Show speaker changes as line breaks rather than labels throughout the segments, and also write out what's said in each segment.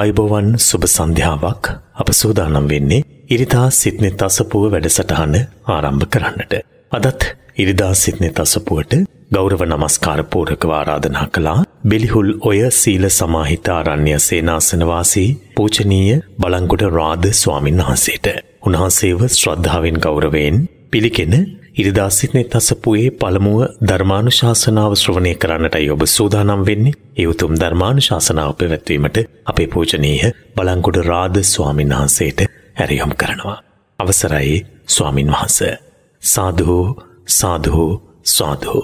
අයිබෝවන් සුභ සන්ධ්‍යාවක් අප සූදානම් වෙන්නේ ඉරිදා සිත්නෙත් අසපුුව වැඩසටහන ආරම්භ කරන්නට. අදත් ඉරිදා සිත්නෙත් අසපුුවට ගෞරව නමස්කාරපූරක වාරාධනා කළා බෙලිහුල් ඔය සීල සමාහිතාරණ්‍ය සේනාසනවාසී පූචනීය බලංගුට රාධ ස්වාමින් වහන්සේට. උන්හන්සේව ශ්‍රද්ධාවෙන් ගෞරවයෙන් පිළිකෙන ඉරිදා සිටනෙත් අසපුයේ පළමුුව ධර්මානුශාසනාව ශ්‍රවණය කරන්නටයි ඔබ සූදානම් වෙන්නේ ඒවුතුම් ධර්මානුශාසනාව පැවැත්වීමට අපේ පූජනීය බලංකුඩ රාධ ස්වාමින් වහන්සේට ඇරියොම් කරනවා. අවසරයි ස්වාමින් වහන්ස. සාධහෝ සාධහෝ ස්වාධහෝ.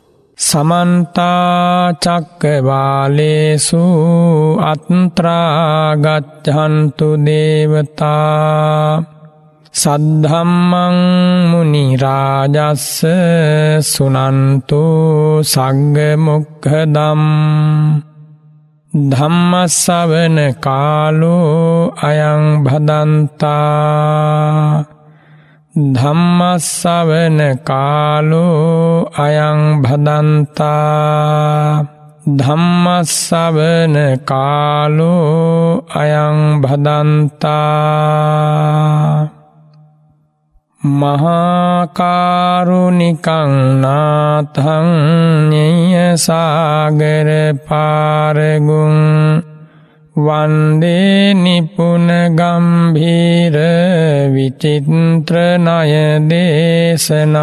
සමන්තාචක්කවාලේසු අත්ත්‍රාගච්චහන්තු දේවතා සද්ධම්මං මුනිරාජස්ස සුනන්තු සංගමුක්හදම් ධම්මස්සවන කාලෝ අයං භදන්තා ධම්මස්සවන කාලෝ අයං භදන්තා ධම්මස්සවන කාලෝ අයං භදන්තා මහාකාරුණිකං නාතං ඤය සාගර පාරගුං වන්දේ නිපුන ගම්භීර විචිත්‍ර ණය දේශනං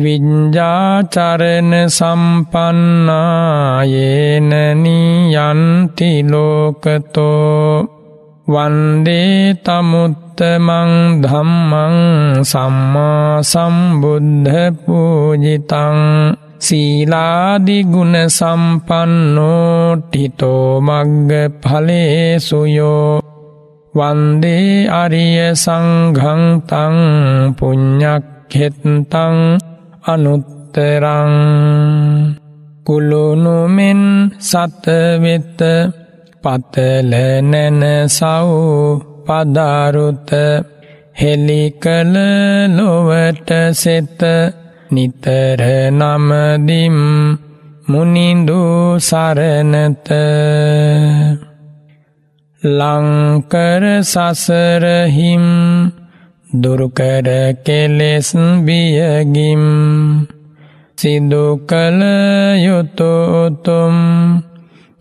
විඤ්ඤාචරණ සම්පන්නායේන නියන්ති ලෝකතෝ වන්දේ තමුත්තමං ධම්මං සම්මා සම්බුද්ධ පූජිතං සීලාදිගුණ සම්පන්නෝ ටිතෝ මග්ග ඵලේසුයෝ වන්දේ අරිය සංඝංතං පුඤ්ඤක්ඛෙත්තං අනුත්තරං කුලුණු මෙන් සත වෙත පතල නැන සව් පදාරුත හෙලි කළ ලොවට සෙත නිතර නමදිම් මුනිඳු සරණත ලංකර සසරහිම් දුරුකර කෙලෙස් බියගිම් සිදු කළ යුතුතුම්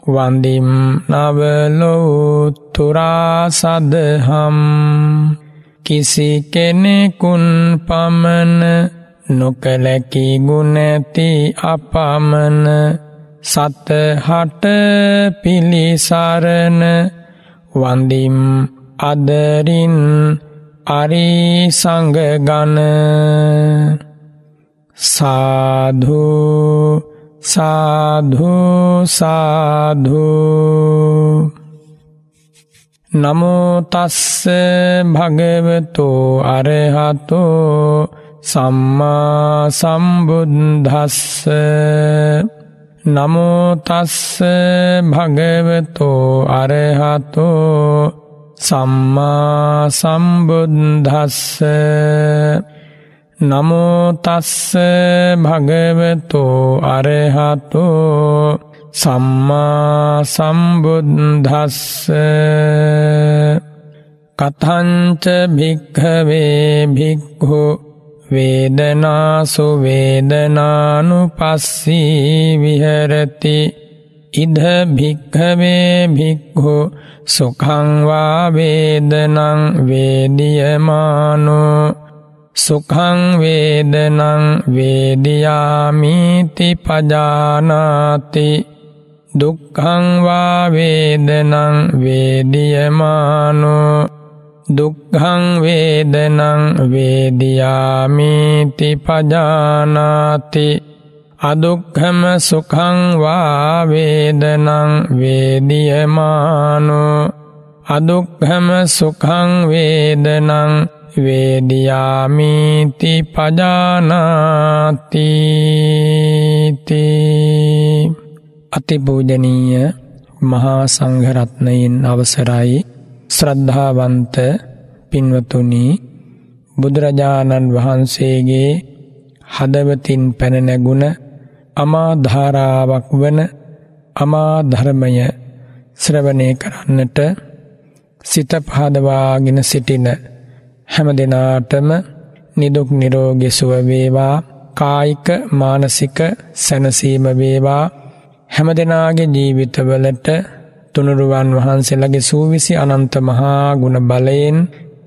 වන්දිම් නවලොවුත්තුරා සදහම් කිසි කෙනෙකුන් පමණ නොකලැකි ගුණැති අපමණ සතහට පිළිසරණ වන්දිම් අදරින් අරි සංගගන සාධූ සාධු සාධු නමෝතස්ස භගවතු අරහතෝ සම්මා සම්බුද්ධස්ස නමෝතස්ස භගවතු අරහතෝ සම්මා සම්බුද්ධස්ස නමෝතස්ස භගවතු අරහතු සම්මා සම්බුද්ධස්ස කතංච භික්හවේ භික්හු වේදනාසු වේදනානු පස්සී විහරති ඉද භික්හවේ භික්හු සුකංවා වේදනං වේදියමානෝ සුකං වේදනං වේදියාමීති පජානාති දුක්ඛං වා වේදනං වේදියමානෝ දුක්ඛං වේදනං වේදියාමීති පජානාති අදුක්ඛම සුඛං වා වේදනං වේදියමානෝ අදුක්ඛම සුඛං වේදනං වේදියාමිති පජානාති අතිපූජනීය මහා සංඝරත්නයෙන් අවසරයි ශ්‍රද්ධාවන්ත පින්වතුනි බුදුරජාණන් වහන්සේගේ හදවතින් පැන නැගුණ අමා ධාරාවක් වන අමා ධර්මය ශ්‍රවණය කරන්නට සිත පහදවාගෙන සිටින හැම දෙනාටම නිදුක් නිරෝගී සුව වේවා කායික මානසික සැනසීම වේවා හැම දෙනාගේ ජීවිතවලට තුනුරුවන් වහන්සේලාගේ සූවිසි අනන්ත මහා ගුණ බලයෙන්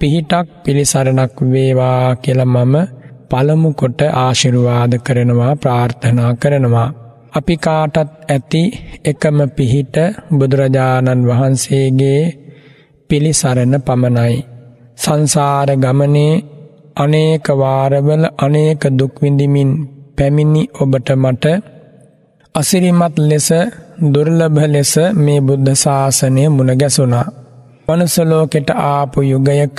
පිහිටක් පිළිසරණක් වේවා කියලා මම පළමු කොට ආශිර්වාද කරනවා ප්‍රාර්ථනා කරනවා අපි කාටත් ඇති එකම පිහිට බුදුරජාණන් වහන්සේගේ පිළිසරණ පමණයි සංසාර ගමනේ අනේක වාරවල අනේක දුක් විඳිමින් පැමිණි ඔබට මට අසිරිමත් ලෙස දුර්ලභ ලෙස මේ බුද්ධ ශාසනය මුණ ගැසුණා. මනුස්ස ලෝකෙට ආපු යුගයක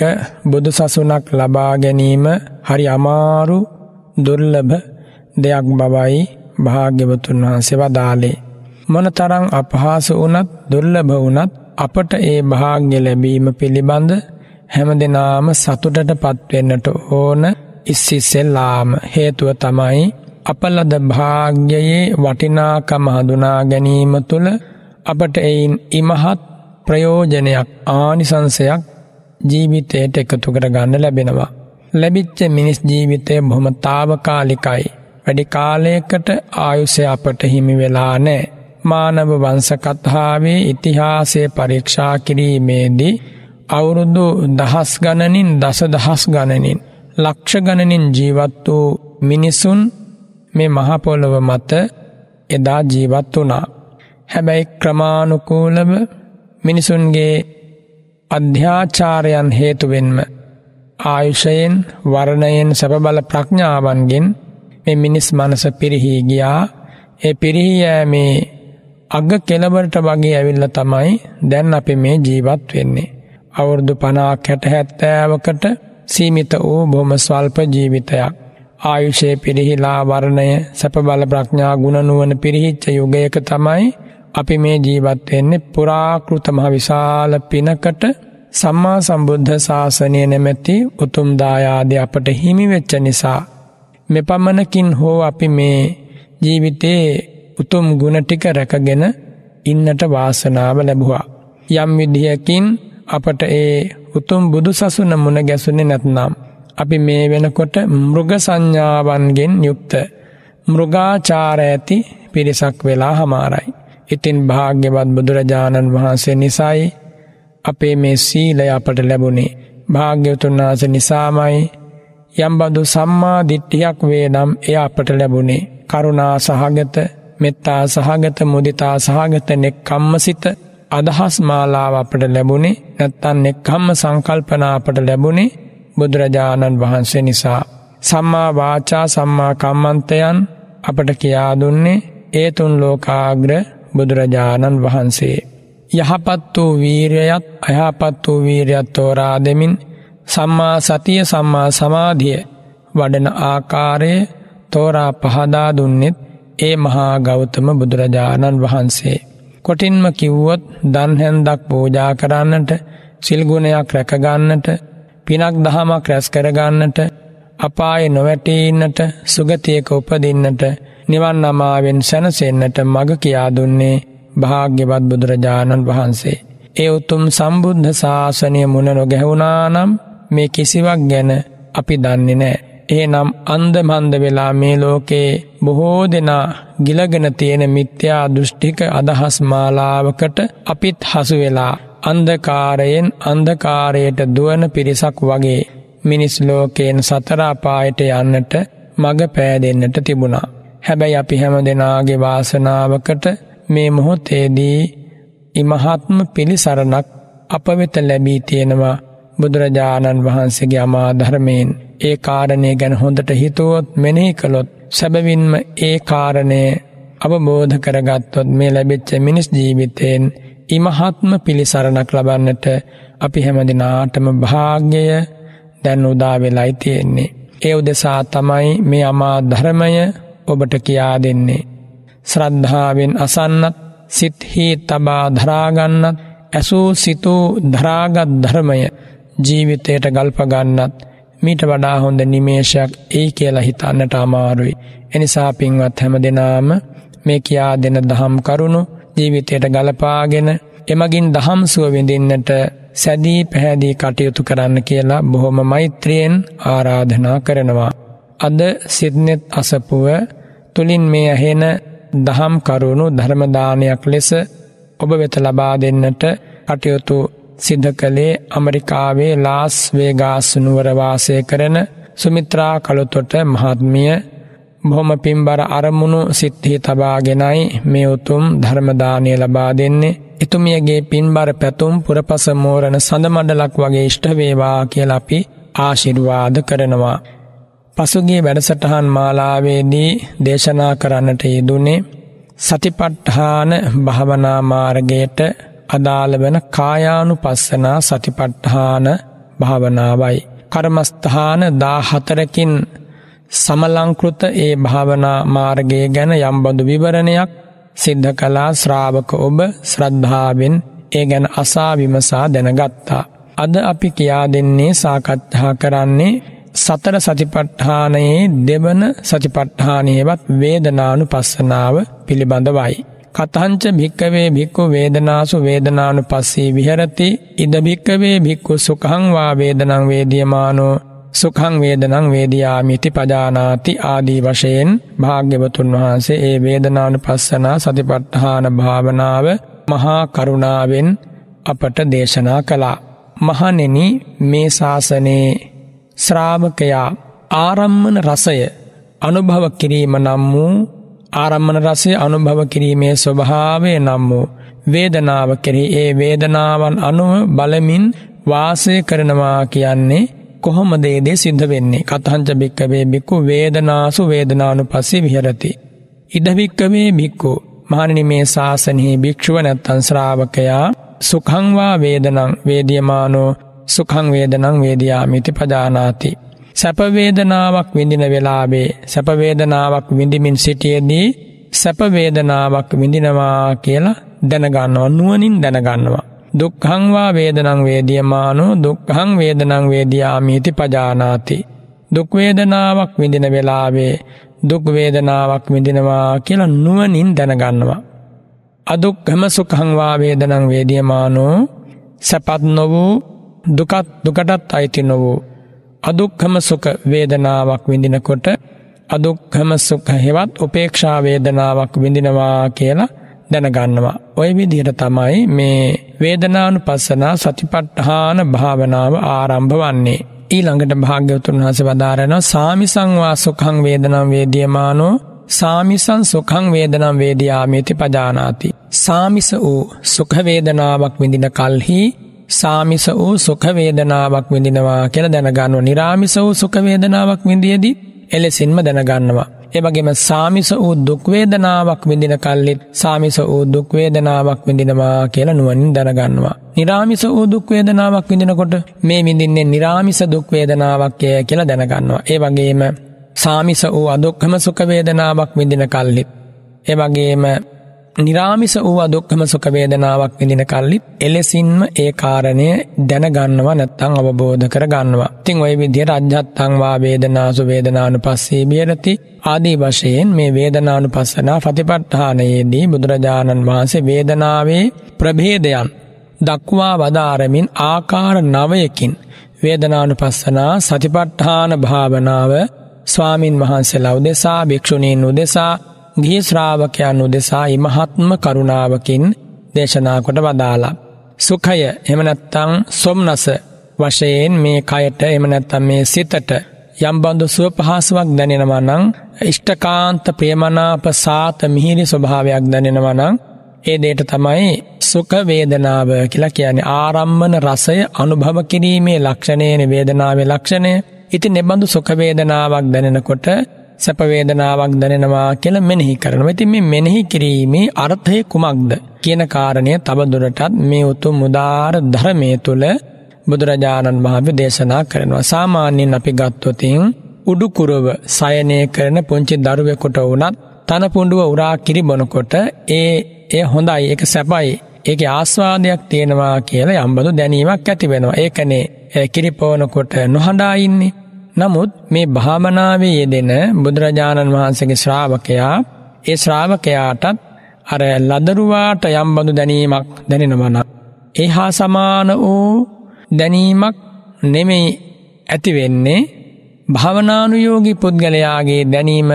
බුදු සසුනක් ලබා ගැනීම හරි අමාරු දුර්ලභ දෙයක් බවයි භාග්‍යවතුන් වහන්සේ වදාළේ. මොනතරම් අපහාස වුණත් දුර්ලභ වුණත් අපට ඒ භාග්‍ය ලැබීම පිළිබඳ හැම දෙනාම සතුටටපත් වෙන්නට ඕන ඉස්සිසෙල්ලාම හේතුව තමයි අපලද භාග්‍යයේ වටිනාකම හඳුනා ගැනීම තුළ අපට එයින් ඉමහත් ප්‍රයෝජනයක් ආනිසංසයක් ජීවිතයට එකතු කර ගන්න ලැබෙනවා. ලැබිච්ච මිනිස් ජීවිතය බොහොම తాවකාලිකයි. වැඩි කාලයකට ආයුෂය අපට හිමි වෙලා නැහැ. මානව වංශ කතාවේ ඉතිහාසය පරීක්ෂා කිරීමේදී අවුරුදු දහස් ගණනින් දස දහස් ගණනින් ලක්ෂ ගණනින් ජීවත් වූ මිනිසුන් මේ මහපොළොව මත එදා ජීවත් වුණා. හැබැයි ක්‍රමානුකූලව මිනිසුන්ගේ අධ්‍යාචාරයන් හේතුවෙන්ම ආයුෂයෙන් වරණයෙන් සැපබල ප්‍රඥාවන්ගෙන් මේ මිනිස් මනස පිරිහි ගියා ඒ පිරිහියෑමේ අග කෙලවරට වගේ ඇවිල්ල තමයි දැන් අපි මේ ජීවත් වෙන්නේ. අවුරුදු පනාක් හැට හැත්තෑවකට සීමිත වූ බොහොම ස්වල්ප ජීවිතයක්. ආයුෂයේ පිරිහිලා වරණය සැපබල ප්‍රඥා ගුණනුවන පිරිහිච්ච යුගයක තමයි අපි මේ ජීවත්වෙන්නේ පුරාකෘත මහ විශාල පිනකට සම්මා සම්බුද්ධ ශාසනය නැමැති උතුම්දායාද අපට හිමිවෙච්ච නිසා. මෙපමණකින් හෝ අපි මේ ජීවිතයේ උතුම් ගුණටික රැකගෙන ඉන්නට වාසනාව ලැබුවා. යම් විදිහකින් අපට ඒ උතුම් බුදු සසුන මුණ ගැසුනේ නැත්නම් අපි මේ වෙනකොට මෘග සංඥාවන්ගෙන් යුක්ත මෘගාචාර ඇති පිරිසක් වෙලා හමාරයි. ඉතින් භාග්‍යවත් බුදුරජාණන් වහන්සේ නිසයි අපේ මේ සීලය අපට ලැබුණේ භාග්‍යවතුන් වහන්සේ නිසාමයි යම්බඳු සම්මා දිට්ඨියක් වේ නම් එය අපට ලැබුණේ කරුණා සහගත මෙත්තා සහගත මුදිතා සහගත නෙක්ඛම්මසිත අදහස් මාලාව අපට ලැබුණේ නැත්තන් එක්කම්ම සංකල්පනා අපට ලැබුණේ බුදුරජාණන් වහන්සේ නිසා. සම්මා වාචා සම්මා කම්මන්තයන් අපට කියා දුන්නේ ඒ තුන් ලෝකාග්‍ර බුදුරජාණන් වහන්සේ. යහපත් වූ වීරයත් අයහපත් වූ වීරයත් තෝරා දෙමින් සම්මා සතිය සම්මා සමාධිය වඩන ආකාරය තෝරා පහදා දුන්නෙත් ඒ මහා ගෞතම බුදුරජාණන් වහන්සේ. කොටින්ම කිව්වොත් දන් හැන්දක් පූජා කරන්නට, සිල් ගුණයක් රැක ගන්නට, පිනක් දහමක් රැස් කර ගන්නට, අපායේ නොවැටී ඉන්නට, සුගතියක උපදින්නට, නිවන් අමාවෙන් සැනසෙන්නට මඟ කියා දුන්නේ භාග්‍යවත් බුදුරජාණන් වහන්සේ. ඒ උතුම් සම්බුද්ධ ශාසනය මුණ නොගැහුණා නම් මේ කිසිවක් ගැන අපි දන්නේ නැහැ. එහෙනම් අන්ධ මන්ද වෙලා මේ ලෝකේ බොහෝ දෙනා ගිලගෙන තියෙන මිත්‍යා දෘෂ්ටික අදහස් මාලාවකට අපිත් හසු වෙලා අන්ධකාරයෙන් අන්ධකාරයට දුවන පිරිසක් වගේ මිනිස් ලෝකයෙන් සතරාපායට යන්නට මඟ පෑදෙන්නට තිබුණා. හැබැයි අපි හැම දෙනාගේ වාසනාවකට මේ මොහොතේදී ඉමහත්ම පිළිසරණක් අප වෙත ලැබී තියෙනවා බුදුරජාණන් වහන්සේගේ අමා ධර්මයෙන් ඒ කාරණය ගැන හොඳට හිතුවොත් මෙනෙහි කළොත් සැබවින්ම ඒ කාරණය අවබෝධ කරගත්තොත් මේ ලැබිච්ච මිනිස් ජීවිතයෙන් ඉමහත්ම පිළිසරණක් ලබන්නට අපි හැමදිනාටම භාග්‍යය දැන් උදා වෙලයි තියෙන්නේ. ඒ උදෙසා තමයි මේ අමා ධර්මය ඔබට කියා දෙන්නේ. ශ්‍රද්ධාවෙන් අසන්නත් සිත්හි තබා ධරාගන්නත් ඇසූ සිතූ ධරාගත් ධර්මය ජීවිතයට ගල්පගන්නත් මීට වඩා හොඳ නිමේෂයක් ඒ කියලා හිතන්නට අමාරුයි. එනිසා පින්වත් හැම දෙනාම මේ කියා දෙන දහම් කරුණු ජීවිතයට ගලපාගෙන එමගින් දහම් සුව විඳින්නට සැදී පැහැදී කටයුතු කරන්න කියලා බොහොම මෛත්‍රියෙන් ආරාධනා කරනවා. අද සිද්නෙත් අසපුව තුලින් මේ ඇහෙන දහම් කරුණු ධර්මදානයක් ලෙස ඔබ වෙත ලබා දෙන්නට කටයුතු සිද්ධ කළේ අමරිකාවේ ලාස් වේගාසුනුවර වාසය කරන සුමිත්‍රා කළුතොට මහත්මිය බොහොම පින්බර අරමුණු සිත්හි තබාගෙනයි මේ උතුම් ධර්මදානය ලබා දෙන්නේ. එතුමියගේ පින්බර පැතුම් පුරපස මෝරණ සඳමඩලක් වගේ ෂ්ට වේවා කියලා අපි ආශිර්වාද කරනවා. පසුගේ වැඩසටහන් මාලාවේදී දේශනා කරන්නට යෙදුනේ සතිපට්ඨාන භාවනා මාර්ගයට අදාළ වන කායානු පස්සනා සටිපට්ඨාන භාවනාවයි. කර්මස්ථාන දාහතරකින් සමලංකෘත ඒ භාවනා මාර්ගය ගැන යම්බඳු විවරණයක් සිද්ධ කලා ශ්‍රාවක ඔබ ශ්‍රද්ධාවෙන් ඒ ගැන අසා විමසා දැනගත්තා. අද අපි කියා දෙන්නේ සාකච්ඡා කරන්නේ සතර සතිපට්ඨානයේ දෙවන සතිපට්ඨානයවත් වේදනානු පස්සනාව පිළිබඳවයි. කතංච භික්කවේ භික්ඛු වේදනාසු වේදනානුපස්සී විහෙරති ඉද භික්කවේ භික්ඛු සුඛං වා වේදනං වේදියමානෝ සුඛං වේදනං වේදියාමිති පජානාති ආදී වශයෙන් භාග්‍යවතුන් වහන්සේ ඒ වේදනානුපස්සනා සතිපට්ඨාන භාවනාව මහා කරුණාවෙන් අපට දේශනා කළා මහණෙනි මේ ශාසනයේ ශ්‍රාවකයා ආරම්මන රසය අනුභව කිරීම නම් වූ ආරම්මන රසය අනුභව කිරීමේ ස්වභාවය නම් වූ වේදනාව කෙරෙහි ඒ වේදනාවන් අනුව බලමින් වාසය කරනවා කියන්නේ කොහොමද ඒ දේ සිද්ධ වෙන්නේ කතංච භික්කවේ බික්කු වේදනාසු වේදනානුපස්සී විහෙරති ඉද භික්කවේ බික්කු මහණෙනි මේ ශාසනයේ භික්ෂුව නැත්තං ශ්‍රාවකයා සුඛං වා වේදනං වේදියමානෝ සුඛං වේදනං වේදියාමිති පජානාති සැපවේදනාවක් විඳින වෙලාවේ සැපවේදනාවක් විඳිමින් සිටියදී සැපවේදනාවක් විඳිනවා කියලා දැනගන්නවා නුවනින් දැනගන්නවා. දුක්හංවා වේදනං වේදියමානෝ දුක්හං වේදනං වේදයාමීති පජානාති. දුක්වේදනාවක් විඳින වෙලාවේ දුක්වේදනාවක් විඳිනවා කියලා නුවනින් දැනගන්නවා. අදුක්හම සුකංවා වේදනං වේදියමානෝ සැපත් නොවූ දුකත් දුකටත් අයිති නොවූ අදුක්කම සුඛ වේදනාවක් විඳිනකොට අදුක්කම සුඛ හෙවත් උපේක්ෂා වේදනාවක් විඳිනවා කියලා දැනගන්නවා. ওই විදිහට තමයි මේ වේදනානුපස්සනා සතිපට්ඨාන භාවනාව ආරම්භ වන්නේ. ඊළඟට භාග්‍යවතුන් වහන්සේ වදාරනවා සාමිසං වා සුඛං වේදනම් වේදියමානෝ සාමිසං සුඛං වේදනම් වේදියාමේති පජානාති. සාමිස වූ සුඛ වේදනාවක් විඳින කල්හි සාමිස වූ සුඛවේදනාවක් විඳිනවා කියල දැනගන්නවා නිරාමිස වූ සුඛවේදනාවක් විඳියදී එලෙසින්ම දැනගන්නවා. එවගේම සාමිස වූ දුක්වේදනාවක් විඳින කල්ලිත් සාමිස වූ දුක්වේදනාවක් විඳිනවා කියල නුවනින් දැනගන්නවා. නිරාමිස වූ දුක්වේදනාවක් විඳිනකොට මේ විඳින්නේ නිරාමිස දුක්වේදනාවක්ය කියලා දැනගන්නවා. ඒ වගේම සාමිස වූ අදුක්හම සුකවේදනාවක් විඳින කල්ලිත්. එවගේම නිරාමිස වූ අදුක්කම සුඛ වේදනාවක් විඳින කල්ලිත් එලෙසින්ම ඒ කාරණය දැනගන්නවා නැත්නම් අවබෝධ කරගන්නවා. ඉතින් ওই විදිහට අජ්ජත්තං වා වේදනාසු වේදනානුපස්සී බියරති ආදී වශයෙන් මේ වේදනානුපස්සනා ප්‍රතිපත්තානයේදී බුදුරජාණන් වහන්සේ වේදනාවේ ප්‍රභේදයන් දක්වා වදාරමින් ආකාර 9කින් වේදනානුපස්සනා සතිපට්ඨාන භාවනාව ස්වාමින් වහන්සේලා උදෙසා භික්ෂුණීන් උදෙසා ගිහි ශ්‍රාවකයන් උදෙසා ඉමහත්ම කරුණාවකින් දේශනා කොට වදාලා. සුඛය එමනැත්තං සොම්නස වශයෙන් මේ කයට එමනැත්තම් මේ සිතට යම්බඳු සුව පහසුවක් දැනෙනවා නම් ඉෂ්ඨකාන්ත ප්‍රේමනාප සාත මිහිරි ස්වභාවයක් දැනෙනවා නම් ඒ දෙයට තමයි සුඛ වේදනාව කියලා කියන්නේ ආරම්මන රසය අනුභව කිරීමේ ලක්ෂණයනේ වේදනාවේ ලක්ෂණය. ඉතින් මේ බඳු සුඛ වේදනාවක් දැනෙනකොට සැප වේදනාවක් දැනෙනවා කියලා මෙනෙහි කරනවා. ඉතින් මේ මෙනෙහි කිරීමේ අර්ථය කුමක්ද කියන කාරණය තවදුරටත් මේ උතුම් උදාාර ධර්මයේ තුල බුදුරජාණන් වහන්සේ දේශනා කරනවා. සාමාන්‍යයෙන් අපි ගත්තොත් උඩුකුරව සයනය කරන පුංචි දරුවෙකුට වුණත් තන පුඬුව උරා කිරි බොනකොට ඒ ඒ හොඳයි ඒක සැපයි ඒක ආස්වාදයක් තියෙනවා කියලා යම්බඳු දැනීමක් ඇති වෙනවා. ඒකනේ කිරිපෝනකොට නොහඬා ඉන්නේ. නමුත් මේ භාවනාවේ යෙදෙන බුදුරජාණන් වහන්සේගේ ශ්‍රාවකයා ඒ ශ්‍රාවකයාටත් අර ලදරුවාට යම් බඳු දැනීමක් දැනෙනවා නම් ඒ හා සමාන වූ දැනීමක් නෙමෙයි ඇති වෙන්නේ භවනානුයෝගී පුද්ගලයාගේ දැනීම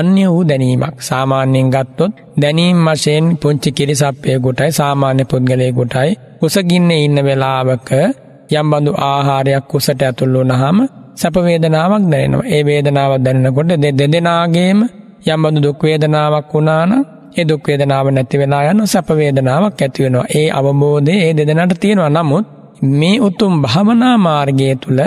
අන්‍ය වූ දැනීමක් සාමාන්‍යයෙන් ගත්තොත් දැනීම් වශයෙන් පුංචි කිරිසප්පයෙකුටයි සාමාන්‍ය පුද්ගලයෙකුටයි කුසගින්නේ ඉන්න වෙලාවක යම් බඳු ආහාරයක් කුසට ඇතුල් වුණාම සැප වේදනාවක් දැනෙනවා. ඒ වේදනාව දැනෙනකොට දෙදෙනාගේම යම් බඳු දුක් වේදනාවක් වුණා නම් ඒ දුක් වේදනාව නැති වෙලා යන සැප වේදනාවක් ඇති වෙනවා. ඒ අවබෝධය ඒ දෙදෙනාට තියෙනවා. නමුත් මේ උතුම් භවනා මාර්ගය තුල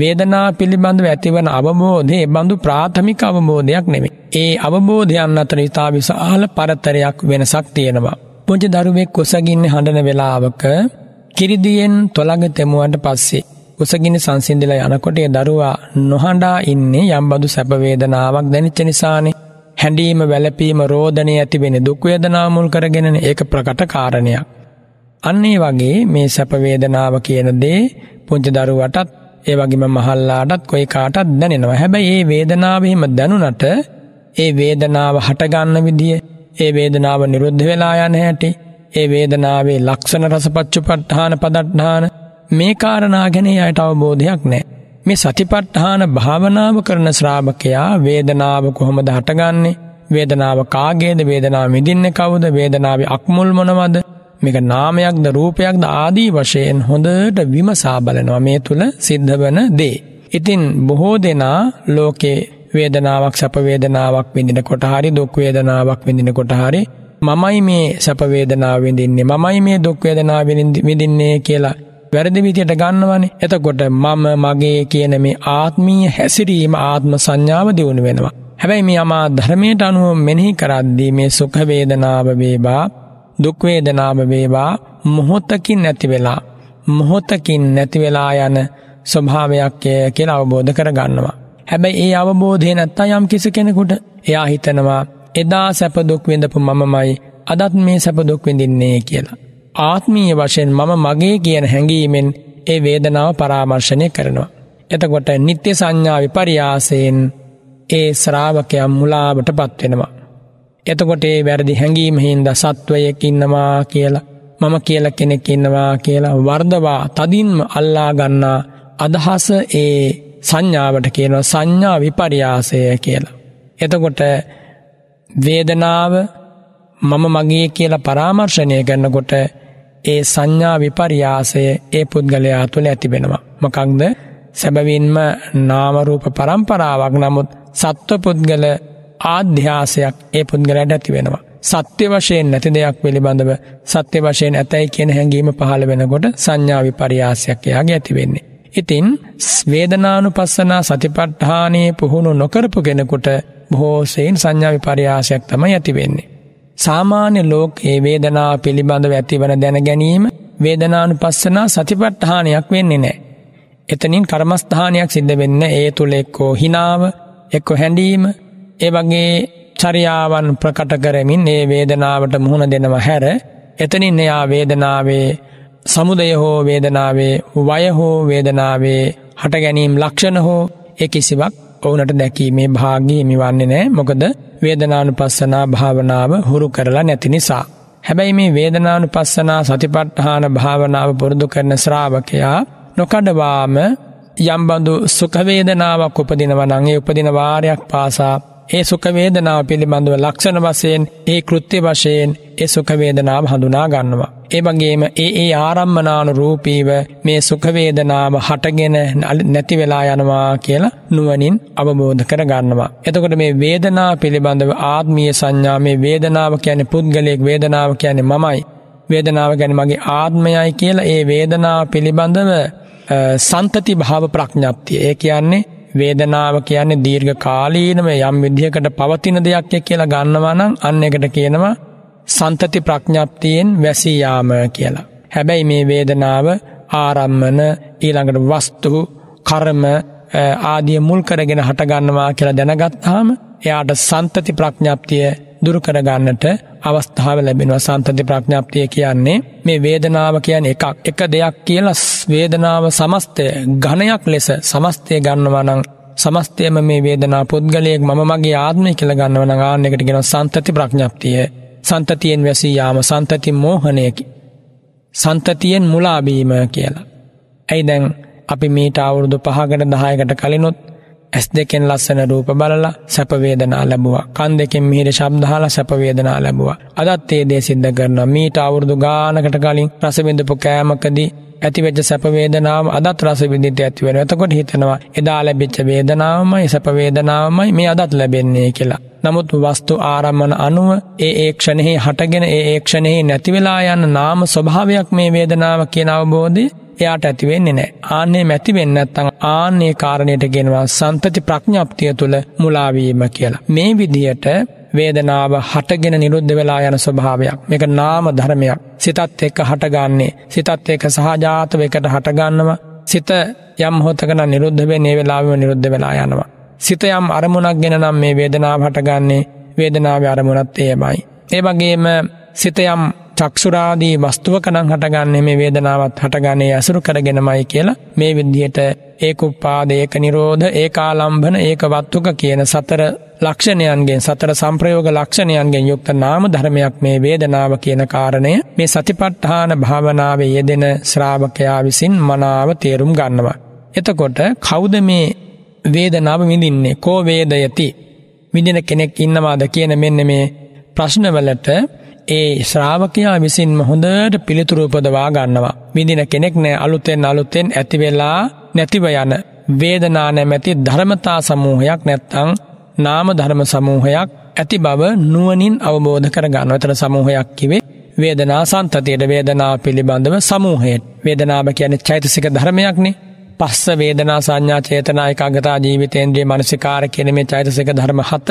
වේදනා පිළිබඳව ඇතිවන අවබෝධය බඳු ප්‍රාථමික අවබෝධයක් නෙමෙයි. ඒ අවබෝධයන් අතර ඉතා විශාල පරතරයක් වෙනසක් තියෙනවා. පුංචි දරුවෙක් කොසගින්නේ හඬන වෙලාවක කිරිදියෙන් තොලඟ තෙමුවන්ට පස්සේ උසගින්න සංසිඳලා යනකොට ඒ දරුවා නොහඬා ඉන්නේ යම්බඳු සැප වේදනාවක් දැනෙච්ච නිසානේ. හැඬීම, වැළපීම, රෝදණේ ඇති වෙන දුක් වේදනා මුල් කරගෙනනේ ඒක ප්‍රකට කාරණයක්. අන්න ඒ වගේ මේ සැප වේදනාව කියන දේ පුංචි දරුවටත් ඒ වගේම මහල්ලාටත් කොයි කාටත් දැනෙනවා. හැබැයි මේ වේදනාව එහෙම දැනුණට ඒ වේදනාව හට ගන්න විදිය, ඒ වේදනාව නිරුද්ධ වෙලා යන හැටි, ඒ වේදනාවේ ලක්ෂණ රසපච්චපට්ඨාන පදට්ඨාන මේ කාරණා ගැන යට අවබෝධයක් නැහැ. මේ සතිපට්ඨාන භාවනාව කරන ශ්‍රාවකයා වේදනාව කොහොමද හටගන්නේ? වේදනාව කාගේද? වේදනාව විඳින්නේ කවුද? වේදනාවේ අක්මුල් මොනවද? මේක නාමයක්ද රූපයක්ද ආදී වශයෙන් හොඳට විමසා බලනවා මේ තුල සිද්ධ වෙන දේ. ඉතින් බොහෝ දෙනා ලෝකේ වේදනාවක් සැප වේදනාවක් විඳිනකොට හරි දුක් වේදනාවක් විඳිනකොට හරි මමයි මේ සැප වේදනාව විඳින්නේ මමයි මේ දුක් වේදනාව විඳින්නේ කියලා වැරදි විදියට ගන්නවනේ. එතකොට මම මගේ කියන මේ ආත්මීය හැසිරීම ආත්ම සංඥාව දියුණු වෙනවා. හැබැයි මේ අමා ධර්මයට අනුව මෙනෙහි කරද්දී මේ සුඛ වේදනාව වේවා දුක් වේදනාව වේවා මොහොතකින් නැති වෙලා මොහොතකින් නැති වෙලා යන ස්වභාවයක් කියලා අවබෝධ කරගන්නවා. හැබැයි ඒ අවබෝධය නැත්තම් යම් කිසි කෙනෙකුට එයා හිතනවා එදා සැප දුක් විඳපු මමමයි අදත් මේ සැප දුක් විඳින්නේ කියලා. ආත්මීය වශයෙන් මම මගේ කියන හැඟීමෙන් ඒ වේදනාව පරාමර්ශණය කරනවා. එතකොට නිත්‍ය සංඥා විපරියාසයෙන් ඒ ශ්‍රාවකයම් මුලාවට පත්වෙනවා. එතකොට ඒ වැරදි හැඟීමහින්ද සත්වයක ඉන්නවා කියලා මම කියල කෙනෙක් ඉන්නවා කියලා වර්ධවා තදින්ම අල්ලා ගන්නා අදහස ඒ සංඥාවට කියනවා සංඥා විපරියාසය කියලා. එතකොට වේදනාව මම මගේ කියලා පරාමර්ශණය කරනකොට ඒ සංඥා විපර්යාසය ඒ පුද්ගලයා තුළ ඇතිබෙනවා. මකක්ද සැබවින්ම නාමරූප පරම්පරාවක් නමුත් සත්ව පුද්ගල ආධ්‍යාසයක් ඒ පුද්ගලයට ඇති වෙනවා. සත්‍ය වශයෙන් නැති දෙයක් පිළිබඳව සත්‍ය වශයෙන් ඇතැයි කියෙන හැඟීම පහළ වෙනකොට සංඥාවි පරියාසයක් එයාගේ ඇතිවෙන්නේ. ඉතින් ස්වේදනානු පස්සනා සතිපට්ඨානයේ පුහුණු නොකරපු කෙනෙකුට බොහෝසයින් සංඥාවි පරියාසයක් තමයි ඇතිවෙන්නේ. සාමාන්‍ය ලෝකයේ වේදනාව පිළිබඳව ඇතිවන දැන ගැනීම වේදනානුපස්සනා සතිපට්ඨානයක් වෙන්නේ නැහැ. එතනින් කර්මස්ථානයක් සිද්ධ වෙන්න ඒ තුල එක්කෝ හිනාව, එක්කෝ හැඬීම, ඒ වගේ චර්යාවන් ප්‍රකට කරමින් මේ වේදනාවට මුහුණ දෙනව හැර එතනින් එයා වේදනාවේ සමුදය හෝ වේදනාවේ වය හෝ වේදනාවේ හට ගැනීම් ලක්ෂණ හෝ ඒ කිසිවක් ඔවුනට දැකීමේ භාගීමි වන්නේ නෑ මොකද වේදනානුපස්සනා භාවනාව හුරු කරලා නැති නිසා. හැබැයි මේ වේදනානුපස්සනා සතිපට්ඨාන භාවනාව පුරුදු කරන ශ්‍රාවකයා නොකඩවාම යම්බඳු සුඛවේදනාවක් උපදිනවනං ඒ උපදින වාරයක් පාසා ඒ සුඛවේදනාව පිළිබඳව ලක්ෂණ වශයෙන් ඒ කෘත්‍ය වශයෙන් ඒ සුඛවේදනාව හඳුනා ගන්නවා. එවගේම ඒ ඒ ආරම්මනානු රූපීව මේ සුඛවේදනාව හටගෙන නැති වෙලා යනවා කියලා නුවණින් අවබෝධ කරගන්නවා. එතකොට මේ වේදනාව පිළිබඳව ආත්මීය සංඥා මේ වේදනාව කියන්නේ පුද්ගලයෙක් වේදනාව කියන්නේ මමයි. වේදනාව ගැන මගේ ආත්මයයි කියලා ඒ වේදනාව පිළිබඳව සන්තති භාව ප්‍රඥාප්තිය. ඒ කියන්නේ වේදනාව කියන්නේ දීර්ඝ කාලීනව යම් විදිහකට පවතින දෙයක් කියලා ගන්නවා නම් අන්න එකට කියනවා සන්තති ප්‍රඥප්තියෙන් වැසීයාම කියලා. හැබැයි මේ වේදනාව ආරම්මන ඊළඟට වස්තුහු කරම ආදිය මුල් කරගෙන හටගන්නවා කියලා දැනගත්හාම එයාට සන්තති ප්‍රඥප්තිය දුරුකරගන්නට අවස්ථාව ලැබෙනවා සන්තති ප්‍රඥාප්තිය කියන්නේ මේ වේදනාව කියන එකක් එක දෙයක් කියලා වේදනාව සමස්තය ඝණයක් ලෙස සමස්තය ගන්නවා නම් සමස්තයම මේ වේදනා පුද්ගලයෙක් මම මගේ ආත්මය කියලා ගන්නව නම් ආන්න එකට කියනවා සන්තති ප්‍රඥාප්තිය සන්තතියෙන් වැසී යාම සන්තති මෝහනයකි. සන්තතියෙන් මුලාබීම කියලා. ඇයි දැන් අපි මීට අවුරුදු පහකට දහයකට කලිනොත් ඇස් දෙකෙන් ලස්සන රූප බලලා සැප වේදනා ලැබුවා. කන් දෙකෙන් මිහිර ශබ්ද අහලා සැප වේදනා ලැබුවා. අදත් ඒ දේ සිද්ධ කරනවා. මීට අවුරුදු ගානකට කලින් රස විඳපු කෑමකදී ඇතිවෙච්ච සැප වේදනාව අදත් රස විඳින්න ඇති වෙනවා. එතකොට හිතනවා එදා ලැබිච්ච වේදනාවමයි සැප වේදනාවමයි මේ අදත් ලැබෙන්නේ කියලා. නමුත් වස්තු ආරම්මන අනුව ඒ ඒ ක්ෂණෙහි හටගෙන ඒ ඒ ක්ෂණෙහි නැති වෙලා යන නාම ස්වභාවයක් මේ වේදනාව කියන අවබෝධය එයාට ඇති වෙන්නේ නැහැ. ආන්නේ මැති වෙන්නේ නැත්නම් ආන්නේ කාරණයට ගෙනවා සම්තති ප්‍රඥාප්තිය තුල මුලා වීම කියලා. මේ විදියට වේදනාව හටගෙන නිරුද්ධ වෙලා යන ස්වභාවයක්. මේක නාම ධර්මයක්. සිතත් එක්ක හටගන්නේ. සිතත් එක්ක සහජාතව එකට හටගන්නවා. සිත යම් හොතකන නිරුද්ධ වෙන්නේ වෙලාවෙම නිරුද්ධ වෙලා යනවා. සිත යම් අරමුණක් ගෙන නම් මේ වේදනාව හටගන්නේ වේදනාවේ අරමුණත් එයමයි. ඒ වගේම සිත යම් චක්ෂුරාදී වස්තුවක නම් හටගන්නේ මේ වේදනාවත් හටගන්නේ ඇසුරු කරගෙනමයි කියලා මේ විදිහට ඒක උපාද ඒක නිරෝධ ඒකාලම්භන ඒක වත්තුක කියන සතර ලක්ෂණයන්ගෙන් සතර සම්ප්‍රයෝග ලක්ෂණයන්ගෙන් යුක්ත නාම ධර්මයක් මේ වේදනාව කියන කාරණය මේ සතිපට්ඨාන භාවනාවේ යෙදෙන ශ්‍රාවකයා විසින් මනාව තේරුම් ගන්නවා. එතකොට කවුද මේ වේදනාව විඳින්නේ කෝ වේදයති විඳින කෙනෙක් ඉන්නවාද කියන මෙන්න මේ ප්‍රශ්නවලට ඒ ශ්‍රාවකයා විසින්ම හොඳට පිළිතුරු උපදවා ගන්නවා. විඳින කෙනෙක් නෑ අලුතෙන් අලුතෙන් ඇතිවෙලා නැතිව යන. වේදනා නැමැති ධර්මතා සමූහයක් නැත්තං නාම ධර්ම සමූහයක් ඇති බව නුවනින් අවබෝධ කර ගන්න අතර සමූහයක් කිවේ වේදනා සන්තතියට වේදනා පිළිබඳව සමූහයට වේදනාව කියන චෛතසික ධර්මයක්නේ පස්ස වේදනා සංඥා චේතනා එකගතා ජීවිතේන්ද්‍රී මනසිකාර කියන මේ චෛතසික ධර්ම හත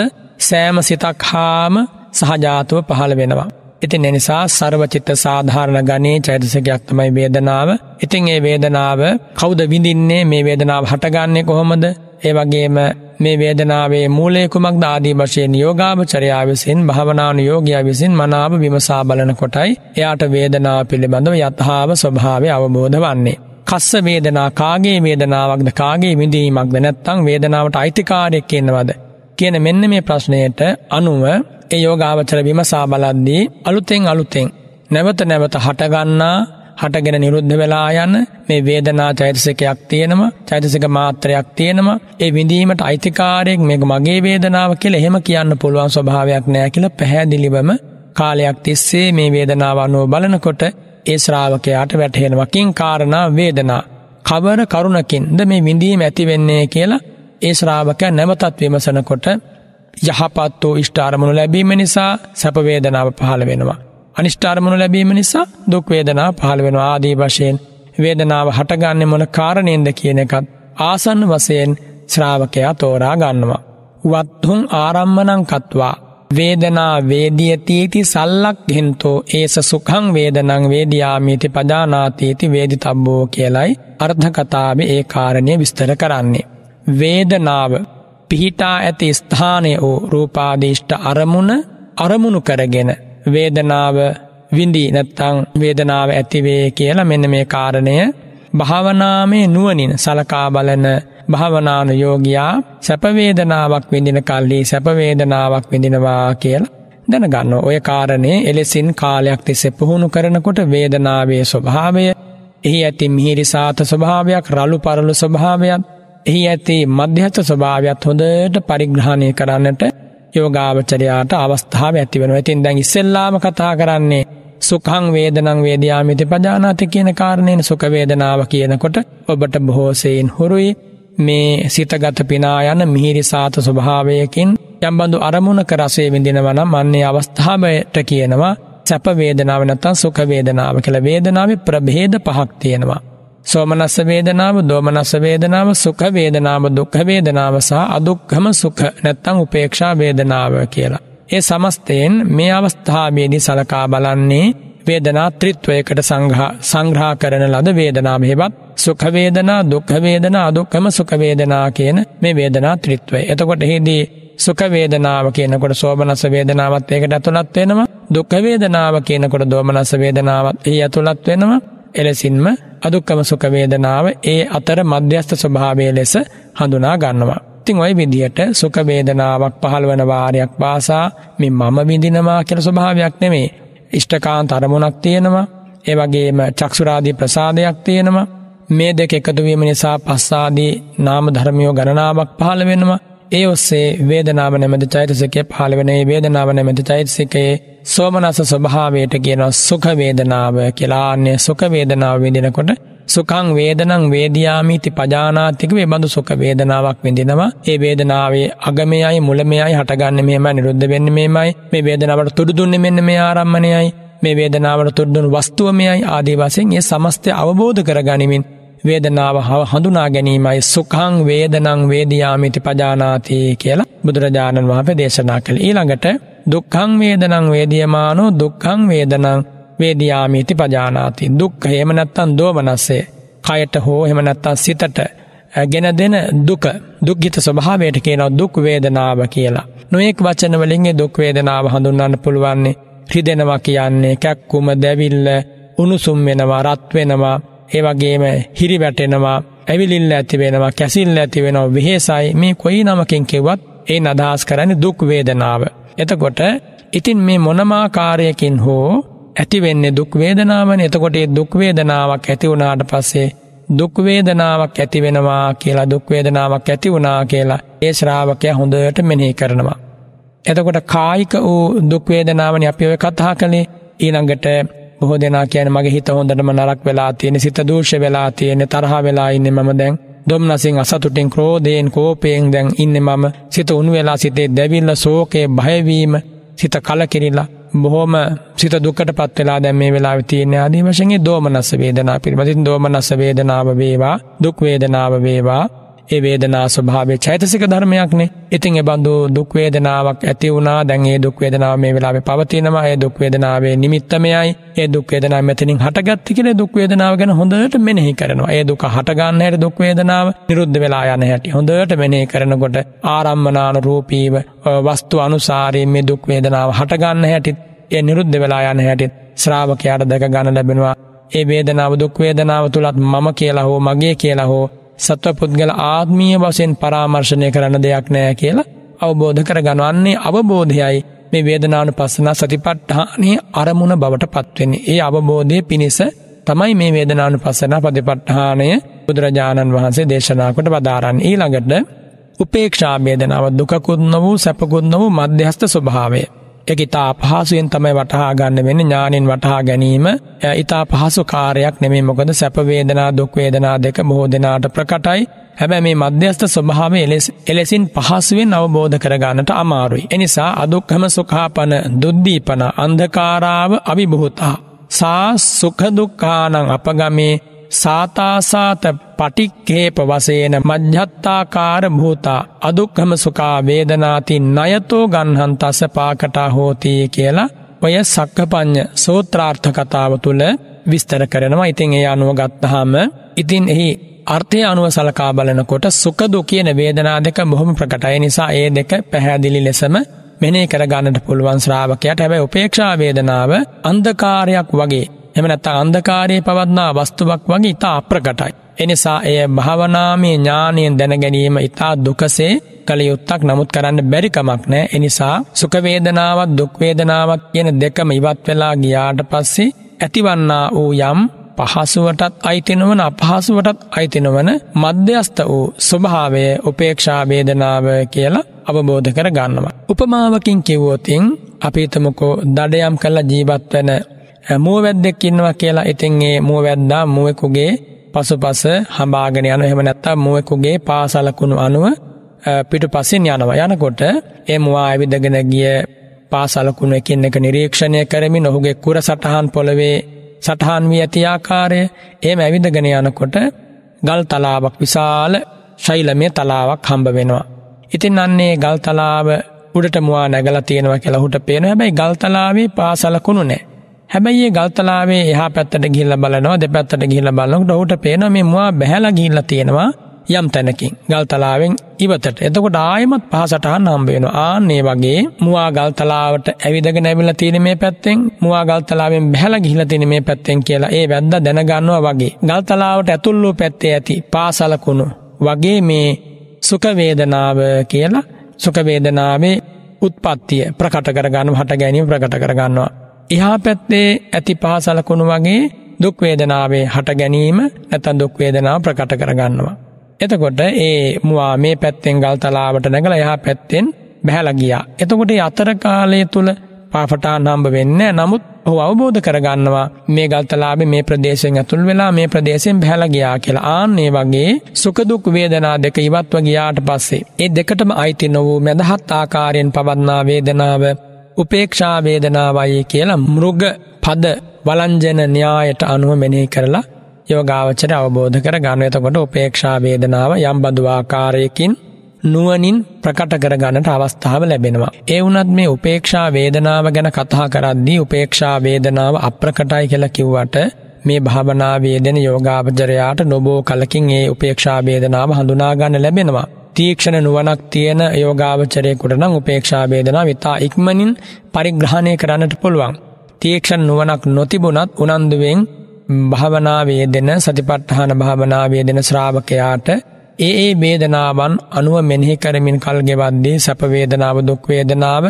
සෑම සිතක් හාම සහජාතව පහළ වෙනවා. ඉතින් එනිසා සර්වචිත්ත සාධාරණ ගනී චෛතසකයක් තමයි වේදනාව. ඉතින් ඒ වේදනාව කෞද විඳින්නේ මේ වේදනාව හටගන්නේ කොහොමද? ඒ වගේම මේ වේදනාවේ මූලය කුමක්ද ආදී වශයෙන් යෝගාවචරයා විසින් භවනානු යෝගයා විසින් මනාව විමසා බලන කොටයි එයාට වේදනාව පිළිබඳව යථාව ස්වභාවය අවබෝධ වන්නේ. කස්ස වේදනා කාගේ වේදනාවක්ද කාගේ විඳීමක්ද නැත්නම් වේදනාවට අයිතිකාරයෙක් ඉන්නවද කියන මෙන්න මේ ප්‍රශ්නයට අනුව ඒ යෝගාවචර විමසා බලද්දී අලුතෙන් අලුතෙන් නැවත නැවත හටගන්නා හටගෙන නිරුද්ධ වෙලා යන මේ වේදනා චෛතසිකයක් තියෙනවා චෛතසික මාත්‍රයක් තියෙනවා ඒ විඳීමට අයිතිකාරයෙක් මේක මගේ වේදනාව කියලා එහෙම කියන්න පුළුවන් ස්වභාවයක් නෑ කියලා පැහැදිලිවම කාලයක් තිස්සේ මේ වේදනාව අනුව බලනකොට ඒ ශ්‍රාවකයාට වැටහෙනවා කින් කාරණා වේදනා කවර කරුණකින්ද මේ විඳීම ඇති වෙන්නේ කියලා ඒ ශ්‍රාවකයා නැවතත් විමසනකොට යහපත් වූ ඉෂ්ට අරමුණු ලැබීම නිසා සැප වේදනාව පහළ වෙනවා. අනිෂ්ට අරමුණු ලැබීම නිසා දුක් වේදනාව පහළ වෙනවා ආදී වශයෙන් වේදනාව හටගන්නේ මොන කාරණයෙන්ද කියන එකත් ආසන්න වශයෙන් ශ්‍රාවකයා තෝරා ගන්නවා. වත්තුන් ආරම්මණං කତ୍වා වේදනා වේදියතිීති සල්ලක් හෙන්තෝ ඒස සුකං වේදනං වේදයාමීති පජානාතීති වේදි තබ්බෝ කියලයි අර්ධකතාව ඒ කාරණය විස්තර කරන්නේ. වේදනාව පිහිටා ඇති ස්ථානය වූ රූපාදේෂ්ට අරමුණ අරමුණු කරගෙන වේදනාව විඳී නැත්තං වේදනාව ඇතිවේ කියලා මෙන්න මේ කාරණය භාවනාමේ නුවනින් සලකා බලන භාවනානු යෝගයා සැපවේදනාවක් විඳින කල්ලි සැපවේදනාවක් විඳිනවා කියලා දැනගන්න ඔය කාරණය එලෙසින් කාලයක් තිස්සේ පුහුණු කරනකොට වේදනාවේ ස්වභාවය එහි ඇති මිහිරිසාත ස්වභාවයක් රළු පරලු ස්වභාවයක් එහි ඇති මධ්‍යස්ථ ස්වභාවයක්ත් හොඳට පරිග්‍රහණය කරන්නට යෝගාවචරයාට අවස්ථාව ඇති වෙනවා. ඉතින් දැන් ඉස්සෙල්ලාම කතා කරන්නේ සුඛං වේදනං වේදයාමිති පජානාති කියන කාරණයෙන් සුඛ වේදනාව කියනකොට ඔබට බොහෝ සෙයින් හුරුයි මේ සිතගත පිනා යන මිහිරිසාත ස්වභාවයකින් යම්බඳු අරමුණක රසය විඳිනවා නම් අන්නේ අවස්ථාවට කියනවා සැප වේදනාව නැත්නම් සුඛ වේදනාව කියලා වේදනාවේ ප්‍රභේද පහක් තියෙනවා. සෝමනස්ස වේදනාව, දෝමනස්ස වේදනාව, සුඛ වේදනාව, දුක්ඛ වේදනාව සහ අදුක්ඛම සුඛ නැත්නම් උපේක්ෂා වේදනාව කියලා. ඒ සමස්තයෙන් මේ අවස්ථාවේදී සලකා බලන්නේ වේදනා ත්‍රිත්වයකට සංග්‍රහ කරන ලද වේදනා මෙහෙවත් සුඛ වේදනා දුක්ඛ වේදනා අදුක්ඛම සුඛ වේදනා කියන මේ වේදනා ත්‍රිත්වය. එතකොට එහිදී සුඛ වේදනාව කියනකොට සෝමනස වේදනාවත් ඒකට ඇතුළත් වෙනවා. දුක්ඛ වේදනාව කියනකොට දෝමනස වේදනාවත් එහි ඇතුළත් වෙනවා. එලෙසින්ම අදුක්කම සුඛවේදනාව ඒ අතර මධ්‍යස්ථ ස්වභාවය ලෙස හඳුනා ගන්නවා. ඉතිං ඔය විදිහට සුඛවේදනාවක් පහළවන වාරයක් පාසා මේ මම විඳිනවා කියල ස්වභාවයක් නෙමේ. ඉෂ්ඨකාන් තරමුණක් තියෙනවා. ඒවගේම චක්ෂුරාදී ප්‍රසාදයක් තියෙනවා. මේ දෙක එකතුවීම නිසා පස්සාදී නාම ධර්මියෝ ගණනාවක් පහළ වෙනවා ඒ ඔස්සේ වේදනාව නැමැති චෛතසිකය පහළ වෙන ඒ වේදනාව නැමැති චෛතසිකයේ සෝමනස ස්වභාවයට කියනවා සුඛ වේදනාව කියලා. අනේ සුඛ වේදනාව විඳිනකොට සුඛං වේදනං වේදියාමිති පජානාතික වේබඳු සුඛ වේදනාවක් විඳිනවා. ඒ වේදනාවේ අගමයයි මුලමයයි හටගන්නේ මෙහෙමයි නිරුද්ධ වෙන්නේ මෙහෙමයි. මේ වේදනාවට තුඩු දුන්නේ මෙන්න මේ ආරම්මණයයි. මේ වේදනාවට තුඩු දුන් වස්තුව මෙයයි ආදී වශයෙන් ඒ සමස්තය අවබෝධ කරගනිමින් වේදනාව හඳුනා ගැනීමයි සුකං වේදනං වේදයාමිති පජානාති කියලා බුදුරජාණන් වහන්සේ දේශනා කළ ඊළඟට දුක්ඛං වේදනං වේදියමානෝ දුක්ඛං වේදනං වේදයාමිති පජානාති දුක්ඛ එහෙම නැත්නම් දෝමනස්සේ කයට හෝ එහෙම නැත්නම් සිතට ගෙන දෙන දුක දුක්ගිත ස්වභාවයට කියනවා දුක් වේදනාව කියලා නොඑක් වචන වලින් ඒ දුක් වේදනාව හඳුන්වන්න පුළුවන් රිදෙනවා කියන්නේ කැක්කුම දැවිල්ල උණුසුම් වෙනවා රත් වෙනවා ඒ වගේම හිරි වැටෙනවා ඇවිලිල්ල ඇතිවෙනවා කැසිල්ල ඇතිවෙනවා විහෙසයි මේ කොයි නමකින් කෙවත් ඒ අදහස් කරන්නේ දුක් වේදනාව. එතකොට ඉතින් මේ මොනමාකාරයකින් හෝ ඇතිවෙන්නේ දුක්වේදනාවන එතකොට ඒ දුක්වේදනාවක් ඇති වුණාට පස්සේ දුක්වේදනාවක් ඇතිවෙනවා කියලා දුක්වේදනාවක් ඇති වුණා කියලා ඒ ශ්‍රාවකය හොඳට මෙනෙහි කරනවා. එතකොට කායික වූ දුක්වේදනාවන අපි ඔය කතා කළේ ඊළඟට බොහෝ දෙනා කියන මගේ හිත හොඳටම නරක් වෙලා තියෙන සිත දූෂ්‍ය වෙලා තියෙන තරහ වෙලා ඉන්නේ මම දැන් දුම්නසින් අසතුටින් ක්‍රෝධයෙන් කෝපයෙන් දැන් ඉන්නේ මම සිත උණු වෙලා සිතේ දැවිල්ල ශෝකේ බය වීම සිත කලකිරිලා බොහොම සිත දුකටපත් වෙලා දැන් මේ වෙලාවේ තියෙන ආදී වශයෙන් දෝමනස් වේදනා පිළිබඳින් දෝමනස් වේදනාව වේවා දුක් වේදනාව වේවා ඒ වේදනා ස්වභාවේ චෛතසික ධර්මයක්නේ. ඉතින් ඒ බඳු දුක් වේදනාවක් ඇති වුණා. දැන් ඒ දුක් වේදනාව මේ වෙලාවේ පවතිනවා. ඒ දුක් වේදනාවේ නිමිත්තමයයි. ඒ දුක් වේදනාව මෙතනින් හටගත්ති කියලා දුක් වේදනාව ගැන හොඳට මෙනෙහි කරනවා. ඒ දුක හට ගන්න හැටි දුක් වේදනාව නිරුද්ධ වෙලා යන හැටි හොඳට මෙනෙහි කරනකොට ආරම්මනාන රූපීව වස්තු අනුසාරයෙන් මේ දුක් වේදනාව හට ගන්න හැටිත් ඒ නිරුද්ධ වෙලා යන හැටිත් ශ්‍රාවකයාට දැක ගන්න ලැබෙනවා. ඒ වේදනාව දුක් වේදනාව තුලත් මම කියලා හෝ මගේ කියලා හෝ සත්ව පුද්ගල ආත්මීය වසයෙන් පරාමර්ශණය කරන්න දෙයක් නෑ කියලා අවබෝධ කර ගනවන්නේ අවබෝධයයි මේ වේදනානු පස්සන සතිපට්ඨානය අරමුණ බවට පත්වෙන්නේ ඒ අවබෝධය පිණිස තමයි මේ වේදනානු පසන පතිපට්ඨානය බුදුරජාණන් වහන්සේ දේශනාකොට වදාරන් ඊළඟට උපේක්ෂා වේදනාව දුකකුත් නොවූ සැපකුත් නොවූ මධ්‍යහස්ත ස්වභාවය ඒක ඉතා අපහසුයෙන් තමයි වටහා ගන්න වෙන්නේ ඥාණයෙන් වටහා ගැනීම ඉතා පහසු කාර්යයක් නෙමෙයි මොකද සැප වේදනා දුක් වේදනා දෙක බොහෝ දෙනාට ප්‍රකටයි හැබැයි මේ මධ්‍යස්ථ ස්වභාවය එලෙසින් පහසුවෙන් අවබෝධ කරගන්නට අමාරුයි. එනිසා අදුක්හම සුඛාපන දුද්දීපන අන්ධකාරාව අවිභූතා සා සුඛ දුක්ඛානං අපගමේ සාතාසාත පටික්කේප වසේන මජ්්‍යත්තාකාර භූතා අදුක්හම සුකා වේදනාති නයතෝ ගන්හන් තසපාකටා හෝතය කියලා ඔය සක්කපං්ඥ සෝත්‍රාර්ථ කතාව තුළ විස්තර කරනවා ඉතින් ඒ අනුව ගත්තහාම ඉතින් එහි අර්ථය අනුව සලකා බලනකොට සුකදු කියන වේදනා දෙක බොහොම ප්‍රකටය නිසා ඒ දෙක පැහැදිලි ලෙසම මෙනේ කරගන්නට පුළුවන් ශ්‍රාවකයට හැබැ උපේක්ෂා වේදනාව අන්දකාරයක් වගේ එම නැත අන්ධකාරයේ පවත්නා වස්තුවක් වගේ ඉතා අප්‍රකටයි. එනිසා එය භාවනාමේ ඥානයෙන් දැනගැනීම ඉතා දුකසේ කළ යුත්තක් නමුත් කරන්න බැරිකමක් නෑ එනිසා සුකවේදනාවත් දුක්වේදනාවත් කියන දෙකම ඉවත් වෙලා ගියාට පස්සේ ඇතිවන්නා වූ යම් පහසුවටත් අයිතිනවන අපහසුවටත් අයිතිනවන මධ්‍යස්ථ වූ ස්වභාවය උපේක්ෂාවේදනාව කියලා අවබෝධ කර ගන්නවා. උපමාවකින් කිව්වෝතින් අපිතමකෝ දඩයම් කල්ල ජීවත්වන මුවවැද්දෙක් ඉන්නවා කියලා ඉතින් ඒ මුවවැද්දා මුවෙකුගේ පසුපස හඹාගෙන යන එහෙම නැත්තම් මුවෙකුගේ පාසලකුණු අනුව පිටුපසින් යනවා යනකොට ඒ මුවා ඇවිදගෙන ගිය පාසලකුණු එකින් එක නිරීක්ෂණය කරමින් ඔහුගේ කුර සටහන් පොළවේ සටහන් වී ඇති ආකාරය එහෙම ඇවිදගෙන යනකොට ගල් තලාවක් විශාල ශෛලමය තලාවක් හම්බ වෙනවා. ඉතින් අන්නේ ගල් තලාව උඩට මුවා නැගලා තියෙනවා කියලා ඔහුට පේනවා. හැබැයි ගල් තලාවේ පාසලකුණු නැහැ. හැබැයි ඒ ගල්තලාවේ එහා පැත්තට ගිහිල්ලා බලනවා දෙපැත්තට ගිහිල්ලා බලනකොට ඔහුට පේනවා මේ මුවා බැහැලා ගිහිල්ලා තියෙනවා යම් තැනකින් ගල්තලාවෙන් ඉවතට. එතකොට ආයෙමත් පහසටහන් හම්බ වෙනවා. ආන් මේ වගේ මුවා ගල්තලාවට ඇවිදගෙන ඇවිල්ලා තියෙන මේ පැත්තෙන් මුවා ගල්තලාවෙන් බැහැලා ගිහිල්ලා තියෙන මේ පැත්තෙන් කියලා ඒ වැද්දා දැනගන්නවා වගේ. ගල්තලාවට ඇතුල් වූ පැත්තේ ඇති පාසලකුණු වගේ මේ සුඛ වේදනාව කියලා සුඛ වේදනාවේ උත්පත්තිය ප්‍රකට කරගන්නව හට ගැනීම ප්‍රකට කරගන්නවා. එහා පැත්තේ ඇති පාසලකුණු වගේ දුක්වේදනාවේ හට ගැනීම නැතන් දුක්වේදනාව ප්‍රකට කරගන්නවා. එතකොට ඒ මවා මේ පැත්තෙන් ගල් තලාවට නැගල එහා පැත්තෙන් බැහැලගියා. එතකොට අතර කාලය තුළ පාපටා නම්බ වෙන්න නමුත් ඔහු අවබෝධ කරගන්නවා මේ ගල්තලාබ මේ ප්‍රදේශෙන් ඇතුල් වෙලා මේ ප්‍රදේශෙන් බැලගයා කියලා ආන්නේ වගේ සුකදුක් වේදනා දෙක ඉවත්ව ගියාට පස්සේ. ඒ දෙකටම අයිති නොවූ මැදහත් ආකාරයෙන් පවත්නා වේදනාව උපේක්ෂාවේදනාවයේ කියලා මෘග පද වලංජන න්‍යායට අනුව මෙනෙහි කරලා යෝගාවචර අවබෝධ කර ගන්න එතකොට උපේක්ෂාවේදනාව යම් බඳුවාකාරයකින් නුවනින් ප්‍රකට කර ගන්නට අවස්ථාව ලැබෙනවා. ඒ වුණත් මේ උපේක්ෂා වේදනාව ගැන කතා කරද්දී උපේක්ෂා වේදනාව අප්‍රකටයි කියලා කිව්වට මේ භාවනා වේදෙන යෝගාවචරයාට නොබෝ කලකින් ඒ උපේක්ෂා වේදනාව හඳුනා ගන්න ලැබෙනවා. තීක්ෂණ නුවණක් තියෙන යෝගාවචරයෙකුට නම් උපේක්ෂා වේදනාව ඉතා ඉක්මනින් පරිග්‍රහණය කරන්නට පුළුවන්. තීක්ෂණ නුවණක් නොතිබුණත් උනන්දුවෙන් භාවනාවේ දෙන සතිපට්ඨාන භාවනාවේ දෙන ශ්‍රාවකයාට ඒ ඒ වේදනාවන් අනුව මෙනෙහි කරමින් කල් ගෙවද්දී සැප වේදනාව දුක් වේදනාව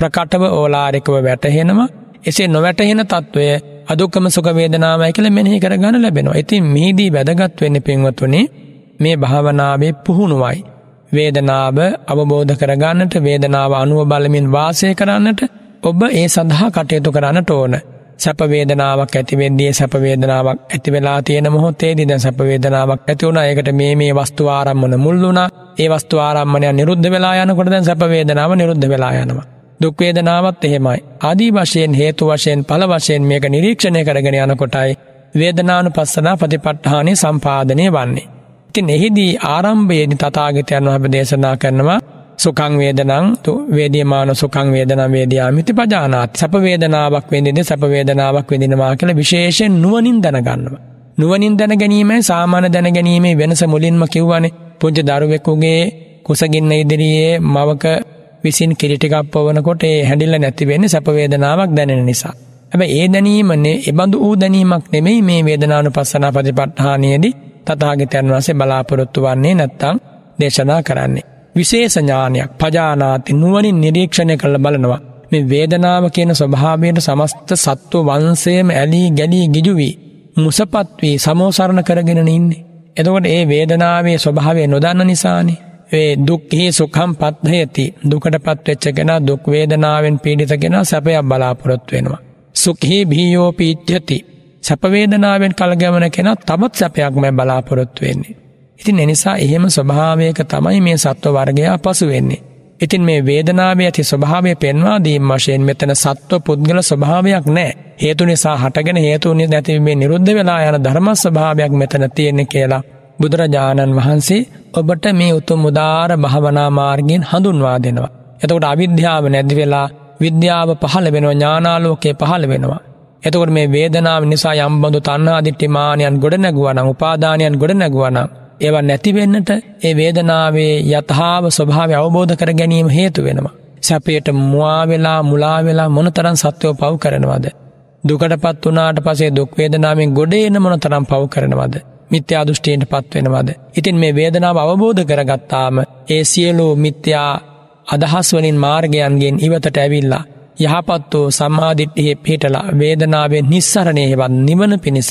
ප්‍රකටව ඕලාරිකව වැටහෙනවා එසේ නොවැටහෙන తত্ত্বය අදුක්කම සුඛ වේදනාවයි කියලා මෙනෙහි කරගන්න ලැබෙනවා. ඉතින් මෙහිදී වැදගත් වෙන්නේ පින්වතුනි මේ භාවනාවේ පුහුණුවයි. වේදනාව අවබෝධ කරගන්නට වේදනාව අනුව බලමින් වාසය කරන්නට ඔබ ඒ සඳහා කටයුතු කරන්නට ඕන. සැපවේදනාවක් ඇතිවෙද්දී සැපවේදනාවක් ඇතිවෙලා තියෙන මොහොතේදී දැන් සැපවේදනාවක් ඇති වුණා. ඒකට මේ මේ වස්තු ආරම්මන මුල් වුණා. ඒ වස්තු ආරම්මණය නිරුද්ධ වෙලා යනකොට දැන් සැපවේදනාව නිරුද්ධ වෙලා යනවා. දුක් වේදනාවත් එහෙමයි. ආදී වශයෙන් හේතු වශයෙන් ඵල වශයෙන් මේක නිරීක්ෂණය කරගෙන යනකොටයි වේදනානුපස්සනා ප්‍රතිපත්ඨානෙ සම්පාදනය වන්නේ. තින් එහිදී ආරම්භයේදි තතාගතයන් වහප දේශනා කරනවා සුකං වේදනං වේදියමාන සුකං වේදනා වේදියාමිති පජානාති. සැප වේදනාවක් වෙන්දින්නේ සැප වේදනාවක් විඳිනවා කියලා විශේෂයෙන් නුවණින් දැනගන්නවා. නුවණින් දැන ගැනීමෙන් සාමාන්‍ය දැන ගැනීමේ වෙනස මුලින්ම කිව්වනේ. පුංචි දරුවෙකුගේ කුසගින්න ඉදිරියේ මවක විසින් කිරි ටිකක් පවනකොට ඒ හැඬිලා නැති වෙන්නේ සැප වේදනාවක් දැනෙන නිසා. හැබැයි ඒ දැනීමනේ ඒබඳු ඌ දැනීමක් නෙමෙයි මේ වේදනානුපස්සනා ප්‍රතිපත්තාණයේදී තථාගතයන් වහන්සේ බලාපොරොත්තු වන්නේ නැත්තම් දේශනා කරන්නේ. විශේෂ ඥානයක් පජානාති නුවණින් නිරීක්ෂණය කළ බලනවා. මේ වේදනාව කියන ස්වභාවයට සමස්ත සත්ව වංශයේම ඇලී ගැලී ගිජු වී මුසපත් වී සමෝසරණ කරගෙන ඉන්නේ. එතකොට මේ වේදනාවේ ස්වභාවය නොදන්න නිසානේ ඒ දුක්හි සුඛම් පත්හයති දුකටපත් වෙච්ච කෙනා දුක් වේදනාවෙන් පීඩිත කෙනා සැපයක් බලාපොරොත්තු වෙනවා. සුඛී භීයෝ පීත්‍යති සැපවේදනාවෙන් කළගැමන කෙනා තවත් සැපයක්ම බලාපොරොත්තු වෙන්නේ. ඉතින් එනිසා එහෙම ස්වභාවයක තමයි මේ සත්ව වර්ගයා පසු වෙන්නේ. ඉතින් මේ වේදනාවේ ඇති ස්වභාවය පෙන්වා දීම වශයෙන් මෙතන සත්ව පුද්ගල ස්වභාවයක් නැහැ. හේතු නිසා හටගෙන හේතුන්‍ය නැති මේ නිරුද්ධ වෙලා යන ධර්ම ස්වභාවයක් මෙතන තියෙන්නේ කියලා බුදුරජාණන් වහන්සේ ඔබට මේ උතුම් උදාාර භවනා මාර්ගයෙන් හඳුන්වා දෙනවා. එතකොට අවිද්‍යාව නැති වෙලා විද්‍යාව පහළ වෙනවා ඥානාලෝකය පහළ වෙනවා. එතකොට මේ වේදනාව නිසා යම්බඳු තන්නාදිට්ටිමානයන් ගොඩ නැගුවනම් උපාදානයන් ගොඩ නැගුවනම් ඒව නැතිවෙන්නට ඒ වේදනාවේ යථාව ස්වභාව අවබෝධ කර ගැනීම හේතු වෙනවා. සැපයට මවාවෙලා මුලාවෙලා මොනතරන් සත්‍යව පව් කරනවද. දුකටපත් වනාට පසේ දුක්වේදනාවෙන් ගොඩ එන මොනතරම් පව් කරනවද. මිත්‍යා දුෘෂ්ටීන්ට පත්වෙනවද. ඉතින් මේ වේදනාව අවබෝධ කරගත්තාම ඒ සියලූ මිත්‍යා අදහස් වලින් මාර්ගයන්ගෙන් ඉවතට ඇවිල්ලා යහපත් වූ සම්මාධිට්ටිහි පිහිටලා වේදනාවෙන් නිස්සරණයහෙවත් නිවන පිණිස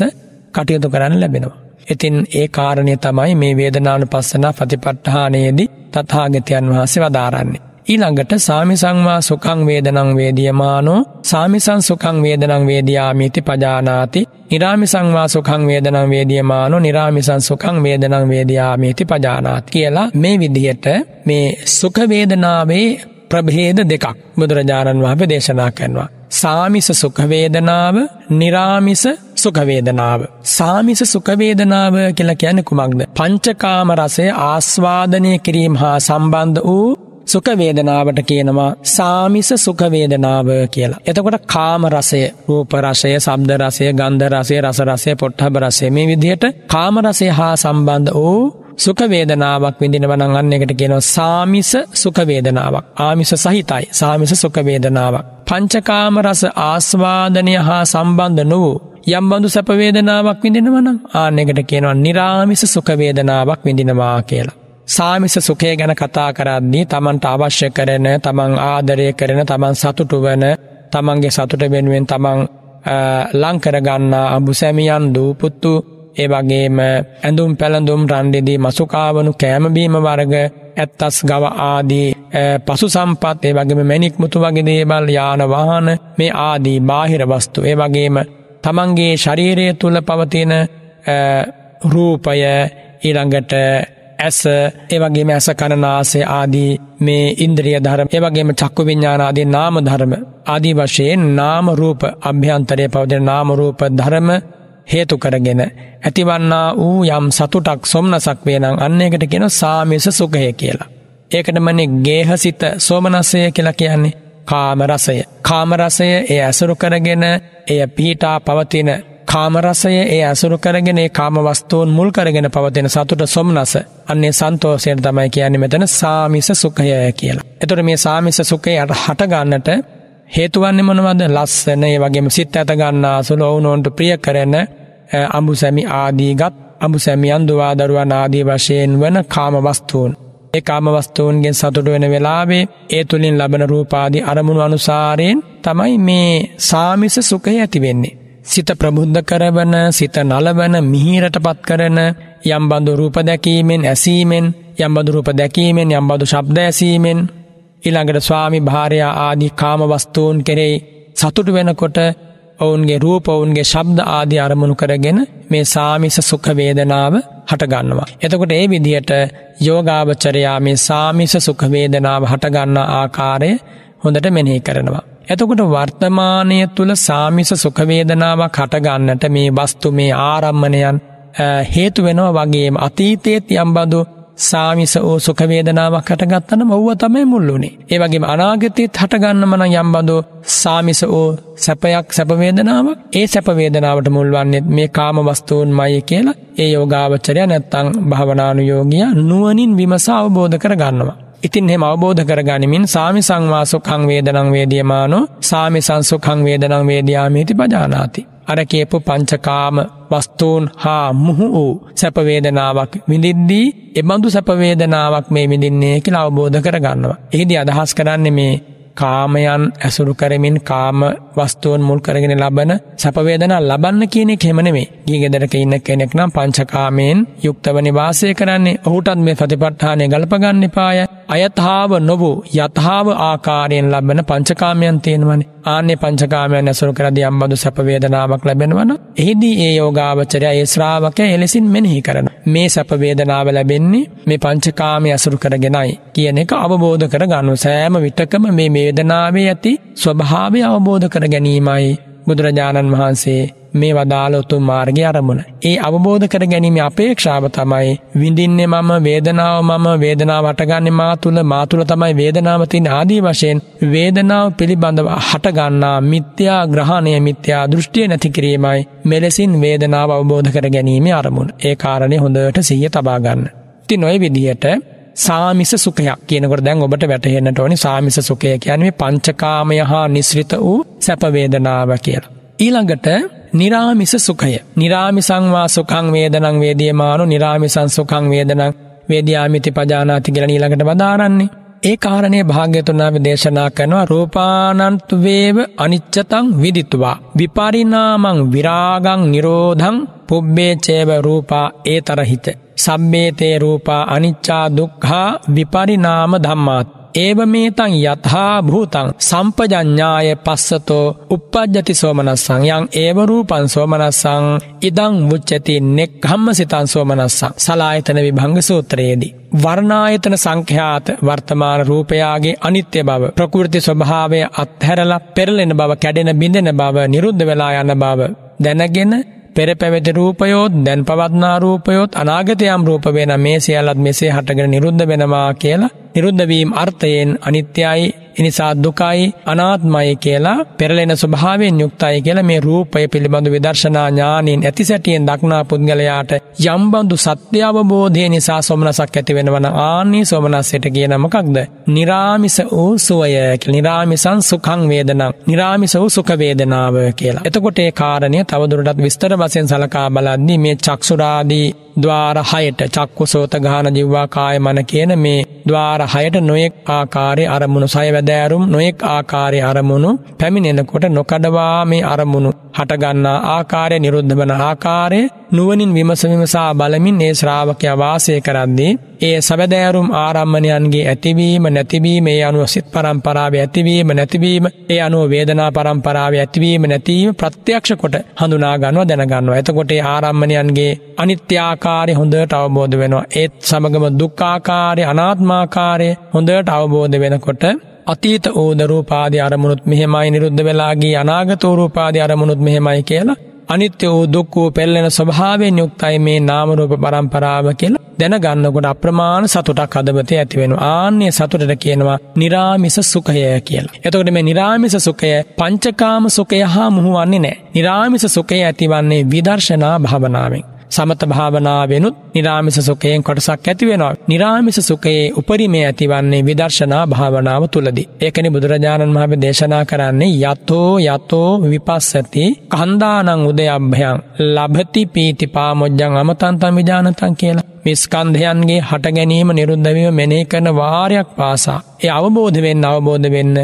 කටයුතු කරන්න ලැබෙනවා. ඉතින් ඒ කාරණය තමයි මේ වේදනානු පස්සනා ප්‍රතිපට්ඨානයේදී තතාගතයන් වහන්සේ වදාරන්නේ. ඊළඟට සාමිසංවා සුකං වේදනං වේදියමානෝ සාමිසං සුකං වේදනං වේදයාමීති පජානාති නිරාමිසංවා සුකං වේදනං වේදියමානෝ නිරාමිසං සුකං වේදනං වේදයාමීති පජානාත් කියලා මේ විදිහට මේ සුඛ වේදනාවේ ප්‍රභේද දෙකක් බුදුරජාණන් වහන්සේ දේශනා කරනවා. සාමිස සුඛවේදනාව නිරාමිස සුඛවේදනාව. සාමිස සුඛවේදනාව කියලා කියන්නේ කුමක්ද? පංචකාම රසය ආස්වාදනය කිරීම හා සම්බන්ධ වූ සුඛවේදනාවට කියනවා සාමිස සුඛවේදනාව කියලා. එතකොට කාම රසය, රූප රසය, ශබ්ද රසය, ගන්ධ රසය, රස රසය, පොට්ටහබ රසය මේ විදිහට කාම රසය හා සම්බන්ධ වූ සුකවේදනාවක් විඳිනවනං අන්න එකට කියනවා සාමිස සුකවේදනාවක් ආමිස සහිතයි සාමිස සුකවේදනාවක්. පංචකාම රස ආස්වාදනය හා සම්බන්ධ නොවූ යම්බඳු සැපවේදනාවක් විඳෙනවනම් ආන එකට කියනවා නිරාමිස සුකවේදනාවක් විඳිනවා කියලා. සාමිස සුකය ගැන කතා කරන්නේ තමන්ට අවශ්‍ය කරන තමන් ආදරය කරන තමන් සතුටු වන තමන්ගේ සතුට වෙනුවෙන් තමන් ලංකරගන්නා අඹු සැමියන් දූපුත්තු ඒ වගේම ඇඳුම් පැළඳුම් රන්ඩෙදී මසුකාවනු කෑමබීම වර්ග ඇත්තස් ගව ආදී පසු සම්පත් ඒ වගේම මැනික් මුතු වගේ දේබල් යානවාහන මේ ආදී බාහිර වස්තු ඒ වගේම තමන්ගේ ශරීරය තුළ පවතින රූපය ඊළඟට ඇස ඒවගේම ඇස කණනාසේ ආදී මේ ඉන්ද්‍රිය ධරම ඒවගේම චක්කු විඤ්ඥානාදී නාම ධර්ම ආදී වශයෙන් නාම රූප අභ්‍යන්තරය පවතින නාම රූප ධරම හේතු කරගෙන ඇතිවන්නා වූ යම් සතුටක් සොම්නසක් වේ නම් අන්න එකට කියන සාමිස සුඛය කියලා. ඒකටමනේ ගේහසිත සෝමනසය කියලා කියන්නේ කාමරසය. කාමරසය ඒ ඇසුරු කරගෙන එය පිහිටා පවතින කාමරසය ඒ ඇසුරු කරගෙන ඒ කාමවස්තුූන් මුල් කරගෙන පවතින සතුට සොම්නස අන්නේ සන්තෝසයට තමයි කියන්නේ මෙතන සාමිස සුඛය කියලා. එතොට මේ සාමිස සුඛය අට හටගන්නට හේතුවන්නේ මොනවද ලස්සන ඒ වගේම සිත් ඇතගන්නා සුළු ඔවුනොන්ට ප්‍රිය කරන අඹුසැමි ආදීගත් අඹුසැමියන් දුවා දරුවන් ආදී වශයෙන් වන කාමවස්තුූන්. ඒ කාමවස්තුූන්ගෙන් සතුට වෙන වෙලාවේ ඒ තුළින් ලබන රූපාදී අරමුණු අනුසාරයෙන් තමයි මේ සාමිස සුකය ඇතිවෙන්නේ. සිත ප්‍රබුද්ධ කරවන සිත නලවන මිහිරට පත් කරන යම්බඳු රූප දැකීමෙන් ඇසීමෙන් යම්බඳු රූප දැකීමෙන් යම්බඳු ශබ්ද ඇසීමෙන් ඊළඟට ස්වාමි භාරයා ආදී කාමවස්තුූන් කෙරෙයි සතුට වෙනකොට ඔවුන්ගේ රූප ඔවුන්ගේ ශබ්ද ආදී අරමුණු කරගෙන මේ සාමිස සුඛවේදනාව හටගන්නවා. එතකොට ඒ විදිහට යෝගාවචරයා මේ සාමිස සුඛවේදනාව හටගන්නා ආකාරය හොඳට මෙනෙහි කරනවා. එතකොට වර්තමානය තුළ සාමිස සුඛවේදනාවක් හටගන්නට මේ වස්තු මේ ආරම්මණයන් හේතු වෙනවා වගේම අතීතයේ යම්බඳු සාමිස වූ සුඛවේදනාවක් හටගත්තනම ඔව්ව තමයි මුල්ලුනේ. ඒ වගේම අනාගතයේත් හටගන්නම නම් යම්බඳු සාමිස වූ සැපයක් සැපවේදනාවක් ඒ සැපවේදනාවට මුල්වන්නේ මේ කාම වස්තුන්මයි කියලා ඒ යෝගාවචරය නැත්තං භාවනානුයෝගියා නුවණින් විමසා අවබෝධ කරගන්නවා. ඉතින් එහෙම අවබෝධ කරගනිමින් සාමි සංවාසුඛං වේදනං වේදියමානෝ සාමි සංසුඛං වේදනං වේදියාමේති පජානාති. අර කියපු පංචකාම වස්තුන් හා මුහු වූ සැප වේදනාවක් විඳින්දී එබඳු සැප වේදනාවක් මේ විඳින්නේ කියලා අවබෝධ කරගන්නවා. එහිදී අදහස් කරන්නේ මේ කාමයන් ඇසුරු කරමින් කාම වස්තුන් මුල් කරගෙන ලබන සැපවේදනා ලබන්න කියන එක හැම නෙමෙයි. ගිහි ගෙදරක ඉන්න කෙනෙක් නම් පංචකාමයෙන් යුක්තව නිවාසය කරන්නේ. ඔහුටත් මේ සතිපට්ඨානය ගලප ගන්න එපාය. අයථාව නොබෝ යථාව ආකාරයෙන් ලබන පංචකාමයන් තියෙනවනේ. ආන්නේ පංචකාමයන් ඇසුරු කරදී අම්බඳු සැප වේදනාවක් ලැබෙනවනම් එෙහිදී ඒ යෝගාවචරය ඒ ශ්‍රාවකය එලෙසින් මෙනෙහි කරන. මේ සැප වේදනාව ලැබෙන්නේ මේ පංචකාමයේ ඇසුරු කරගෙනයි කියන එක අවබෝධ කරගන්න සෑම විටකම මේ වේදනාවේ ඇති ස්වභාවය අවබෝධ කර ගැනීමයි බුදුරජාණන් වහන්සේ මේ වදාලොතු මාර්ගය අරමුණ. ඒ අවබෝධ කර ගැනීම අපේක්ෂාව තමයි විඳින්නේ මම වේදනාව මම වේදනාව අටගන්නේ මා තුළ මා තුළ තමයි වේදනාව තින් ආදී වශයෙන් වේදනාව පිළිබඳව හටගන්නා මිත්‍යා ග්‍රහණය මිත්‍යා දෘෂ්ටිය නැති කිරීමයි මෙලෙසින් වේදනාව අවබෝධ කර ගැනීම අරමුණ. ඒ කාරණේ හොඳට සිහිය තබා ගන්න. ඉතින් ওই විදිහට සාමිස සුකයක් කියනකට දැන් ඔබට වැටහෙන්නට ඕනි සාමිස සුකය කියන්නේ පංචකාමය හා නිස්්‍රිත වූ සැපවේදනාව කියලා. ඊළඟට නිරාමිස සුකය නිරාමිසංවා සුකං වේදනං වේදියමානු නිරාමිසං සුකං වේදනං වේදයාමිති පජානාති කියලා ඊළඟට බදාරන්නේ ඒ කාරණේ භාග්‍යතුනාව දේශනා කරනවා රූපානන්තු වේව අනිච්චතං විදිත්වා විපරිණාමං විරාගං නිරෝධං පුබ්බේ චේව රූපා ඒතරහිත සම්මේතේ රූපා අනිච්චා දුක්ඛා විපරිණාම ධම්මාත් ඒව මේතං යතහා භූතං සම්පජඥාය පස්සතෝ උපද්ජති සෝමනස්සං යං ඒවරූපන් සෝමනස්සං ඉදං මුච්චති නෙක් හම්ම සිතන් සෝමනස්සං සලායතන විභංග සූත්‍රයේදී. වර්ණායතන සංඛ්‍යාත වර්තමාන රූපයාගේ අනිත්‍ය බව ප්‍රකෘති ස්වභාවය අත්හැරලා පෙරලෙන බව කැඩෙන බිඳෙන බව නිරුද්ධ වෙලා යන බව දැනගෙන පෙර පැවති රූපයෝත් දැන් පවත්නා රූපයෝත් අනාගත යම් රූප වෙන මේ සියල්ලත් මෙසේ හටගෙන නිරුද්ධ වෙනවා කියලා නිරුද්ධ වීම අර්ථයෙන් අනිත්‍යයි එනිසා දුකයි අනාත්මයි කියලා පෙරලෙන ස්වභාවයෙන් යුක්තයි කියලා මේ රූපය පිළිබඳු විදර්ශනා ඥානයෙන් ඇති සැටියෙන් දක්නා පුද්ගලයාට යම්බඳු සත්‍ය අවබෝධය නිසා සොමනසක් ඇති වෙනවන ආන්නේ සොමනස්සයට කියන මොකක්ද? निराமிස වූ සුවය කියලා. निराமிසං සුඛං වේදනා. निराமிස වූ සුඛ වේදනාව කියලා. එතකොට ඒ කාරණය තවදුරටත් විස්තර වශයෙන් සලකා බලද්දී මේ චක්සුරාදී ද්වාර හයට චක්කුසෝත ගාන ජිව්වා කාය මන කියන මේ ද්වාර හයට නොයෙක් ආකාරය අරමුණු සයවැදෑරුම් නොයෙක් ආකාරය අරමුණු පැමිණෙනකොට නොකඩවා මේ අරමුණු හටගන්නා ආකාරය නිරුද්ධ වන ආකාරය නුවනින් විමසවිමසා බලමින් ඒ ශ්‍රාවකය වාසය කරද්දී. ඒ සබදෑරුම් ආරම්මණයන්ගේ ඇතිවීම නැතිවීම ඒ අනුව සිත් පරම්පරාව ඇතිවීම නැතිවීම ඒ අනුව වේදනා පරම්පරාව ඇතිවීම නැතිීම ප්‍රත්‍යක්ෂ කොට හඳුනාගන්නවා දැනගන්නවා. එතකොට ආරම්මණයන්ගේ අනිත්‍යාකා ආකාරය හොඳට අවබෝධ වෙනවා. ඒත් සමගම දුක්ඛාකාරය අනාත්මාකාරය හොඳට අවබෝධ වෙනකොට අතීත ඕදරූපාදි අරමුණුත් මෙහෙමයි නිරුද්ධ වෙලාගේ අනාගත රූපාදි අරමුණුත් මෙහෙමයි කියලා අනිත්‍ය වූ දුක් වූ පෙළෙන ස්වභාවයෙන් යුක්තයි මේ නාම රූප පරම්පරාව කියලා දැනගන්නකොට අප්‍රමාණ සතුටක් හදවතේ ඇති වෙනවා. ආන්නේ සතුටට කියනවා निराமிස සුඛය කියලා. එතකොට මේ निराமிස සුඛය පංචකාම සුඛය හා මුහුවන්නේ නැහැ. निराமிස සුඛය ඇතිවන්නේ විදර්ශනා භාවනාවෙන්. සමත භාවනාවෙනුත් නිරාමිස සුකයෙන් කොටසක් ඇතිවෙනවා. නිරාමිස සුකයේ උපරිමේ ඇතිවන්නේ විදර්ශනා භාවනාව තුළදී. ඒකනි බුදුරජාණන් වහම දේශනා කරන්නේ යතෝ යතෝ විපස්සති කන්දානං උදයබ්භයන් ලබති පීති පාමොජ්ජන් අමතන්තම් විජානතන් කියලා. මිස්කන්ධයන්ගේ හට ගැනීම නිරුද්ධවීම මෙනේ කරන වාරයක් පාසා. ඒ අවබෝධ වෙන්න අවබෝධ වෙන්න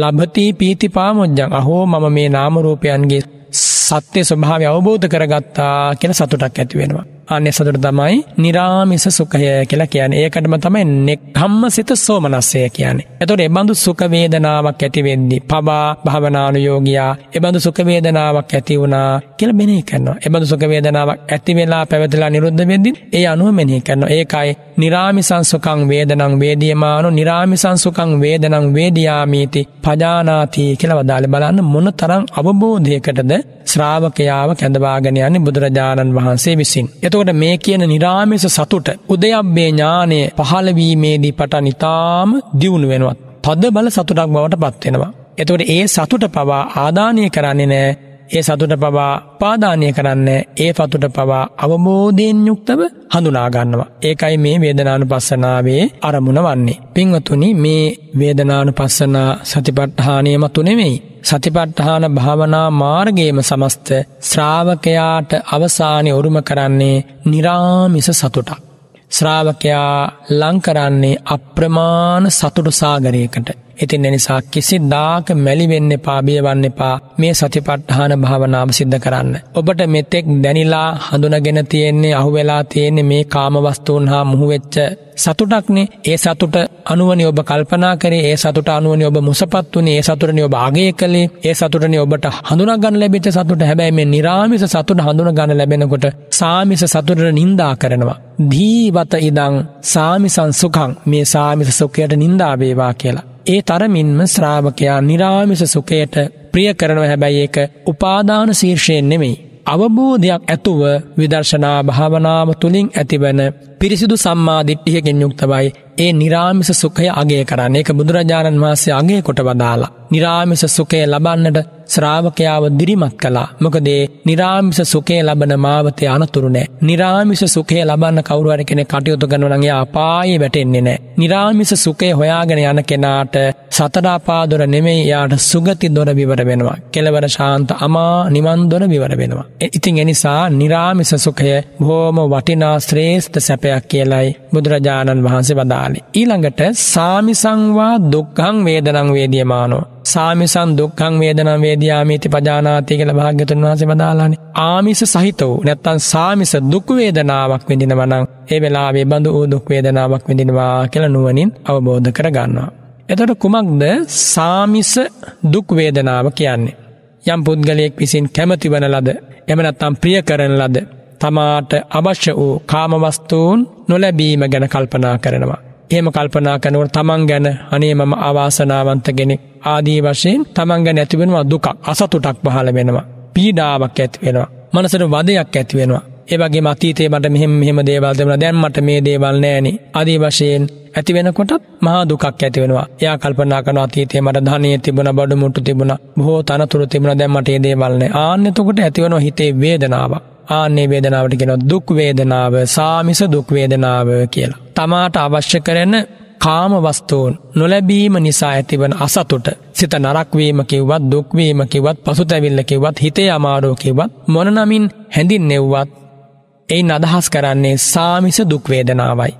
ලබති පීති පාමොජ්ජන් අහෝ මම මේ නාමරූපයන්ගේ සත්‍යය ස්වභාව අවබෝධ කරගත්තා කියෙන සතුටක් ඇතිවෙනවා. අන්‍ය සතුට තමයි නිරාමිස සුකය කියලා කියන ඒකටම තමයි නෙක් හම්ම සිත සෝමනස්සය කියන්නේ. එතොට එබඳු සුකවේදනාවක් ඇතිවෙද්දි. පබා භාවනානුයෝගයා එබඳු සුකවේදනාවක් ඇති වුණා කියල මෙෙහි කරනවා. එබඳු සුකවේදනාවක් ඇතිවෙලා පැවතිලා නිරුද්ධ වෙද්දි ඒ අනුව මෙෙහි කරනවා. ඒකයි නිරාමිසංසුකං වේදනං වේදියමානු නිරාමිසංසුකං වේදනං වේදයාමීති පජානාතිී කියල වදාළ බලන්න මොන තරං අවබෝධයකටද ශ්‍රාවකයාව කැඳවාගෙනයන්නේ බුදුරජාණන් වහන්සේ විසින්. එත එතකොට මේ කියන නිරාමිස සතුට උදයබ්බේ ඥානය පහළවීමේදී පටන් ඉතාම දියුණු වෙනවත්. තද බල සතුටක් බවට පත්වෙනවා. එතකොට ඒ සතුට පවා ආධානය කරන්නේ නෑ ඒ සතුට පවා පාදානය කරන්න ඒ සතුට පවා අවබෝධයෙන් යුක්තව හඳුනාගන්නවා. ඒකයි මේ වේදනානු පස්සනාවේ අරමුණ වන්නේ. පින්වතුනි මේ වේදනානු පස්සනා සතිපට්ඨානයම තුනෙවෙයි. සතිපට්ඨාන භාවනා මාර්ගයේම සමස්ත ශ්‍රාවකයාට අවසානය උරුම කරන්නේ निराமிස සතුටක්. ශ්‍රාවකයා ලං කරන්නේ අප්‍රමාණ සතුට සාගරයකට. ඉතින් එනිසා කිසි දාක මැලිවෙන්න එපා බියවන්න එපා මේ සතිපට්ඨාන භාවනාව සිද්ධ කරන්න. ඔබට මෙතෙක් දැනිලා හඳුනගෙන තියෙන්නේ අහුවෙලා තියෙන්නේ මේ කාමවස්තුන් හා මුහුවෙච්ච සතුටක්නේ ඒ සතුට අනුවනි ඔබ කල්පනා කරේ ඒ සතුට අනුවනි ඔබ මුසපත් වුණේ ඒ සතුටනේ ඔබ ආගය කළේ ඒ සතුටනේ ඔබට හඳුනා ගන්න ලැබෙච්ච සතුට හැබැයි මේ निराமிස සතුට හඳුනා ගන්න ලැබෙනකොට සාමිස සතුටට නිඳා කරනවා දීවත ඉදං සාමිසං සුඛං මේ සාමිස සුඛයට නිඳා වේවා කියලා ඒ තරමින්ම ශ්‍රාවකයා නිරාමිස සුකයට ප්‍රිය කරනව හැබැයි ඒක උපාදාන ශීර්ෂයෙන් නෙමෙයි. අවබෝධයක් ඇතුව විදර්ශනා භාවනාව තුළින් ඇතිවන පිරිසිදු සම්මාධිට්ටියකින් යුක්තවයි ඒ නිරාමිස සුකය අගේ කරන්න එක බුදුරජාණන් වහන්සේ අගේ කොට වදාලා. නිරාමිස සුකය ලබන්නට ශ්‍රාවකයාව දිරිමත් කලා මොකදේ නිරාමිස සුකේ ලබන මාවතය අනතුරුනෑ. නිරාමිස සුකේ ලබන්න කවරුවර කෙන කටයුතු ගනවනගේ අපායේ වැටෙන්නේ නෑ. නිරාමිස සුකේ හොයාගෙන යන කෙනාට සතරාපාදොර නෙමෙයි යාට සුගති දොර විවර වෙනවා. කෙලවර ශාන්ත අමා නිමන් දොර විවර වෙනවා. ඉතින් එනිසා නිරාමිස සුකය බොහෝම වටිනා ශ්‍රේෂ්ඨ සැපය සූත්‍රයක් කියලයි බුදුරජාණන් වහන්සේ වදාලේ. ඊළඟට සාමිසංවා දුක්හං වේදනං වේදියමානෝ. සාමිසන් දුක්කං වේදන වේදයාමීති පජානාතය කළ භාග්‍යතුන් වහස බදාලානේ ආමිස සහිතව නැත්තන් සාමිස දුක්වේදනාවක් විඳිනවනං ඒ වෙලාවේ බඳු වූ දුක්වේදනාවක් විඳිනවා කියල නුවනින් අවබෝධ කරගන්නවා. එතොට කුමක්ද සාමිස දුක්වේදනාව කියන්නේ. යම් පුද්ගලයෙක් විසින් කැමතිවන ලද එමනත්තම් ප්‍රිය කරන ලද තමාට අවශ්‍ය වූ කාමවස්තුූන් නොලැබීම ගැන කල්පනා කරනවා. එහෙම කල්පනා කරනවට තමන් ගැන අනේ මම අවාසනාවන්ත කෙනෙක් ආදී වශයෙන් තමන් ගැන ඇතිවෙනවා දුකක් අසතුටක් පහළ වෙනවා. පීඩාවක් ඇති වෙනවා. මනසට වදයක් ඇති වෙනවා. ඒ වගේ අතීතේ මට මෙහෙම මෙහෙම දේවල් තිබුණා දැන් මට මේ දේවල් නැහෙනේ. ආදී වශයෙන් ඇති වෙනකොටත් මහා දුකක් ඇති වෙනවා. එයා කල්පනා කරන අතීතේ මට ධානිය තිබුණා, බඩු මුට්ටු තිබුණා, බොහෝ තනතුරු තිබුණා. දැන් මට මේ දේවල් නැහැ. ආන්න එතකොට ඇති වෙනවා හිතේ වේදනාවක්. ආන්නේ වේදනාවට කෙනො දුක් වේදනාව සාමිස දුක් වේදනාව කියලා. තමාට අවශ්‍ය කරන කාමවස්තුූන් නොලැබීම නිසා ඇතිවන අසතුට සිත නරක්වීම කිව්වත් දුක්වීම කිවත් පසු තැවිල්ල කිවත් හිතේ අමාරෝ කිවත් මොනනමින් හැඳින් නෙව්වත් එයි නදහස් කරන්නේ සාමිස දුක්වේදනාවයි.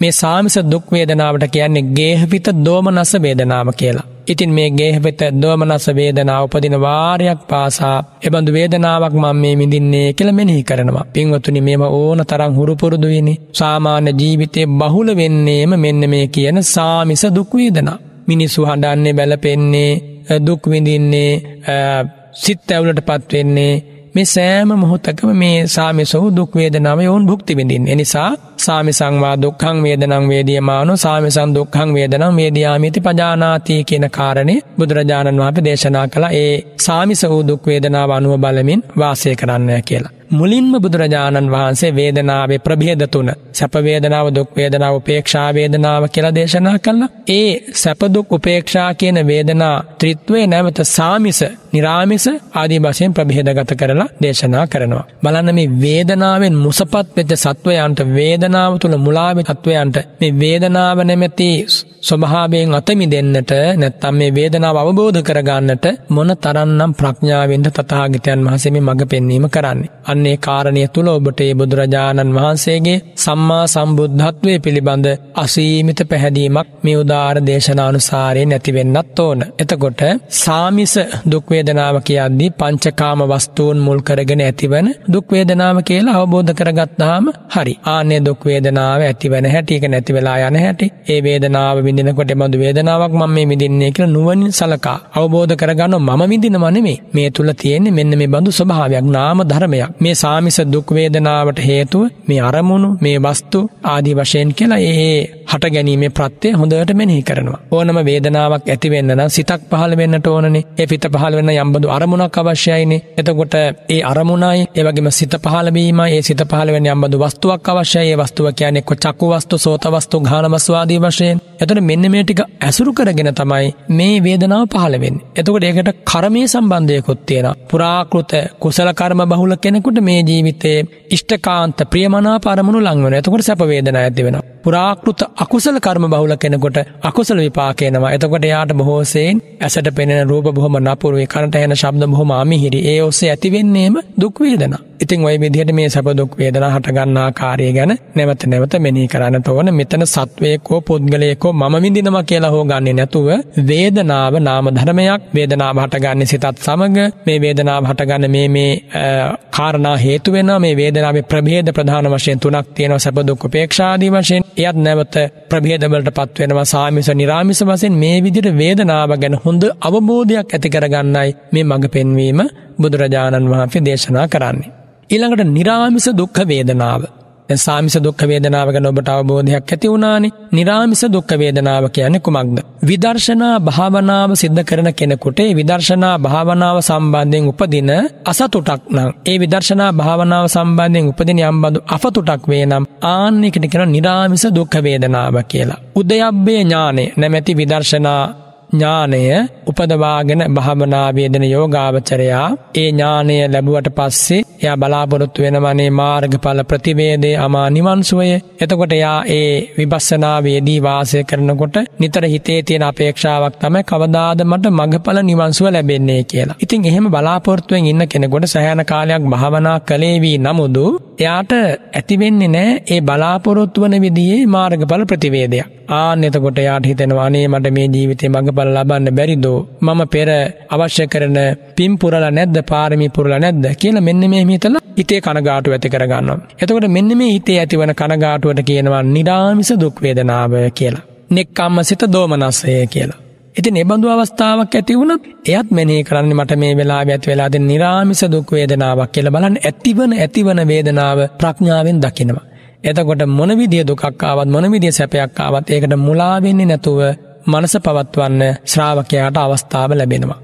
මේ සාමිස දුක්වේදනාවට කියන්නේ ගේහපිත දෝමනස වේදනාව කියලා. ඉතින් මේ ගේහපෙත දෝමනස්ස වේදනා උපදින වාරයක් පාසා එබඳු වේදනාවක් මම මේ මිඳින්නේ කියලා මෙනෙහි කරනවා. පින්වතුනි මේව ඕන තරම් හුරු පුරුදුවෙනි. සාමාන්‍ය ජීවිතේ බහුල වෙන්නේම මෙන්න මේ කියන සාමිස දුක් වේදනා. මිනිස්සු හඬන්නේ බැලපෙන්නේ දුක් විඳින්නේ සිත් ඇවුලට පත්වෙන්නේ මේ සෑම මොහොතකම මේ සාමිසෝ දුක් වේදනාව යෝන් භුක්ති විඳින්න. ඒ නිසා සාමිසං වා දුක්ඛං වේදනං වේදියමානෝ සාමිසං දුක්ඛං වේදනං වේදියාමිති පජානාති කියන කාරණේ බුදුරජාණන් වහන්සේ දේශනා කළ ඒ සාමිසෝ දුක් වේදනාව අනුව බලමින් වාසය කරන්න කියලා. මුලින්ම බුදුරජාණන් වහන්සේ වේදනාවේ ප්‍රභේද තුන සැප වේදනාව දුක් වේදනාව උපේක්ෂා වේදනාව කියලා දේශනා කළා. ඒ සැප දුක් උපේක්ෂා කියන වේදනා ත්‍රිත්වයේ නැවත සාමිස, निराමිස ආදී වශයෙන් ප්‍රභේදගත කරලා දේශනා කරනවා. බලන්න මේ වේදනාවෙන් මුසපත් වෙච්ච සත්වයන්ට වේදනාව තුල මුලා වෙච්ච සත්වයන්ට මේ වේදනාව නැමැති ස්වභාවයෙන් අත මිදෙන්නට නැත්නම් මේ වේදනාව අවබෝධ කරගන්නට මොන තරම්නම් ප්‍රඥාවෙන්ද තථාගතයන් වහන්සේ මේ මඟ පෙන්වීම කරන්නේ. අන්නේ කාරණය තුළ ඔබට ඒ බුදුරජාණන් වහන්සේගේ සම්මා සම්බුද්ධත්වය පිළිබඳ අසීමිත පැහැදීමක් මේ උදාර දේශනානුසාරය නැතිවෙන්නත් ඕන. එතකොට සාමිස දුක්වේදනාව කියද්දී පංචකාම වස්තුූන් මුල් කරගෙන ඇතිවන දුක්වේදනාව කියලා අවබෝධ කරගත්තාම හරි ආනේ දුක්වේදනාව ඇතිවන හැටියක නැතිවෙලා යන හැටි ඒ වේදනාව විඳිනකොට මදු වේදනාවක් මම මේ විදින්නේ කියලා නුවනින් සලකා අවබෝධ කරගන්න මම විදිනවනෙමේ මේ තුළ තියෙන්නේ මෙන්න මේ බඳු ස්වභාවයක් නාම ධර්මයක් මේ මේ සාමිස දුක් වේදනාවට හේතුව මේ අරමුණු මේ වස්තු ආදී වශයෙන් කියලා ඒ හට ගැනීමේ ප්‍රත්‍යය හොඳට මෙනෙහි කරනවා. ඕනම වේදනාවක් ඇති වෙන්න නම් සිතක් පහළ වෙන්නට ඕනනේ. ඒ පිට පහළ වෙන්න යම්බඳු අරමුණක් අවශ්‍යයිනේ. එතකොට ඒ අරමුණයි ඒ වගේම සිත පහළ වීමයි ඒ සිත පහළ වෙන්න යම්බඳු වස්තුවක් අවශ්‍යයි. ඒ වස්තුව කියන්නේ චක්කු වස්තු, සෝත වස්තු, ඝාන වස්තු ආදී වශයෙන්. එතකොට මෙන්න මේ ටික ඇසුරු කරගෙන තමයි මේ වේදනාව පහළ වෙන්නේ. එතකොට ඒකට කර්මයේ සම්බන්ධයකුත් තියෙනවා. පුරාකෘත කුසල කර්ම බහුල කෙනෙකුට අපිට මේ ජීවිතයේ ඉෂ්ඨකාන්ත ප්‍රියමනාප අරමුණු ලං වෙනවා. එතකොට සැප වේදනා ඇති වෙනවා. පුරාකෘත අකුසල කර්ම බහුල කෙනකොට අකුසල විපාකයනවා එතකොට යාට බොහෝසයෙන් ඇසට පෙනෙන රූප බොහොම නපුරුවේ කරට එන ශබ්ද බොහොම අමිහිරි ඒ ඔස්සේ ඇතිවෙන්නේම දුක්වේදන. ඉතින් ඔය විදිහට මේ සැප දුක් වේදනා හටගන්නා කාර්යය ගැන නැවත නැවත මෙනෙහි කරන්න තෝන මෙතන සත්වයක් හෝ පුද්ගලයෙක් හෝ මම විඳිනවා කියලා හෝ ගන්නේ නැතුව වේදනාව නාම ධර්මයක් වේදනාව හටගන්නේ සිතත් සමග මේ වේදනාව හටගන්න මේ මේ කාරණා හේතු වෙනවා මේ වේදනාවේ ප්‍රභේද ප්‍රධාන වශයෙන් තුනක් තියෙනවා සැප දුක් උපේක්ෂා ආදී වශයෙන් එයත් නැවත ප්‍රභේදවලට පත්වෙනවා සාමිස නිරාමිස වසෙන් මේ විදිට වේදනාව ගැන හොඳ අවබෝධයක් ඇතිකරගන්නයි මේ මඟ පෙන්වීම බුදුරජාණන් වහන්සේ දේශනා කරන්නේ. ඊළඟට නිරාමිස දුක්ඛ වේදනාව. සාමිස දුක්ඛ වේදනාව ගැන ඔබට අවබෝධයක් ඇති වුණානේ. නිරාමිස දුක්ඛ වේදනාව කියන්නේ කුමක්ද? විදර්ශනා භාවනාව සිද්ධ කරන කෙනෙකුට විදර්ශනා භාවනාව සම්බන්ධයෙන් උපදින අසතුටක් නම් ඒ විදර්ශනා භාවනාව සම්බන්ධයෙන් උපදින යම්බඳු අසතුටක් වේ නම් ආන්න එකට කියන නිරාමිස දුක්ඛ වේදනාව කියලා. උදයබ්බේ ඥානෙ නැමැති විදර්ශනා ඥානය උපදවාගෙන භාවනාවේදන යෝගාවචරයා ඒ ඥානය ලැබුවට පස්සේ යා බලාපොරොත්තු වෙනවනේ මාර්ගඵල ප්‍රතිවේදේ අමා නිවන්සුවය එතකොට යා ඒ විපස්සනාවේදී වාසය කරනකොට නිතර හිතේ තියෙන අපේක්ෂාවක් තමයි කවදාද මට මගඵල නිවන්සුව ලැබෙන්නේ කියලා. ඉතින් එහෙම බලාපොරොත්තුවෙන් ඉන්න කෙනෙකුට සෑහන කාලයක් භාවනා කළේ වී නමුදු එයාට ඇති වෙන්නේ නැහැ ඒ බලාපොරොත්තු වන විදිහේ මාර්ගඵල ප්‍රතිවේදයක්. ආන්න එතකොට යාට හිතෙනවා අනේ මට මේ ජීවිතේ මග ප්‍රතිඵල ලබන්න බැරිද? මම පෙර අවශ්‍ය කරන පින් පුරලා නැද්ද? පාරමී පුරලා නැද්ද? කියලා මෙන්න මේ හිතලා හිතේ කනගාටුව ඇති කරගන්නවා. එතකොට මෙන්න මේ හිතේ ඇතිවන කනගාටුවට කියනවා නිරාමිස දුක් වේදනාව කියලා. නෙක්කම්ම සිත දෝමනසය කියලා. ඉතින් මේ බඳු අවස්ථාවක් ඇති වුණොත් එයත් මෙනෙහි කරන්න මට මේ වෙලාවේ ඇති වෙලා දෙන නිරාමිස දුක් වේදනාවක් කියලා බලන්න ඇතිවන ඇතිවන වේදනාව ප්‍රඥාවෙන් දකිනවා. එතකොට මොන විදිය දුකක් ආවත් මොන විදිය සැපයක් ආවත් ඒකට මුලා වෙන්නේ නැතුව මනස පවත්වන්න ශ්‍රාවකයාට අවස්ථාව ලැබෙනවා.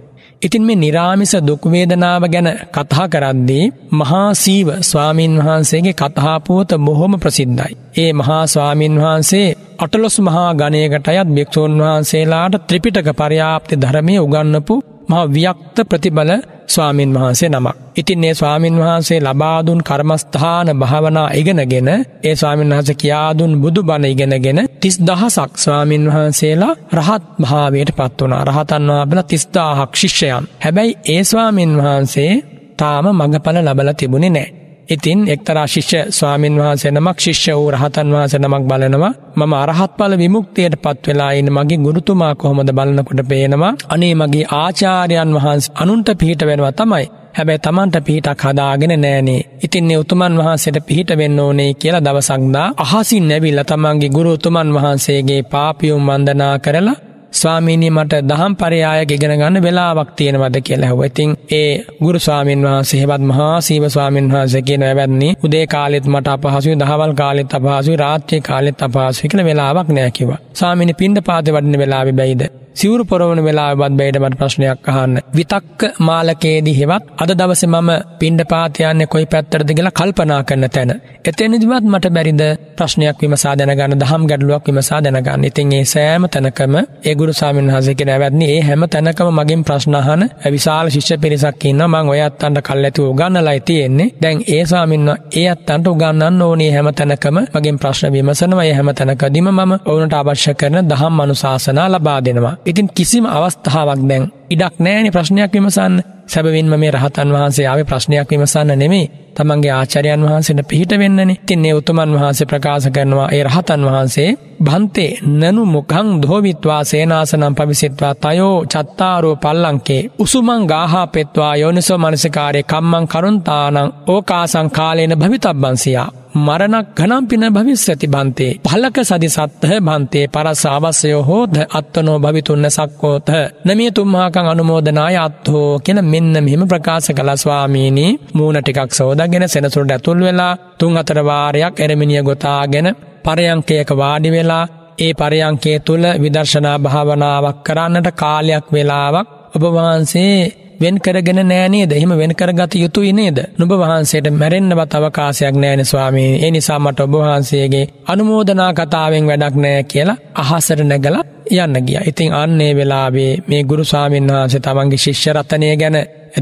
ඉතින් මේ නිරාමිස දුක්වේදනාව ගැන කතා කරද්දී මහා සීව ස්වාමීන් වහන්සේගේ කතාපුවත බොහොම ප්‍රසිද්ධයි. ඒ මහා ස්වාමීන් වහන්සේ අටලොස් මහා ගණයකට අයත් භික්‍ෂූන් වහන්සේලාට ත්‍රිපිටක පරයාප්ති ධරමය උගන්නපු මහා ව්‍යක්ත ප්‍රතිබල ස්වාමින් වහන්සේ නමක්. ඉතින් ඒ ස්වාමින් වහන්සේ ලබාදුන් කර්මස්ථාන භාවනා ඉගෙනගෙන ඒ ස්වාමින් වහස කියාදුන් බුදු බණ ඉගෙනගෙන තිස් දහසක් ස්වාමින් වහන්සේලා රහත් භාවයට පත් වනා රහතන් වහබල තිස්දාහක් ශිෂ්‍යයන්. හැබැයි ඒ ස්වාමින් වහන්සේ තාම මඟඵල ලබල තිබුණේ නෑ. ඉතින් එක්තරා ශිෂ්‍ය ස්වාමින් වහන්සේ නමක් ශිෂ්‍ය වූ රහතන් වහන්සේ නමක් බලනවා මම අරහත් ඵල විමුක්තියට පත් වෙලා ඉන්න මගේ ගුරුතුමා කොහොමද බලනකොට පේනවා අනේ මගේ ආචාර්යයන් වහන්සේ අනුන්ට පිහිට වෙනවා තමයි හැබැයි Tamanට පිහිටක් හදාගෙන නෑනේ. ඉතින් මේ උතුමන් වහන්සේට පිහිට වෙන්න ඕනේ කියලා දවසක් දා අහසින් නැවිලා Tamanගේ ගුරු උතුමන් වහන්සේගේ පාපියුම් වන්දනා කරලා ස්වාමීනී මට දහම් පරයායක ඉගෙන ගන්න වෙලාවක් තියෙනවද කියලා ඇහුවා. ඉතින් ඒ ගුරු ස්වාමීන් වහන්සේ හෙවත් මහා සීව ස්වාමීන් වහන්සේ කියන වැවැත්නි උදේ කාලෙත් මට අපහසුයි, දහවල් කාලෙත් අපහසුයි, රාත්‍රී කාලෙත් අපහසුයි කියලා වෙලාවක් නෑ කිව්වා. ස්වාමීනි පින්ඳ පාතේ වඩින වෙලාවේ බැයිද? සිවරු පොරවන වෙලාවත් බේටමට ප්‍රශ්නයක් අහන්න. විතක්ක මාලකයේදි හෙවත් අද දවස මම පින්ඩ පාතියන්නේ කොයි පැත්තරද කියලා කල්පනා කරන තැන. එතනදිවත් මට බැරිද ප්‍රශ්නයක් විමසා දැනගන්න දහම් ගැඩලුවක් විමසා දැනගන්න. ඉතින් ඒ සෑම තැනකම ඒ ගුරු ස්වාමීන් වහන්සේ කියන ඇවැත්නි ඒ හැම තැනකම මගෙන් ප්‍රශ්න අහන විශාල ශිෂ්‍ය පිරිසක් ඉන්නවා. මම ඔය අත්තන්ට කල්ැතිව උගන්වලායි තියෙන්නේ. දැන් ඒ ස්වාමීන් ඒ අත්තන්ට උගන්වන්න ඕනේ හැම තැනකම මගෙන් ප්‍රශ්න විමසනවා. ඒ හැම තැනකදීම මම ඔවුන්ට අවශ්‍ය කරන දහම් අනුශාසනා ලබා දෙනවා. ඉතින් කිසිම අවස්ථාවක් දැන් ඉඩක් නෑනි ප්‍රශ්නයක් විමසන්න සැබවින්ම මේ රහතන් වහන්සේ ආවේ ප්‍රශ්නයක් විමසන්න නෙමෙයි. තමන්ගේ ආචාර්යයන් වහන්සේට පිහිට වෙන්නනේ. ඉතින් මේ උතුමන් වහන්සේ ප්‍රකාශ කරනවා ඒ රහතන් වහන්සේ භන්තේ නනු මුඛං ධෝවිත්වා සේනාසනම් පවිසිත්වා තයෝ චත්තාරෝ පල්ලංකේ උසුමං ගාහා පෙත්වා යෝනිසෝ මනසිකාරේ කම්මං කරුන්තානං ඕකාසං කාලේන භවිතබ්බං සියා මරණක් ගණම්පින භවිස්සති බන්තේ පලක සදි සත්හ බන්තේ පරස අවසයෝ හෝද අත්තනෝ භවිතුන්න සක්කෝත නමිය තුම්හාකං අනුමෝදනාය අත්හෝ කියන මෙන්න මෙහෙම ප්‍රකාශ කළ ස්වාමීනී මූණ ටිකක් සෝදාගෙන සෙනසුරට ඇතුල් වෙලා තුන් හතර වාරයක් එරමිනිය ගොතාගෙන පරයන්කයක වාඩි වෙලා ඒ පරයන්කේ තුල විදර්ශනා භාවනාවක් කරන්නට කාලයක් වෙලාවක් ඔබ වහන්සේ වෙන් කරගෙන නෑ නේද? එහෙම වෙන් කරගත යුතුයි නේද? නුඹ වහන්සේට මැරෙන්නවත් අවකාශයක් නෑනේ ස්වාමීනි. ඒ නිසා මට ඔබ වහන්සේගේ අනුමෝදනා කතාවෙන් වැඩක් නෑ කියලා අහසට නැගලා යන්න ගියා. ඉතින් අන්නේ වෙලාවේ මේ ගුරු ස්වාමීන් වහන්සේ තමන්ගේ ශිෂ්‍ය රත්නය ගැන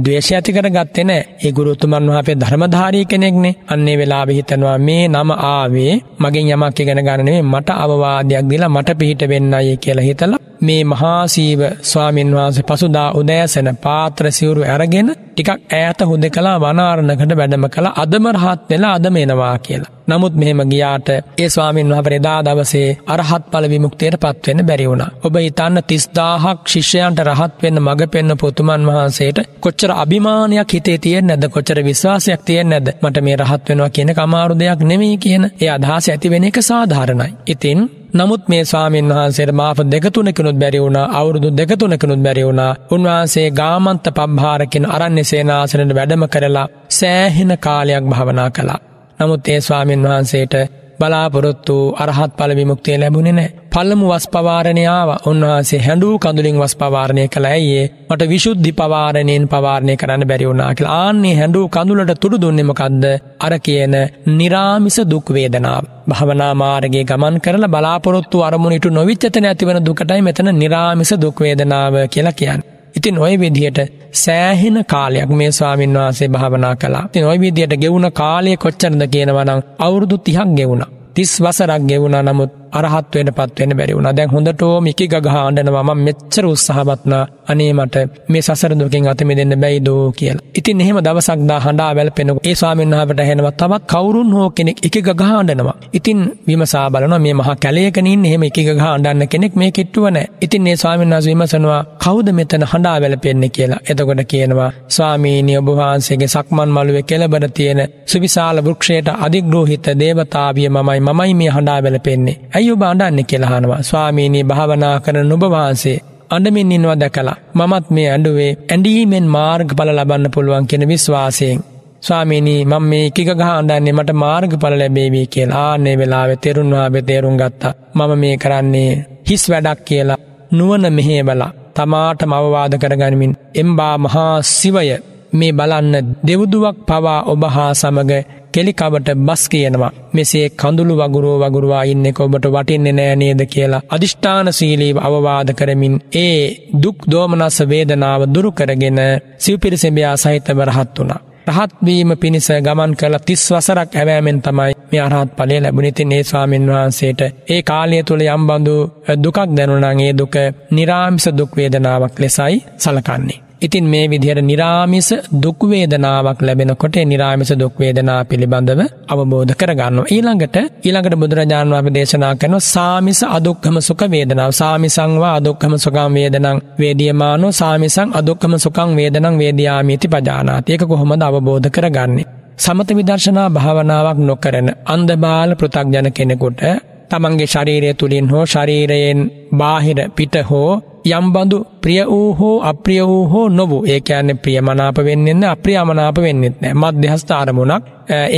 ද්වේෂය ඇති කරගත්තේ නැහැ. ඒ ගුරුතුමන් වහන්සේ ධර්මධාරී කෙනෙක්නේ. අන්නේ වෙලාවේ හිතනවා මේ නම ආවේ මගෙන් යමක් ඉගෙන ගන්න නෙමෙයි මට අවවාදයක් දීලා මට පිහිට වෙන්නයි කියලා හිතලා මේ මහා සීව ස්වාමීන් වහන්සේ පසුදා උදෑසන පාත්‍ර සිවුරු අරගෙන ටිකක් ඈත හුදකලා වනාරණකට වැඩම කළා. අදම රහත් වෙලා අදම එනවා කියලා. නමුත් මෙහෙම ගියාට ඒ ස්වාමීන් වහපන එදා දවසේ අරහත් පල විමුක්තියට පත්වෙන්න බැරිවුණ. ඔබ හිතන්න තිස්දාහක් ශිෂ්‍යයන්ට රහත් වෙන්න මඟ පෙන්න්න පොතුමන් වහන්සේට කොච්චර අභිමානයක් හිතේ තියෙන් නැද කොච්චර විශ්වාසයක් තියෙන් නැද මට මේ රහත් වෙනවා කියන කමාරු දෙයක් නෙමෙයි කියන ඒ අදහස ඇතිවෙන එක සාධාරණයි. ඉතින් නමුත් මේ ස්වාමීන් වහන්සේ මාප දෙකතුනකනුත් බැරිවුණ අවුරුදු දෙකතුනකනුත් බැරිවුණ උන්වහන්සේ ගාමන්ත පබ්භාරකින් අරන්නේ සේනාසනට වැඩම කරලා සෑහෙන කාලයක් භාවනා කලා. නමුත් ඒ ස්වාමීන් වහන්සේට බලාපොරොත්තු අරහත් පල විමුක්තිය ලැබුණෙන පල්ලමු වස් පවාරණයාව උන්වහන්සේ හැඩුව කඳුලින් වස් පවාරණය කළ ඇයේ මට විශුද්ධි පවාරණයෙන් පවාරණය කරන්න බැරිවුණා කියල ආන්නේ හැඩුව කඳුලට තුළු දුන්නෙමකක්ද අර කියන නිරාමිස දුක්වේදනාව. භවනා මාරගේ ගමන් කරල බලාපොරොත්තු අරමුණට නොවිච්චතන ඇතිවන දුකටයි මෙතන නිරාමිස දුක්වේදනාව කියලා කියන්න. ඉතින් ඔය විදිහට සෑහෙන කාලයක් මේ ස්වාමීන් වහන්සේ භාවනා කළා. ඉතින් ඔය විදිහට ගෙවුණ කාලය කොච්චරද කියනවා නම් අවුරුදු 30ක් ගෙවුණා. 30 වසරක් ගෙවුණා නමුත් අරහත් වෙනපත් වෙන බැරි වුණා. දැන් හොඳටම ඉකි ගගහ අඬනවා මම මෙච්චර උත්සාහවත් නා අනේ මට මේ සසර දුකෙන් අත මිදෙන්න බැයිද කියලා. ඉතින් එහෙම දවසක් දා හඬා වැළපෙනකොට ඒ ස්වාමීන් වහන්සේට ඇහෙනවා තවත් කවුරුන් හෝ කෙනෙක් ඉකි ගගහ අඬනවා. ඉතින් විමසා බලනවා මේ මහා කැලයකන ඉන්නේ එහෙම ඉකි ගගහ අඬන්න කෙනෙක් මේ කිට්ටුව නැහැ. ඉතින් ඒ ස්වාමීන් වහන්සේ විමසනවා කවුද මෙතන හඬා වැළපෙන්නේ කියලා. එතකොට කියනවා ස්වාමීනි ඔබ වහන්සේගේ සක්මන් මළුවේ කෙළබර තියෙන සුවිශාල වෘක්ෂයට අධිග්‍රෝහිත දේවතාවිය මමයි මමයි මේ හඬා වැළපෙන්නේ. ඇයි ඇයි ඔබ අඩන්න කියලහනවා ස්වාමීනී භාවනා කරන නොබ වහන්සේ අඩමින් ඉන්නවා දැකලා මමත් මේ ඇඩුවේ ඇඩීමෙන් මාර්ග පල ලබන්න පුළුවන් කෙන විශ්වාසයෙන්. ස්වාමිනී මං මේ එකක ගහ අඩන්නේ මට මාර්ග පල ලැබේවී කියෙන ආනේ වෙලාවෙ තෙරුන්වා බෙතේරුම් ගත්තා මම මේ කරන්නේ හිස් වැඩක් කියලා නුවන මෙහේ බලා තමාට මවවාද කරගනිමින් එම්බා මහා සිවය මේ බලන්න දෙවුදුවක් පවා ඔබ හා සමඟ කෙලිකවට බස් කියනවා. මෙසේ කඳුළු වගුරෝ වගුරවා ඉන්නෙක ඔබට වටින්නේ නෑ නේද කියලා අධිෂ්ඨාන සීලීව අවවාද කරමින් ඒ දුක් දෝමනස වේදනාව දුරුකරගෙන සිව්පිරිසඹයා සහිතව රහත් වුණා. රහත්වීම පිණිස ගමන් කළ තිස් වසරක් ඇවෑමෙන් තමයි මේ අරහත් පලය ලැබුණනිති ඒ ස්වාමීන් වහන්සේට ඒ කාලය තුළ යම්බඳු දුකක් දැනුනගේ දුක නිරාමිස දුක්වේදනාවක් ලෙසයි සලකන්නේ. ඉතින් මේ විදිහට නිරාමිස දුක්වේදනාවක් ලැබෙනකොට නිරාමිස දුක්වේදනා පිළිබඳව අවබෝධ කරගන්න. ඊළඟට ඊළඟට බුදුරජාණන් වහන්සේ දේශනා කරන සාමිස අදුක්ඛම සුඛ වේදනාව. සාමිසංවා අදුක්ඛම සුඛං වේදනං වේදියමානෝ සාමිසං අදුක්ඛම සුඛං වේදනං වේදියාමීති පජානාති. ඒක කොහොමද අවබෝධ කරගන්නේ? සමත විදර්ශනා භාවනාවක් නොකරන අන්ධබාල පෘථග්ජන කෙනෙකුට තමන්ගේ ශරීරය තුළින් හෝ ශරීරයෙන් බාහිර පිට හෝ යම්බඳු ප්‍රිය වූ හෝ අප්‍රිය වූ හෝ නොවූ ඒ කියන්නේ ප්‍රියමනාප වෙන්නේ නැහැ අප්‍රියමනාප වෙන්නේත් නැහැ මධ්‍යස්ථ අරමුණක්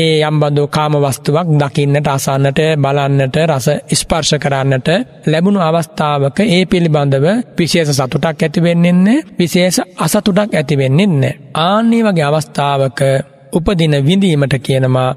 ඒ යම්බඳු කාම වස්තුවක් දකින්නට අසන්නට බලන්නට රස ස්පර්ශ කරන්නට ලැබුණු අවස්ථාවක ඒ පිළිබඳව විශේෂ සතුටක් ඇති වෙන්නේ විශේෂ අසතුටක් ඇති වෙන්නේ නැහැ ආන්නේ වගේ අවස්ථාවක උපදින විඳීමට කියනවා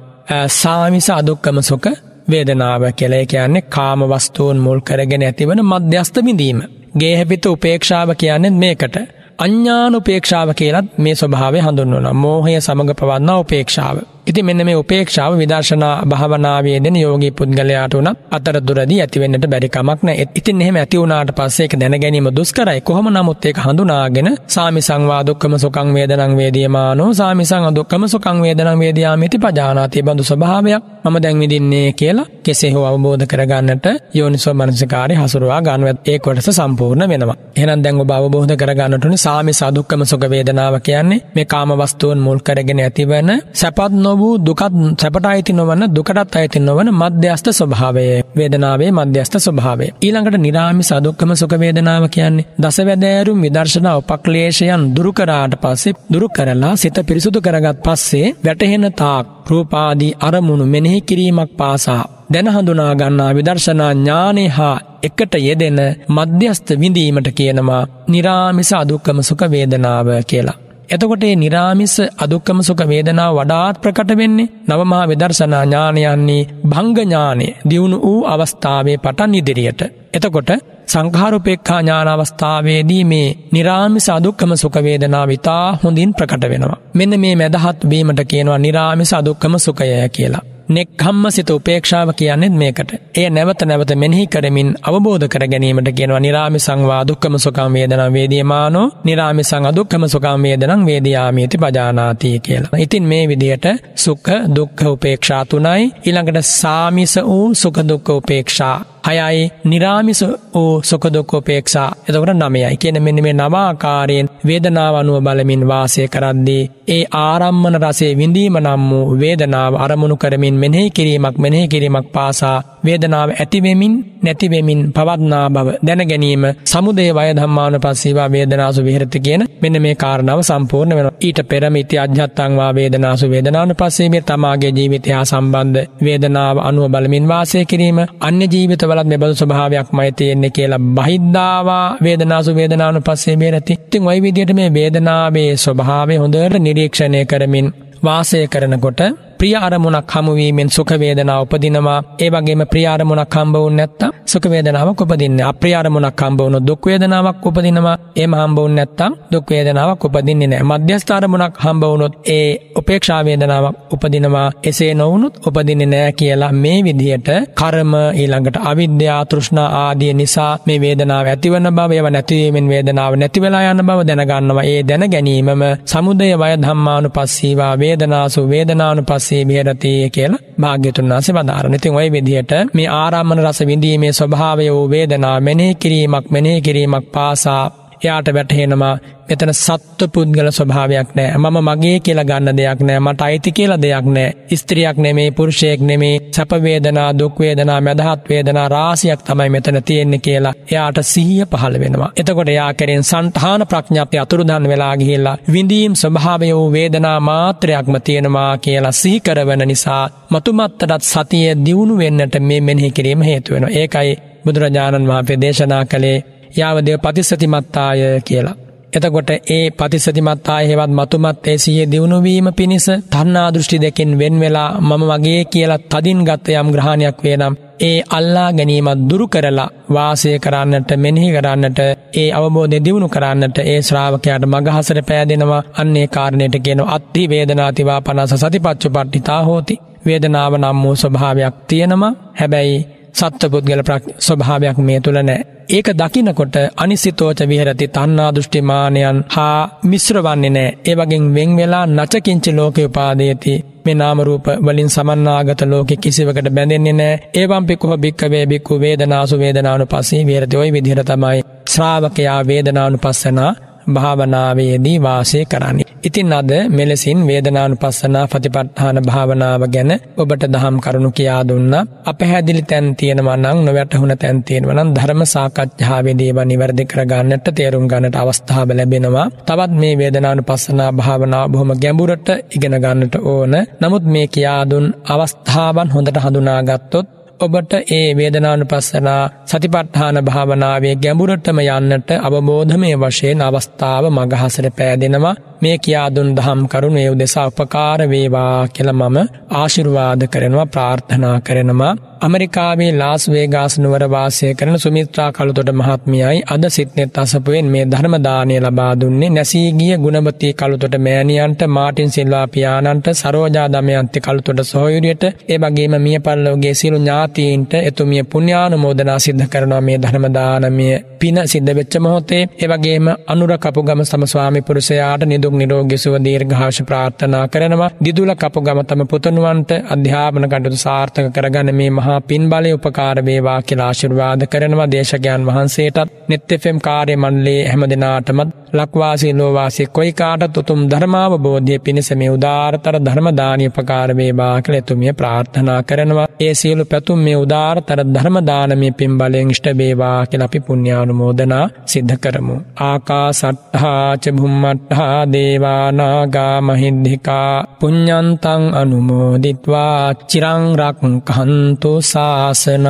සාමිස අදුක්කම සුඛ වේදනාව කියලා කියන්නේ කාම වස්තුන් මුල් කරගෙන ඇතිවන මධ්‍යස්ථ විඳීම ගේහපිත උපේක්ෂාව කියන්නේ මේකට. අඥාන උපේක්ෂාව කියලත් මේ ස්වභාවය හඳුන්වනවා. මෝහය සමග පවන්නා උපේක්ෂාව. ඉතින් මෙන්න මේ උපේක්ෂාව විදර්ශනා භාවනාවේ දෙන යෝගී පුද්ගලයාට උනත් අතරතුරදී ඇති වෙන්නට බැරි කමක් නැහැ. ඉතින් එහෙම ඇති වුණාට පස්සේ ඒක දැන ගැනීම දුෂ්කරයි. කොහොම නමුත් ඒක හඳුනාගෙන සාමි සංවා දුක්ඛම සුඛං වේදනං වේදියමානෝ සාමිසං අදුක්ඛම සුඛං වේදනං වේදියාමිති පජානාති බඳු ස්වභාවයක් මම දැන් විඳින්නේ කියලා කෙසේ හෝ අවබෝධ කරගන්නට යෝනිසෝ මනසිකාරය හසුරුවා ගන්නවත් ඒ කොටස සම්පූර්ණ වෙනවා. එහෙනම් දැන් ඔබ අවබෝධ කරගන්නට උනේ සාමිස අදුක්ඛම සුඛ වේදනාව කියන්නේ මේ කාම වස්තුන් මුල් කරගෙන ඇතිවන සැපත් නොව වූ දුකත් සැපට අයිති නොවන දුකටත් අයිති නොවන මධ්‍යස්ථ ස්වභාවය වේදනාවේ මධ්‍යස්ථ ස්වභාවය ඊළඟට නිරාමි සදුක්කම සුඛ වේදනාව කියන්නේ දසවැදෑරු විදර්ශනා උපක්ලේශයන් දුරු කරාට පස්සේ දුරු කරලා සිත පිරිසුදු කරගත් පස්සේ වැටහෙන තාක් රූපාදී අරමුණු මෙනෙහි කිරීමක් පාසා දැන හඳුනා ගන්නා විදර්ශනා ඥානෙ හා එකට යෙදෙන මධ්‍යස්ථ විඳීමට කියනවා නිරාමිස අදුක්කම සුඛ වේදනාව කියලා එතකොට ඒ නිරාමිස අදුක්කම සුඛ වේදනා වඩාත් ප්‍රකට වෙන්නේ නවමහා විදර්ශනා ඥානයන්නේ භංගඥානය දියුණු වූ අවස්ථාවේ පටන් ඉදිරියට. එතකොට සංඛාරුපේක්ඛා ඥානාවස්ථාවේදී මේ නිරාමිස අදුක්කම සුඛ වේදනා විතා හොඳින් ප්‍රකට වෙනවා. මෙන්න මේ මදහත් වීමට කියනවා නිරාමිස අදුක්කම සුඛය කියලා. නෙක් හම්මසිත උපේක්ෂාව කියන්නෙත් මේකට ඒ නැවත නැවත මෙනෙහි කරමින් අවබෝධ කර ගැනීමට කියනවා නිරාමි සංවා දුක්කම සුකම් වේදනම් වේදියමානෝ නිරාමි සං අදුක්කම සුකම් වේදනම් වේදයාමීති පජානාතිය කියලා. ඉතින් මේ විදියට සුඛ දුක්ඛ උපේක්ෂා තුනයි ඊළඟට සාමිස වූ සුඛ දුක්ඛ උපේක්ෂා හයයි නිරාමිස වූ සුකදුක්කෝපේක්ෂා එතකට නමයයි කියන මෙන්න මේ නවාකාරයෙන් වේදනාව අනුව බලමින් වාසය කරද්දී. ඒ ආරම්මන රසේ විඳීම නම් වූ වේදනාව අරමුණු කරමින් මෙනෙහි කිරීමක් මෙනෙහි කිරීමක් පාසා වේදනාව ඇතිවෙමින් නැතිවෙමින් පවත්නා බව දැනගැනීම සමුදේ වයධම්මාන පස්සේවා වේදනාසු විහරති කියන මෙන්න මේ කාරණාව සම්පූර්ණ වෙන ඊට පෙරමිති අධ්‍යත්තංවා වේදනාසු වේදනාන පස්සේම තමාගේ ජීවිතයා සම්බන්ධ වේදනාව අනුව බලමින් වාසය කිරීම අන්‍ය ජීවිතවල වලත් මේ බඳු ස්වභාවයක්මයි තියෙන්නේ කියලා බහිද්දාවා වේදනාසු වේදනානුපස්සේ මේ රැති. ඉතින් ওই විදිහට මේ වේදනාවේ ස්වභාවය හොඳට නිරීක්ෂණය කරමින් වාසය කරනකොට ප්‍රිය අරමුණක් හමු වීමෙන් සුඛ වේදනාව උපදිනවා. ඒ වගේම ප්‍රිය අරමුණක් හම්බ වුනේ නැත්තම් සුඛ වේදනාවක් උපදින්නේ. අප්‍රිය අරමුණක් හම්බ වුණොත් දුක් වේදනාවක් උපදිනවා. එහෙම හම්බ වුනේ නැත්තම් දුක් වේදනාවක් උපදින්නේ නැහැ. මධ්‍යස්ථ අරමුණක් හම්බ වුණොත් ඒ උපේක්ෂා වේදනාවක් උපදිනවා. එසේ නොවුනොත් උපදින්නේ නැහැ කියලා මේ විදිහට කර්ම ඊළඟට අවිද්‍යාව, තෘෂ්ණා ආදී නිසා මේ වේදනාව ඇතිවන බව, ඒවා නැතිවීමෙන් වේදනාව නැති වෙලා යන බව දැනගන්නවා. ඒ දැන ගැනීමම සමුදය වය ධම්මානුපස්සීවා වේදනාසු වේදනානුපස්සී පස්සේ විහෙරතිය කියලා භාග්‍යතුන් වහන්සේ වදාරන. ඉතින් ওই විදිහට මේ ආරම්මන රස විඳීමේ ස්වභාවය වූ වේදනා මෙනෙහි කිරීමක් මෙනෙහි කිරීමක් පාසා එයාට වැටහෙනවා මෙතන සත්ව පුද්ගල ස්වභාවයක් නෑ මම මගේ කියලා ගන්න දෙයක් නෑ මට අයිති කියලා දෙයක් නෑ ස්ත්‍රියක් නෙමේ පුරුෂයෙක් නෙමේ සැපවේදනා දුක්වේදනා මැදහත්වේදනා රාසියක් තමයි මෙතන තියෙන්නේ කියලා එයාට සිහිය පහළ වෙනවා එතකොට එයා කරෙන් සන්ඨාන ප්‍රඥාප්ති අතුරුදන් වෙලා ගිහිල්ලා විඳීම් ස්වභාවය වූ වේදනා මාත්‍රයක්ම තියෙනවා කියලා සිහි කරවන නිසා මතුමත්තටත් සතිය දියුණු වෙන්නට මේ මෙනෙහි කිරීම හේතු වෙනවා ඒකයි බුදුරජාණන් වහන්සේ දේශනා කළේ යාවදව පතිස්සතිමත්තාය කියලා. එතකොට ඒ පතිස්සතිමත්තා හෙවත් මතුමත් ඒ සිය දියුණුවීම පිණිස තන්නා දෘෂ්ටි දෙකින් වෙන් වෙලා මම වගේ කියලා තදින් ගත්ත යම් ග්‍රහණයක් වේනම් ඒ අල්ලා ගැනීමත් දුරු කරලා වාසය කරන්නට මෙනෙහි කරන්නට ඒ අවබෝධය දියුණු කරන්නට ඒ ශ්‍රාවකයාට මගහසර පෑදෙනවා අන්නේ කාරණයට ගෙන අත්ති වේදනාතිවා පනස සතිපච්චු පට්ටිතා හෝති වේදනාව නම් වූ ස්වභාවයක් තියෙනවා හැබැයි සත්ව පුද්ගල ප්‍රක් ස්වභාවයක් මේ තුළ නෑ ඒක දකිනකොට අනිසිතෝච විහරති තන්නා දෘෂ්ටිමානයන් හා මිශ්‍රවන්නේ නෑ ඒවගෙන් වෙන් වෙලා නචකින්චි ලෝකය උපාදයති මේ නාමරූප වලින් සමන්නාගත ලෝකෙ කිසිවකට බැඳෙන්නේ නෑ ඒවම්පි කොහ භික්කවේ බික්කු වේදනාසු වේදනානු පසේ වේරති ඔයි විදිහර තමයි ශ්‍රාවකයා වේදනානු පස්සනා භාවනාවේදී වාසය කරන්නේ. ඉතින් අද මෙලෙසින් වේදනානුපස්සනා ප්‍රතිපත්තාන භාවනාව ගැන ඔබට දහම් කරුණු කියා දුන්නා. අපහැදිලි තැන් තියෙනවා නම් නොවැටහුණ තැන් තියෙනවා නම් ධර්ම සාකච්ඡාවේදී ඒවා නිවැරදි කරගන්නට තේරුම් ගන්නට අවස්ථාව ලැබෙනවා. තවත් මේ වේදනානුපස්සනා භාවනාව බොහොම ගැඹුරට ඉගෙන ගන්නට ඕන. නමුත් මේ කියා දුන් අවස්ථාවන් හොඳට හඳුනාගත්තොත් ඔබට ඒ වේදනානුපස්සනා සතිපට්ඨාන භාවනාවේ ගැඹුරටම යන්නට අවබෝධමය වශයෙන් අවස්ථාව මගහසර පෑදෙනවා මේ කියාදුන් දහම් කරුණු ඒ උදෙසා උපකාර වේවා කියල මම ආශිර්වාද කරනවා ප්‍රාර්ථනා කරනවා. අමරිකාවේ ලාස් වේගාස් නුවර වාසය කරන සුමිත්‍රා කළුතොට මහත්මියයි අද සිත්නෙත් අසපුවෙන් මේ ධර්මදානය ලබා දුන්නේ නැසීගිය ගුණවතී කළුතොට මෑණියන්ට මාටින් සිල්වා පියාණන්ට සරෝජා දමයන්ති කළුතොට සොහයුරියට ඒ වගේම මිය පල්ලවගේ සිරු ඥාතීන්ට එතුමිය පුුණ්‍යානුමෝදනා සිද්ධ කරනවා මේ ධර්මදානමය පින සිද්ධ වෙච්ච මොහොතේ ඒවගේම අනුර කපුගම සමස්වාමි පුරුෂයාට නිදු නිදුක් නිරෝගී සුව දීර්ඝාෂ ප්‍රාර්ථනා කරනවා. දිදුල කපුගම තම පුතණුවන්ට අධ්‍යාපන කටයුතු සාර්ථක කරගන්න මේ මහා පින් බලය උපකාර වේවා කියලා ආශිර්වාද කරනවා දේශකයන් වහන්සේටත් net fm කාර්ය මණ්ඩලයේ හැම දිනාටමත් ලක්වාසී නොවාසී කොයි කාටත් උතුම් ධර්මාවබෝධය පිණිස මේ උදාාරතර ධර්මදානය උපකාර වේවා කියලා එතුමිය ප්‍රාර්ථනා කරනවා. ඒ සියලු පැතුම් මේ උදාාරතර ධර්මදානමේ පින් බලෙන් ඉෂ්ට වේවා කියලා අපි පුණ්‍යානුමෝදනා සිද්ධ කරමු. ආකාසට්ඨා ච භුම්මට්ඨා දේවා නාග මහින්దికා පුඤ්ඤන්තං අනුමෝදිත්වා චිරං රක්ඛන්තු සාසනං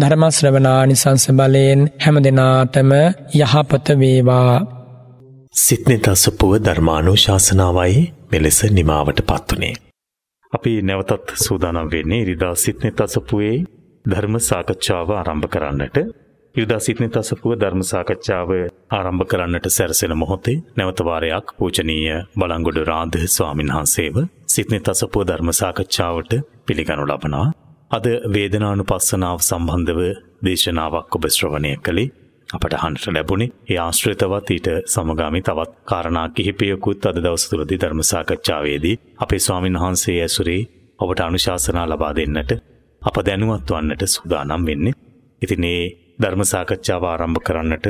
ධර්ම ශ්‍රවණානි සංස බලයෙන් හැම දිනාටම යහපත වේවා
සිත්නෙත අසපුව ධර්මානු ශාසනාවයි මෙලෙස නිමාවට පත්වනේ. අපි නැවතත් සූදානම් වෙන්නේ ඉරිදා සිත්නෙත අසපුයේ ධර්ම සාකච්ඡාව ආරම්භ කරන්නට ඉරිදා සිත්නෙත අසපුව ධර්ම සාකච්ඡාව ආරම්භ කරන්නට සැරසෙන මොහොතේ නැවත වාරයක් පූජනීය බලංගොඩ රාධ ස්වාමීන් වහන්සේව සිත්නෙත අසපුව ධර්ම සාකච්ඡාවට පිළිගනු ලබනවා. අද වේදනානුපස්සනාව සම්බන්ධව දේශනාවක් ඔබ ශ්‍රවණය කළේ අපට අහන්ට ලැබුණේ ඒ ආශ්‍රිතවත් ඊට සමගාමි තවත් කාරණා කිහිපයකුත් අද දවස තුළදී ධර්ම සාකච්ඡාවේදී අපේ ස්වාමින් වහන්සේ ඇසුරේ ඔබට අනුශාසනා ලබා දෙන්නට අප දැනුවත් වන්නට සූදානම් වෙන්නේ. ඉතින් ඒ ධර්ම සාකච්ඡාව ආරම්භ කරන්නට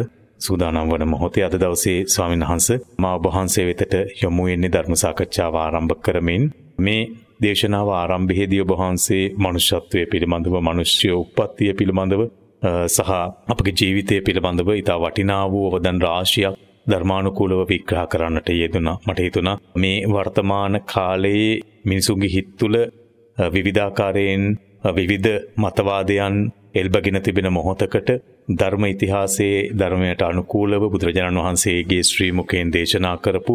සූදානම් වන මොහොතේ අද දවසේ ස්වාමින් වහන්සේ මා ඔබ වහන්සේ වෙතට යොමු වෙන්නේ ධර්ම සාකච්ඡාව ආරම්භ කරමින් මේ දේශනාව ආරම්භයේදී ඔබ වහන්සේ මනුෂ්‍යත්වයේ පිළිබඳව, මිනිස්ය උප්පත්තිය පිළිබඳව සහ අපගේ ජීවිතය පිළිබඳව ඉතා වටිනා වූ අවදන් රාශියක් ධර්මානුකූලව විග්‍රහ කරන්නට යෙදුණා. මට හිතුණා මේ වර්තමාන කාලයේ මිනිසුන්ගේ හිත් තුළ විවිධාකාරයෙන් විවිධ මතවාදයන් එල්බගෙන තිබෙන මොහොතකට ධර්ම ඉතිහාසයේ ධර්මයට අනුකූලව බුදුරජාණන් වහන්සේගේ ශ්‍රී මුඛයෙන් දේශනා කරපු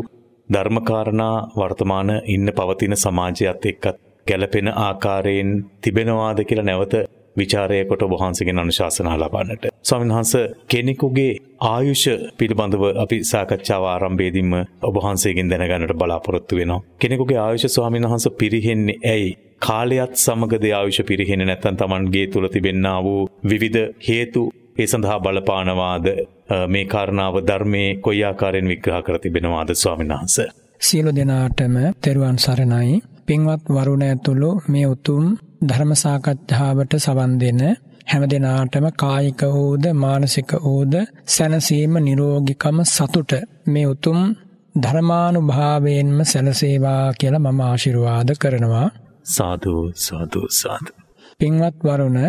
ධර්මකාරණා වර්තමාන ඉන්න පවතින සමාජයත් එක්කත් ගැළපෙන ආකාරයෙන් තිබෙනවාද කියලා නැවත ਵਿਚාරයකට ඔබ වහන්සේගෙන් අනුශාසනා ලබන්නට. ස්වාමීන් වහන්සේ කෙනෙකුගේ ආයුෂ පිළිබඳව අපි සාකච්ඡාව ආරම්භයේදීම ඔබ වහන්සේගෙන් දැනගන්නට බලාපොරොත්තු වෙනවා. කෙනෙකුගේ ආයුෂ ස්වාමීන් වහන්සේ පිරිහෙන්නේ ඇයි? කාලයත් සමග දේ ආයුෂ පිරිහෙන්නේ නැත්නම් Tamanගේ තුල තිබෙන්නා වූ විවිධ හේතු ඒ සඳහා බලපානවාද මේ කාරණාව ධර්මයේ කොයි ආකාරයෙන් විග්‍රහ කර තිබෙනවාද ස්වාමීන් වහන්සේ.
සියලු දෙනාටම තෙරුවන් සරණයි. පින්වත් වරුණ ඇතුළු මේ උතුම් ධර්ම සාකච්ඡාවට සවන් දෙන හැම දිනාටම කායික හෝද මානසික හෝද සැනසීම නිරෝගිකම සතුට මේ උතුම් ධර්මානුභාවයෙන්ම සැනසේවා කියලා මම ආශිර්වාද කරනවා
සාදු සාදු සාදු
පින්වත් වරුණ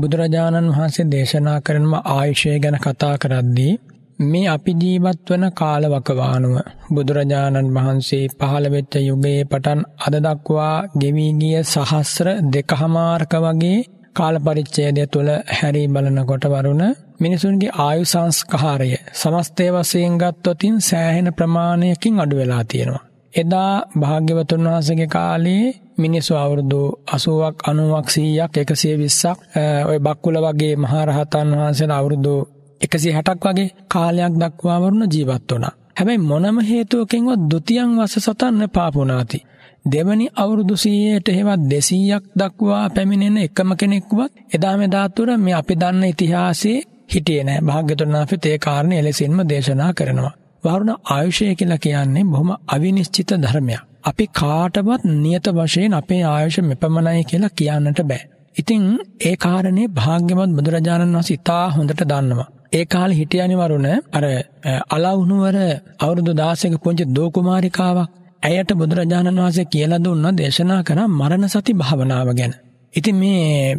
බුදුරජාණන් වහන්සේ දේශනා කරන ආයුෂය ගැන කතා කරද්දී මේ අපි ජීවත් වන කාලවකවානුව බුදුරජාණන් වහන්සේ පහළවෙච්ච යුගයේ පටන් අද දක්වා ගෙවී ගිය සහස්ර දෙකහමාරක වගේ කාලපරිච්ඡේදය තුළ හැරී බලනකොට වරුණ මිනිසුන්ගේ ආයු සංස්කාරය සමස්තය වශයෙන් ගත්තොතින් සෑහෙන ප්‍රමාණයකින් අඩු වෙලා තියෙනවා. එදා භාග්‍යවතුන් වහන්සේගේ කාලේ මිනිස්සු අවුරුදු 80ක් 90ක් 100ක් 120ක් ඔය බක්කුල වගේ මහරහතන් වහන්සේලා අවුරුදු එකසි හැටක් වගේ කාලයක් දක්වාවරුණ ජීවත් වනා. හැබැයි මොනම හේතුවකෙන්වත් දුතියන් වස සතන්න පාපුනාති. දෙවනි අවුරුදු සීයට හෙවත් දෙසීයක් දක්වා පැමිණෙන එකම කෙනෙක්වත් එදාම ධාතුර මේ අපි දන්න ඉතිහාසයේ හිටියේ නෑ භාග්‍යතුන් වහන්සේ තේ කාරණේ එලෙසින්ම දේශනා කරනවා. වරුණ ආයුෂය කියලා කියන්නේ බොහොම අවිනිශ්චිත ධර්මයක්. අපි කාටවත් නියත වශයෙන් අපේ ආයුෂ මෙපමණයි කියලා කියන්නට බෑ. ඉතින් ඒ කාරණේ භාග්‍යවත් බුදුරජාණන් වහන්සේ ඉතා හොඳට දන්නවා. ඒ කාල හිටියනිවරුණ අර අලවුණුවර අවුරුදු දාසක පුංචි දෝකුමාරිකාවක් ඇයට බුදුරජාණන් වහන්සේ කියලා දුන්න දේශනා කරා මරණ සති භාවනාව ගැන. ඉතින් මේ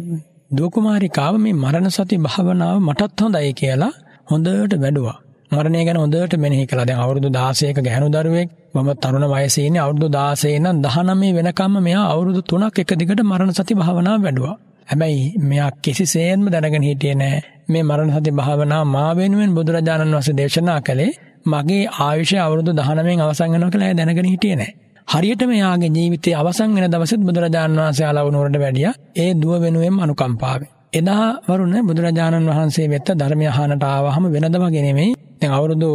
දෝකුමාරිකාව මේ මරණ සති භාවනාව මටත් හොඳයි කියලා හොඳට වැඩුවා. මරණය ගැන හොඳට මෙනෙහි කළා. දැන් අවුරුදු 16ක ගැහණු දරුවෙක් මම තරුණ වයසේ ඉන්නේ අවුරුදු 16 ඉඳන් 19 වෙනකම්ම මෙයා අවුරුදු 3ක් එක දිගට මරණ සති භාවනාව වැඩුවා. හැබැයි මෙයා කිසිසේත්ම දැනගෙන හිටියේ නෑ මේ මරණ සති භාවනාව මා වෙනුවෙන් බුදුරජාණන් වහන්සේ දේශනා කළේ මගේ ආයුෂය අවුරුදු 19න් අවසන් වෙනවා කියලා දැනගෙන හිටියේ නෑ. හරියට මෙයාගේ ජීවිතයේ අවසන් වෙන දවසෙත් බුදුරජාණන් වහන්සේ අලවුනුවරට වැඩියා ඒ දුව වෙනුවෙන් අනුකම්පාවෙන්. එදා වරුණ බුදුරජාණන් වහන්සේ වෙත ධර්මය අහනට ආවහම වෙනද වගේ නෙමෙයි. දැන් අවුරුදු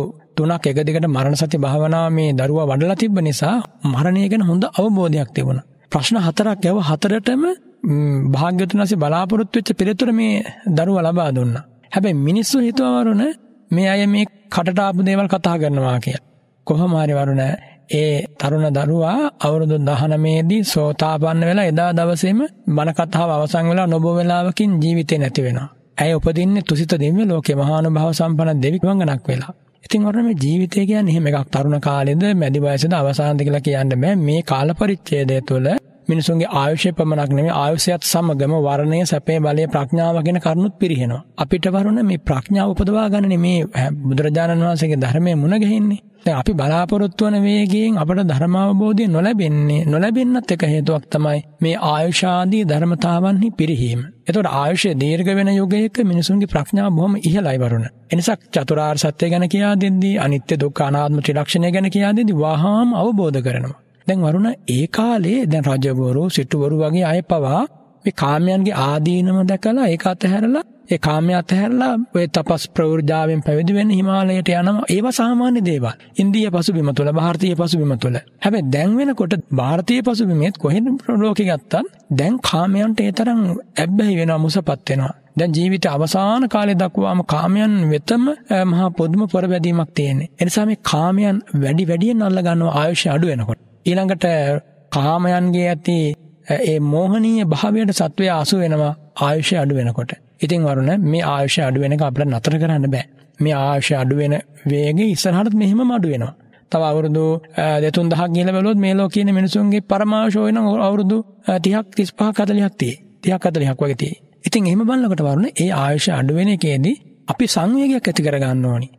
3ක් එක දිගට මරණ සති භාවනාව මේ දරුවා වඩලා තිබ්බ නිසා මරණය ගැන හොඳ අවබෝධයක් තිබුණා. ප්‍රශ්න හතරක් ඇව හතරටම භාග්‍යතුන් වහන්සේ බලාපොරොත්තු වෙච්ච පෙරතුර මේ දරුවා ලබා දුන්නා. හැබැයි මිනිස්සු හිතුවවරුන මේ අය මේ කටට ආපු දේවල් කතා කරනවා කියලා. කොහොම හරි වරුණ ඒ තරුණ දරුවා අවුරුදු 19 දී සෝතාපන්න වෙලා එදා දවසේම මන කතාව අවසන් වෙලා නොබ වේලාවකින් ජීවිතේ නැති වෙනවා. ඇය උපදින්නේ තුසිත දිව්‍ය ලෝකේ මහානුභාව සම්පන්න දෙවි වංගනක් වෙලා. ඉතින් ඔන්න මේ ජීවිතය කියන්නේ එහෙම එකක් තරුණ කාලෙද මැදි වයසේද අවසානද කියලා කියන්න බෑ. මේ කාල පරිච්ඡේදය තුළ මිනිසුන්ගේ ආයුෂය පමණක් නෙමෙයි ආයුෂයත් සමගම වර්ණය, සැපේ, බලය, ප්‍රඥාව කියන කරුණුත් පිරිහෙනවා. අපිට වරුණ මේ ප්‍රඥාව උපදවා ගන්න මේ බුදුරජාණන් වහන්සේගේ ධර්මයේ මුණ ගැහින්නේ. දැන් අපි බලාපොරොත්තු වන වේගයෙන් අපට ධර්ම අවබෝධය නොලැබෙන්නේ නොලැබෙන්නත් එක හේතුවක් තමයි මේ ආයුෂාදී ධර්මතාවන්හි පිරිහීම. එතකොට ආයුෂය දීර්ඝ වෙන යුගයක මිනිසුන්ගේ ප්‍රඥාව බොහොම ඉහළයි වරුණ. එනිසා චතුරාර්ය සත්‍ය ගැන කියා දෙද්දී අනිත්‍ය දුක්ඛ අනාත්ම ත්‍රිලක්ෂණය ගැන කියා දෙද්දී වහාම අවබෝධ කරනවා. දැන් වරුණ ඒ කාලේ දැන් රජවරු සිටුවරු වගේ අය පවා මේ කාමයන්ගේ ආදීනම දැකලා ඒක අතහැරලා ඒ කාමය අතහැරලා ඔය තපස් ප්‍රවෘජාවෙන් පැවිදි වෙන්න හිමාලයට යනවා ඒවා සාමාන්‍ය දේවල්. ඉන්දියා පසුබිම තුළ ಭಾರತೀಯ පසුබිම තුළ. හැබැයි දැන් වෙනකොට ಭಾರತೀಯ පසුබිමෙත් කොහෙන් ලෝකෙ ගත්තත් දැන් කාමයන්ට ඒ තරම් ඇබ්බැහි වෙනවා මුසපත් වෙනවා. දැන් ජීවිත අවසාන කාලය දක්වාම කාමයන් වෙතම මහා පොදුම පොරබැදීමක් තියෙන්නේ. එනිසා මේ කාමයන් වැඩි වැඩියෙන් අල්ල ගන්නවා ආයුෂ අඩු වෙනකොට. ඊළඟට කාමයන්ගේ ඇති ඒ මෝහනීය භාවයට සත්වය අසු වෙනවා ආයුෂය අඩු වෙනකොට. ඉතින් වරුණ මේ ආයුෂය අඩු වෙනක අපිට නතර කරන්න බෑ. මේ ආයුෂය අඩු වෙන වේගෙ ඉස්සරහටත් මෙහෙමම අඩු වෙනවා. තව අවුරුදු 2000ක් ගිහලා බැලුවොත් මේ ලෝකයේ ඉන්න මිනිසුන්ගේ පරමායුෂ වෙන අවුරුදු 30ක් 35ක් 40ක් තියෙයි. 30ක් 40ක් වගේ තියෙයි. ඉතින් එහෙම බලනකොට වරුණ ඒ ආයුෂ අඩු වෙන එකේදී අපි සංවේගයක් ඇති කරගන්න ඕනේ.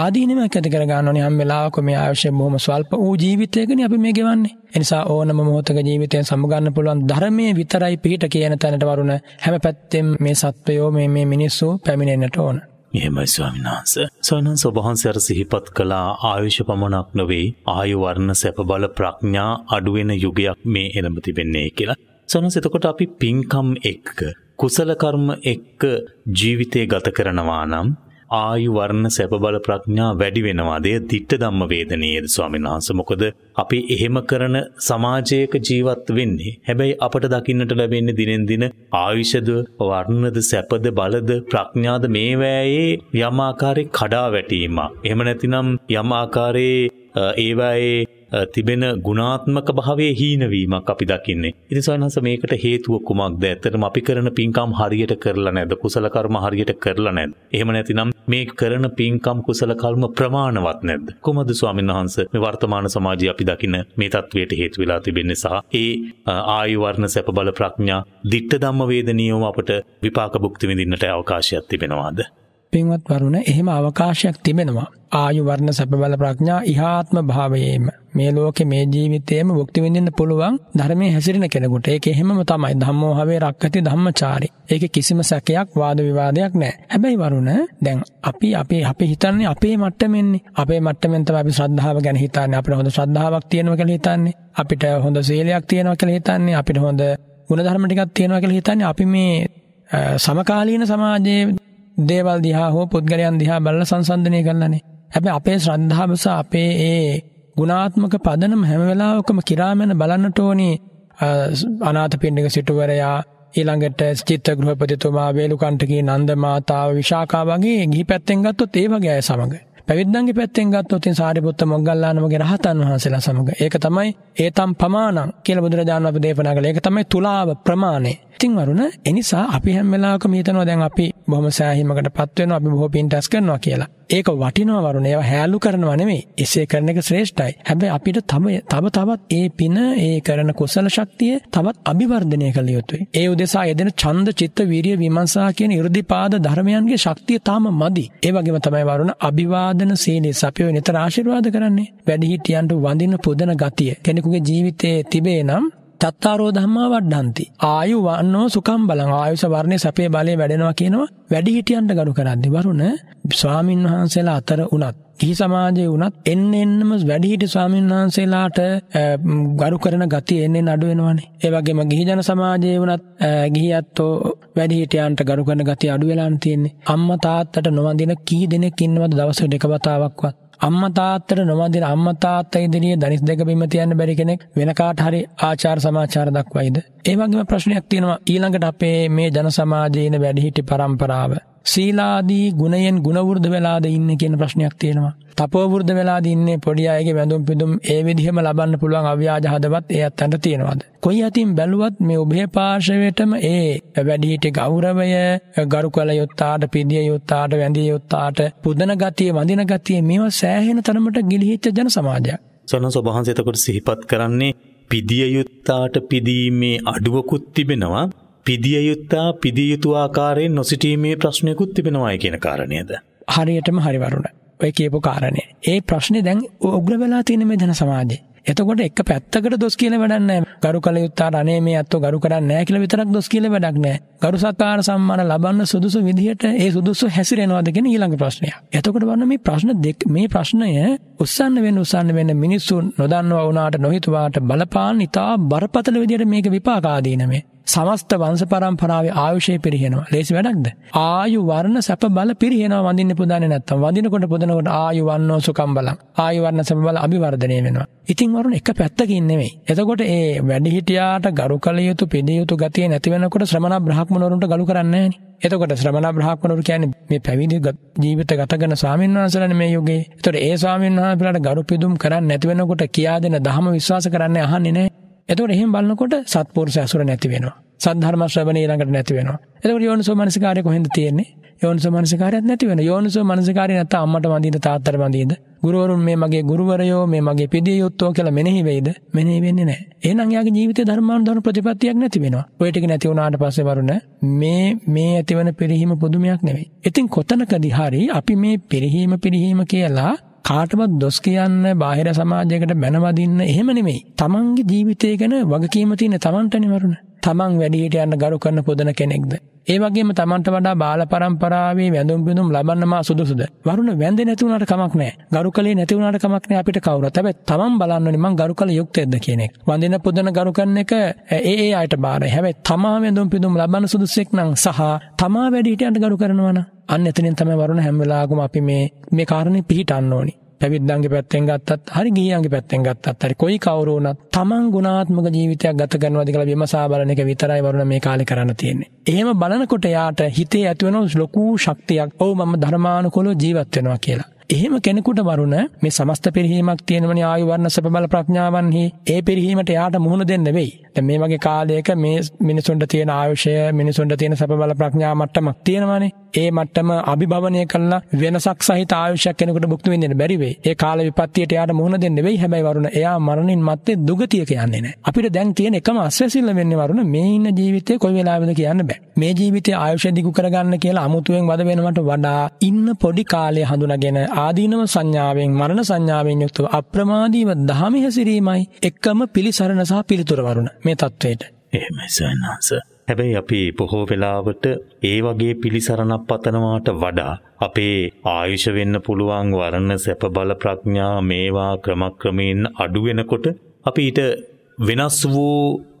ආදීනමක් ඇති කර ගන්න ඕනේ හැම වෙලාවකම මේ අවශ්‍ය බොහොම ස්වල්ප වූ ජීවිතයකනේ අපි මේ ගෙවන්නේ. එනිසා ඕනම මොහොතක ජීවිතයෙන් සමගන්න පුළුවන් ධර්මයේ විතරයි පිට කියන තැනට වරුණ හැම පැත්තෙම මේ සත්වයෝ මේ මේ මිනිස්සු පැමිණෙන්නට ඕන.
මෙහෙමයි ස්වාමීන් වහන්සේ. ස්වාමීන් වහන්සේ අර සිහිපත් කළ ආයුෂ පමණක් නොවේ ආයු වර්ණ සැප බල ප්‍රඥා අඩු වෙන යුගයක් මේ එළඹ තිබෙන්නේ කියලා. ස්වාමීන් එතකොට අපි පින්කම් එක්ක කුසල කර්ම එක්ක ජීවිතේ ගත කරනවා නම් ආයු වර්ණ සැප බල ප්‍රඥා වැඩි වෙනවාද? ඒ තිත්ත ධම්ම වේදනේද ස්වාමීන් වහන්සේ. මොකද අපි එහෙම කරන සමාජයක ජීවත් වෙන්නේ. හැබැයි අපට දකින්නට ලැබෙන්නේ දිනෙන් දින ආයුෂද, වර්ණද, සැපද, බලද, ප්‍රඥාද මේවැයේ යම් ආකාරයේ කඩා වැටීම. එහෙම නැතිනම් යම් ආකාරයේ ඒවායේ තිබෙන ගුණාත්මක භාවයේ හීනවීමක් අපි දකින්නේ. ඉතින් සවනහස මේකට හේතුව කුමක්ද? ඇත්තටම අපි කරන පින්කම් හරියට කරලා නැද්ද? කුසල කර්ම හරියට කරලා නැද්ද? එහෙම නැතිනම් මේ කරන පින්කම් කුසල කර්ම ප්‍රමාණවත් නැද්ද? කොහොමද ස්වාමීන් වහන්සේ මේ වර්තමාන සමාජයේ අපි දකින මේ தത്വයට හේතු වෙලා තිබෙන්නේ සහ ඒ ආයු වර්ණ සැප බල ප්‍රඥා, ditta ධම්ම වේදනියෝම අපට විපාක භුක්ති විඳින්නට අවකාශයක් තිබෙනවාද?
පින්වත් වරුණ එහෙම අවකාශයක් තිබෙනවා. ආයු වර්ණ සැප බල ප්‍රඥා ඉහාත්ම භාවයේම මේ ලෝකේ මේ ජීවිතේම භුක්ති විඳින්න පුළුවන් ධර්මයේ හැසිරෙන කෙනෙකුට. ඒක එහෙමම තමයි. ධම්මෝ හවේ රක්කති ධම්මචාරි. ඒකේ කිසිම සැකයක් වාද විවාදයක් නැහැ. හැබැයි වරුණ දැන් අපි අපේ අපි හිතන්නේ අපේ මට්ටමෙන්නේ. අපේ මට්ටමෙන් තමයි අපි ශ්‍රද්ධාව ගැන හිතන්නේ. අපිට හොඳ ශ්‍රද්ධාවක් තියෙනවා කියලා හිතන්නේ. අපිට හොඳ සීලයක් තියෙනවා කියලා හිතන්නේ. අපිට හොඳ ගුණධර්ම ටිකක් තියෙනවා කියලා හිතන්නේ. අපි මේ සමකාලීන සමාජයේ දේවල් දිහා හෝ පුද්ගලයන් දිහා බලලා සංසන්දනය කරලානේ. හැබැයි අපේ ශ්‍රද්ධාව සහ අපේ ඒ ගුණාත්මක පදනම හැම වෙලාවකම කිරාමන බලන්නට ඕනේ අනාථපිණ්ඩික සිටුවරයා ඊළඟට චිත්ත ගෘහපතිතුමා වේලුකණ්ඨකී නන්ද මාතාව විශාඛා වගේ ගිහි පැත්තෙන් ගත්තොත් ඒ වගේ අය සමග පැවිද්දන්ගේ පැත්තෙන් ගත්තොත් ඉතින් සාරිපුත්ත මොග්ගල්ලානමගේ රහතන් වහන්සේලා සමග ඒක තමයි ඒතම් පමාණං කියලා බුදුරජාණන් වහන්සේ දේශනා කළා. ඒක තමයි තුලාව ප්‍රමාණය. ඉතින් වරුණ එනිසා අපි හැම වෙලාවකම හිතනවා දැන් අපි බොහොම සෑහීමකටපත් වෙනවා අපි බොහෝ පින්ටස් කරනවා කියලා. ඒක වටිනවා වරුණ ඒවා හැලු කරනවා නෙමෙයි. එසේ කරන එක ශ්‍රේෂ්ඨයි. හැබැයි අපිට තම තව තවත් ඒ පින ඒ කරන කුසල ශක්තිය තවත් අභිවර්ධනය කළ යුතුයි. ඒ උදෙසා යෙදෙන ඡන්ද චිත්ත වීරිය විමර්ශා කියන 이르දිපාද ධර්මයන්ගේ ශක්තිය තාම මදි. ඒ වගේම තමයි වරුණ අභිවාදන සීලස අපිව නිතර ආශිර්වාද කරන්නේ. වැඩිහිටියන්ට වඳින පුදන ගතිය කෙනෙකුගේ ජීවිතයේ තිබේ නම් තත්තාරෝ ධම්මා වඩ්ඩಂತಿ. ආයු වන්නෝ සුඛම් බලං ආයුෂ වර්ණේ සැපේ බලේ වැඩෙනවා කියනවා වැඩි හිටියන්ට ගරු කරද්දී වරුණ ස්වාමින් වහන්සේලා අතර උනත් ගිහි සමාජයේ උනත් එන්න එන්නම වැඩිහිටි ස්වාමීන් වහන්සේලාට ගරු කරන ගතිය එන්න එන්න අඩු වෙනවානේ. ඒ වගේම ගිහි ජන සමාජයේ උනත් ගිහියත්ෝ වැඩිහිටියන්ට ගරු කරන ගතිය අඩු වෙලාන් තියෙන්නේ. අම්මා තාත්තට නොවඳින කී දෙනෙක් ඉන්නවද දවසකට එක වතාවක්වත්? අම්මා තාත්තට නොවදින අම්මා තාත්තා ඉදිරියේ දනිස් දෙක බිම තියන්න බැරි කෙනෙක් වෙන කාට හරි ආචාර සමාචාර දක්වයිද? ඒ වගේම ප්‍රශ්නයක් තියෙනවා ඊළඟට අපේ මේ ජන සමාජයේ ඉන වැඩිහිටි පරම්පරාව සීලාදී ගුණයෙන් ගුණවෘද්ධ වෙලාද ඉන්නේ කියන ප්‍රශ්නයක් තියෙනවා. තපෝවෘද්ධ වෙලාද ඉන්නේ පොඩි අයගේ වැඳුම් පිදුම් ඒ විදිහම ලබන්න පුළුවන් අව්‍යාජ හදවත් ඒ අතට තියෙනවාද? කොයි අතින් බැලුවත් මේ උභය පාර්ශවයටම ඒ වැඩිහිටි ගෞරවය, ගරුකල යොත්තාට, පිළිය යොත්තාට, වැඳිය යොත්තාට, පුදන ගතිය, වඳින ගතිය මේවා සෑහෙන තරමට ගිලිහිච්ච ජන සමාජයක්.
සනස ඔබ වහන්සේ එතකොට සිහිපත් කරන්නේ පිදිය යුත්තාට පිදීමේ අඩුවකුත් තිබෙනවා පිදිය යුත්තා පිදිය යුතු ආකාරයෙන් නොසිටීමේ ප්‍රශ්නයකුත් තිබෙනවායි කියන කාරණයද.
හරියටම හරිවරුණ ඔය කියපු කාරණය. ඒ ප්‍රශ්නය දැන් උග්‍ර වෙලා තියෙන මේ ජන සමාජය. එතකොට එක පැත්තකට දොස් කියල වැඩන්න ගරු කල යුත්තාට අනේ මේ අත්තු ගරු කරන්න නෑ කියල විතරක් දොස් කියල වැඩක් නෑ ගරු සත්කාර සම්මාන ලබන්න සුදුසු විදිහට ඒ සුදුසු හැසිරෙනවාදගෙන ඊළඟ ප්‍රශ්නය එතකොට වන්න මේ ප්‍රශ්න දෙක් මේ ප්‍රශ්නය උත්සන්න වෙන් උසන්න වෙන්න මිනිස්සු නොදන්නවා වුනාට නොහිතුවාට බලපාන් ඉතා බරපතල විදිහට මේක විපාකාදීනමේ සමස්ත වංශ පරම්පරාවේ ආයුෂය පිරිහෙනවා. ලේසි වැඩක්ද? ආයු වර්ණ සැප බල පිරිහෙනවා වඳින්න පුදානේ නැත්තම්. වඳිනකොට පුදනකොට ආයු වර්ණෝ සුකම් බලං. ආයු වර්ණ සැප බල අභිවර්ධනය වෙනවා. ඉතින් වරුණ එක පැත්තකින් නෙමෙයි. එතකොට ඒ වැඩිහිටියාට ගරු කළ යුතු පිළිය යුතු ගතිය නැති වෙනකොට ශ්‍රමණ බ්‍රහ්මනවරුන්ට ගලු කරන්නේ නැහැ. එතකොට ශ්‍රමණ බ්‍රහ්මනවරු කියන්නේ මේ පැවිදි ජීවිත ගත කරන ස්වාමීන් වහන්සේලානේ මේ යුගයේ. එතකොට ඒ ස්වාමීන් වහන්සේලාට ගරු පිදුම් කරන්නේ නැති වෙනකොට කියා දෙන ධර්ම විශ්වාස කරන්නේ අහන්නේ නැහැ. එතකොට එහෙම බලනකොට සත්පුරුෂ ඇසුර නැති වෙනවා. සද්ධර්ම ශ්‍රවණය ඊළඟට නැති වෙනවා. එතකොට යෝනිසෝ මනසිකාරය කොහෙන්ද තියෙන්නේ? යෝනිසෝ මනසිකාරයක් නැති වෙනවා. යෝනිසෝ මනසිකාරය නැත්නම් අම්මට වඳින්න තාත්තට වඳින්න ගුරුවරුන් මේ මගේ ගුරුවරයෝ මේ මගේ පිදිය යුත්තෝ කියලා මෙනෙහි වෙයිද? මෙනෙහි වෙන්නේ නැහැ. එහෙනම් යාගේ ජීවිතේ ධර්මානුධර්ම ප්‍රතිපත්තියක් නැති වෙනවා. ඔය ටික නැති වුණාට පස්සේ වරුණ මේ මේ ඇතිවන පරිහිම පුදුමයක් නෙවෙයි. ඉතින් කොතනකදී හරි අපි මේ පරිහිම පරිහිම කියලා කාටවත් දොස් කියන්න බාහිර සමාජයකට බැනවදින්න එහෙම නෙමෙයි. තමන්ගේ ජීවිතය ගැන වගකීම තියෙන තමන්ටනේ වරුණ. තමන් වැඩිහිට යන්න ගරු කරන පුදන කෙනෙක්ද. ඒ වගේම තමන්ට වඩා බාල පරම්පරාවේ වැඳුම් බිඳුම් ලබන්නවා සුදුසුද. වරුණ වැඳ නැතුුණට කමක් නෑ ගරු කලේ නැතිවුණට කමක් නෑ අපිට කවුරු තැබ තමන් බලන්න මං ගරු කල යුක්තෙද කෙනෙක්. වඳන පුදන ගරු කරන එක ඒ අයට බාර හැබැ තමා වැඳුම් පිදුම් ලබන්න සුදුසෙක් නම් සහ තමා වැඩිහිටයන්ට ගරු කරනවන අන්න එතනින් තම වරුණ හැම්වෙලාගම අපි මේ මේ කාරණය පිහිටන්න ඕනි. පැවිද්දන්ගේ පැත්තෙන් ගත්තත් හරි ගිහියන්ගේ පැත්තෙන් ගත්තත් හරි කොයි කවුරු වුණත් තමන් ගුණාත්මක ජීවිතයක් ගත කරනවාද කියලා විමසා බලන එක විතරයි වරුණ මේ කාලේ කරන්න තියෙන්නේ. එහෙම බලනකොට යාට හිතේ ඇතිවෙන ලොකු ශක්තියක්. "ඔව් මම ධර්මානුකූලව ජීවත් වෙනවා" කියලා. එහෙම කෙනෙකුට වරුණ මේ සමස්ත පරිහීමක් තියෙනමනේ ආයු වර්ණ සැප බල ප්‍රඥාවන්හි ඒ පරිහීමට යාට මුහුණ දෙන්න වෙයි. දැන් මේ වගේ කාලයක මේ මිනිසුන්ට තියෙන ආයුෂය මිනිසුන්ට තියෙන සැප බල ප්‍රඥා මට්ටමක් තියෙනවානේ. ඒ මට්ටම අභිභවනය කළා වෙනසක් සහිත ආයුෂයක් කෙනෙකුට භුක්ති විඳින්න බැරි වෙයි. ඒ කාල විපත්තියට එයාට මුහුණ දෙන්න වෙයි. හැබැයි වරුණ එයා මරණින් මත්තේ දුගතියක යන්නේ නැහැ. අපිට දැන් තියෙන එකම අස්වැසිල්ල වෙන්නේ වරුණ මේ ඉන්න ජීවිතේ කොයි වෙලාවෙද කියන්න බෑ. මේ ජීවිතේ ආයුෂ දිගු කරගන්න කියලා අමුතුවෙන් වද වෙනවට වඩා ඉන්න පොඩි කාලය හඳුනාගෙන ආදීනව සංඥාවෙන් මරණ සංඥාවෙන් යුක්තව අප්‍රමාදීව දහම හැසිරීමයි එකම පිළිසරණ සහ පිළිතුර වරුණ මේ தത്വයට. එහෙමයි සයන්හන්ස.
හැබැයි අපි බොහෝ වෙලාවට ඒ වගේ පිළිසරණක් පතනවාට වඩා අපේ ආයුෂ වෙන්න පුළුවන් වරණ සැප බල ප්‍රඥා මේවා ක්‍රමක්‍රමයෙන් අඩු වෙනකොට අපි ඊට වෙනස් වූ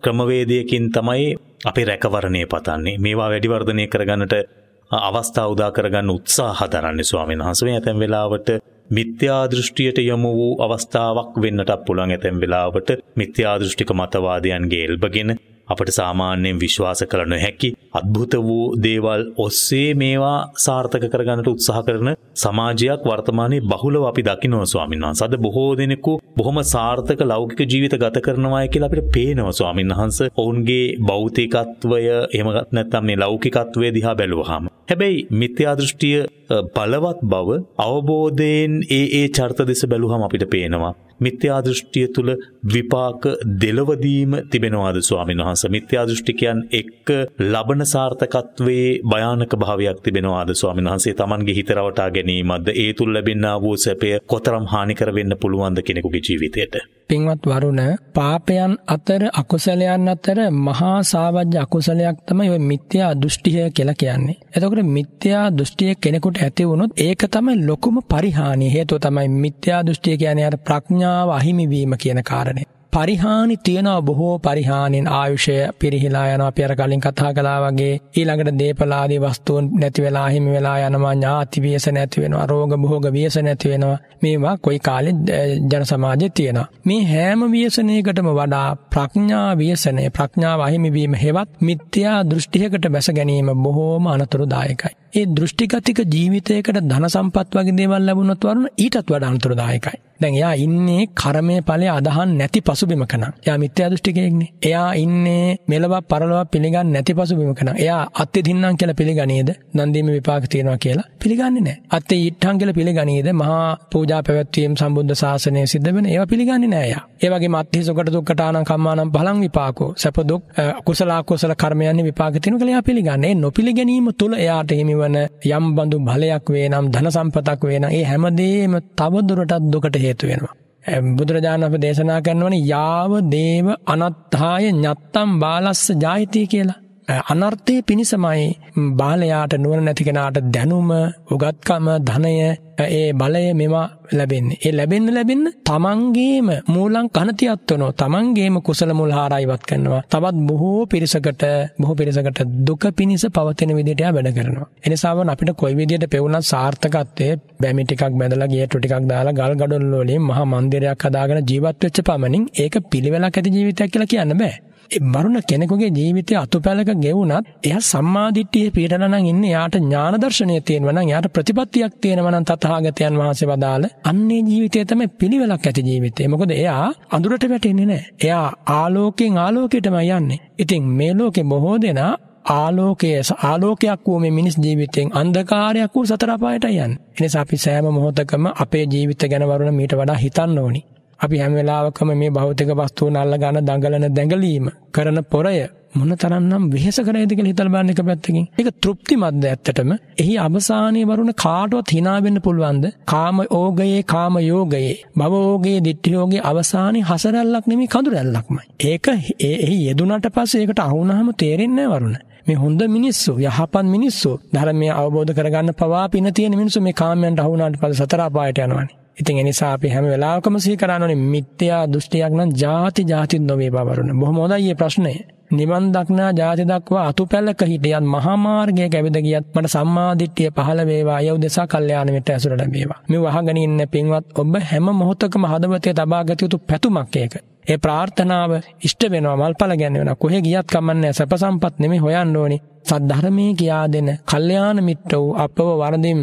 ක්‍රමවේදයකින් තමයි අපේ රැකවරණය පතන්නේ මේවා වැඩිවර්ධනය කරගන්නට අවස්ථා උදා කරගන්න උත්සාහ දරන්නේ ස්වාමීන් වහන්සේ. මේ ඇතැම් වෙලාවට මිත්‍යා දෘෂ්ටියට යොමු වූ අවස්ථාවක් වෙන්නටත් පුළුවන් ඇතැම් වෙලාවට මිත්‍යා දෘෂ්ටික මතවාදයන්ගේ එල්බගෙන අපට සාමාන්‍යයෙන් විශ්වාස කළ නොහැකි අද්භූත වූ දේවල් ඔස්සේ මේවා සාර්ථක කරගන්නට උත්සාහ කරන සමාජයක් වර්තමානයේ බහුලව අපි දකිනවා ස්වාමීන් වහන්සේ. අද බොහෝ දෙනෙකු බොහොම සාර්ථක ලෞකික ජීවිත ගත කරනවා කියලා අපිට පේනවා ස්වාමීන් වහන්සේ. ඔවුන්ගේ භෞතිකත්වය එහෙම නැත්නම් මේ ලෞකිකත්වය දිහා බැලුවාම හැබැයි මිත්‍යා දෘෂ්ටිය බලවත් බව අවබෝධයෙන් ඒ ඒ චර්ත දෙස බැලුවම අපිට පේනවා. මිත්‍යා දෘෂ්ටිය තුල විපාක දෙලවදීම තිබෙනවාද ස්වාමීන් වහන්සේ? මිත්‍යා දෘෂ්ටිකයන් එක්ක ලබන සාර්ථකත්වයේ භයානක භාවයක් තිබෙනවාද ස්වාමීන් වහන්සේ? Tamanගේ හිත රවටා ගැනීමක්ද ඒ තුල ලැබෙනා වූ සැපය කොතරම් හානිකර වෙන්න පුළුවන්ද කෙනෙකුගේ ජීවිතයට?
පින්වත් වරුණ පාපයන් අතර අකුසලයන් අතර මහා සාවජ්‍ය අකුසලයක් තමයි ඔය මිත්‍යා දෘෂ්ටිය කියලා කියන්නේ. එතකොට මිත්‍යා දෘෂ්ටිය කෙනෙකුට ඇති වුණොත් ඒක තමයි ලොකුම පරිහානිය. හේතුව තමයි මිත්‍යා දෘෂ්ටිය කියන්නේ අර ප්‍රඥාව අහිමි වීම කියන කාරණේ. පරිහානි තියෙනවා බොහෝ පරිහානින් ආයුෂය පිරිහිලා යනවා අපි අර කලින් කතා කළා වගේ ඊළඟට දේපල ආදී වස්තුන් නැති වෙලා හිමි වෙලා යනවා ඥාති වියස නැති වෙනවා රෝග භෝග වියස නැති වෙනවා මේවා කොයි කාලෙත් ජන සමාජයේ තියෙනවා මේ හැම වියසනයකටම වඩා ප්‍රඥා වියසනය ප්‍රඥාව අහිමි වීම හෙවත් මිත්‍යා දෘෂ්ටියකට බැස ගැනීම බොහෝම අනතුරුදායකයි ඒ දෘෂ්ටිගතික ජීවිතයකට ධන සම්පත් වගේ දේවල් ලැබුණොත් වරුණ ඊටත් වඩා අනුතරදායකයි. දැන් එයා ඉන්නේ කර්මයේ ඵලය අදහන් නැති පසුබිමක නම්. එයා මිත්‍යා දෘෂ්ටිකයෙක්නේ. එයා ඉන්නේ මෙලව පරලව පිළිගන්නේ නැති පසුබිමක නම්. එයා අත්ති දින්නම් කියලා පිළිගන්නේද? දන් දීමේ විපාක තියනවා කියලා පිළිගන්නේ නැහැ. අත්ති ඉට්ඨම් කියලා පිළිගන්නේද? මහා පූජා පැවැත්වීම සම්බුද්ධ ශාසනය සිද්ධ වෙන ඒවා පිළිගන්නේ නැහැ එයා. ඒ වගේම අත්ති සොකට දුක්කටානම් කම්මානම් බලං විපාකෝ. සැප දුක් කුසල අකුසල කර්මයන් විපාක තියෙනවා කියලා එයා පිළිගන්නේ. නොපිළිගැනීම තුල එයාට හිමි වන යම් බඳු බලයක් වේ නම් ධන සම්පතක් වේ නම් ඒ හැමදේම තවදුරටත් දුකට හේතු වෙනවා. බුදුරජාණන් අප දේශනා කරනවනේ යාව දේව අනත්තාය ඤත්තම් බාලස්ස ජායති කියලා. අනර්ථයේ පිණිසමයි බාලයාට නුවණ නැති කෙනාට දැනුම, උගත්කම, ධනය, ඒ බලය මේවා ලැබෙන්නේ. ඒ ලැබෙන්න ලැබෙන්න තමන්ගේම මූලං කනතියත් වෙනවා. තමන්ගේම කුසල මුල් හාරයිවත් කරනවා. තවත් බොහෝ පිරිසකට බොහෝ පිරිසකට දුක පිණිස පවතින විදිහට යා වැඩ කරනවා. එනිසාම අපිට කොයි විදිහට පෙවුණත් සාර්ථකත්වයේ බැමි ටිකක් බැඳලා ගියටු ටිකක් දාලා ගල් ගඩොල් වලින් මහා මන්දිරයක් හදාගෙන ජීවත් වෙච්ච පමණින් ඒක පිළිවෙලක් ඇති ජීවිතයක් කියලා කියන්න බෑ. මරුණ කෙනෙකුගේ ජීවිතය අතුපැලක ගෙවුනත් එයා සම්මාදිට්ඨියේ පිටලා නම් ඉන්නේ එයාට ඥාන දර්ශනය තියෙනවා නම් එයාට ප්‍රතිපත්තියක් තියෙනවා නම් තථාගතයන් වහන්සේ වදාළ අන්නේ ජීවිතය තමයි පිළිවෙලක් ඇති ජීවිතය. මොකද එයා අඳුරට වැටෙන්නේ නැහැ. එයා ආලෝකයෙන් ආලෝකයටමයි යන්නේ. ඉතින් මේ ලෝකේ බොහෝ දෙනා ආලෝකයේ ආලෝකයක් වූ මේ මිනිස් ජීවිතයෙන් අන්ධකාරයක් වූ සතර අපායට යන්නේ. එනිසා අපි සෑම මොහොතකම අපේ ජීවිත ගැන වරුණ මීට වඩා හිතන්න ඕනි. අපි හැම වෙලාවකම මේ භෞතික වස්තුන් අල්ල ගන්න දඟලන දැඟලීම කරන පොරය මොනතරම්නම් වෙහෙස කරයිද කියලා හිතලා බලන්න එක පැත්තකින්. ඒක තෘප්තිමත්ද ඇත්තටම? එහි අවසානයේ වරුණ කාටවත් hina වෙන්න පුළුවන්ද? කාම ඕගයේ කාම යෝගයේ භව ඕගයේ ditthi යෝගයේ අවසානයේ හසරැල්ලක් නෙමෙයි කඳුරැල්ලක්මයි. ඒක එහි යෙදුනට පස්සේ ඒකට අහුනහම තේරෙන්නේ නැහැ වරුණ. මේ හොඳ මිනිස්සු යහපත් මිනිස්සු ධර්මය අවබෝධ කරගන්න පවා පින තියෙන මිනිස්සු මේ කාමයන්ට අහුනාට පස්සේ සතර අපායට යනවානේ. ඉතින් ඒ නිසා අපි හැම වෙලාවකම සිහි කරන්න ඕනේ මිත්‍යා දෘෂ්ටියක් නම් ಜಾති ಜಾති නොවේ බවරුණ. බොහොම හොඳයි මේ ප්‍රශ්නය. නිවන් දක්නා ಜಾති දක්වා අතුපැලක හිටියත් මහා මාර්ගයේ කැවිද ගියත් මට සම්මා දිට්ඨිය පහළ වේවා. යව් දෙසා කල්යාණ මිත්‍ර ඇසුරට වේවා. මේ වහගෙන ඉන්න පින්වත් ඔබ හැම මොහොතකම හදවතේ තබා ගත යුතු පැතුමක් ඒක. ඒ ප්‍රාර්ථනාව ඉෂ්ට වෙනවා මල්පල ගැන වෙනවා. කොහෙ ගියත් කමන්නේ සැප සම්පත් නෙමෙයි හොයන්න ඕනේ. සද්ධර්මයේ කියා දෙන කල්යාණ මිත්‍ර වූ අපව වරදින්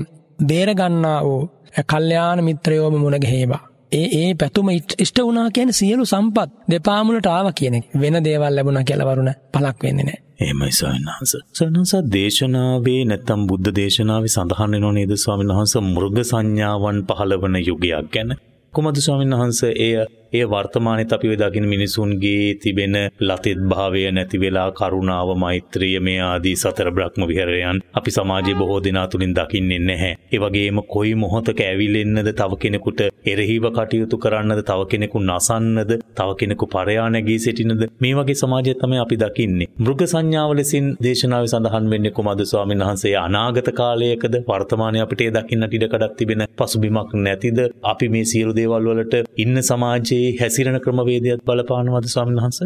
බේර ගන්නා වූ කල්යාණ මිත්‍රයෝම මුණ ගැහිවා. ඒ ඒ පැතුම ඉෂ්ට වුණා කියන්නේ සියලු සම්පත් දෙපාමුලට ආවා කියන එක. වෙන දේවල් ලැබුණා කියලා වරුණ පළක් වෙන්නේ නැහැ. එහෙමයි ස්වාමීන් වහන්සේ.
සනස දේශනාවේ නැත්තම් බුද්ධ දේශනාවේ සඳහන් වෙනෝ නේද ස්වාමීන් වහන්සේ මෘග සංඥාවන් පහළවන යුගයක් ගැන. කොහොමද ස්වාමීන් වහන්සේ එය එය වර්තමානෙත් අපි දකින මිනිසුන්ගේ තිබෙන ලතිත් භාවය නැති වෙලා කරුණාව මෛත්‍රිය මේ ආදී සතර බ්‍රහ්ම විහරයන් අපි සමාජයේ බොහෝ දෙනා තුලින් දකින්නේ නැහැ. ඒ වගේම කොයි මොහොතක ඇවිලෙන්නද තව කෙනෙකුට එරෙහිව කටයුතු කරන්නද තව කෙනෙකු නසන්නද තව කෙනෙකු පරයා නැගී සිටිනද මේ වගේ සමාජය තමයි අපි දකින්නේ. මෘග සංඥාව ලෙසින් දේශනාවේ සඳහන් වෙන්නේ කොමද ස්වාමීන් වහන්සේ අනාගත කාලයකද වර්තමානයේ අපිට දකින්නට ඉඩ කඩක් තිබෙන පසුබිමක් නැතිද අපි මේ සියලු දේවල් වලට ඉන්න සමාජයේ ඒ හැසිරණ ක්‍රමවේදයක් බලපානවද ස්වාමන් වහන්ස.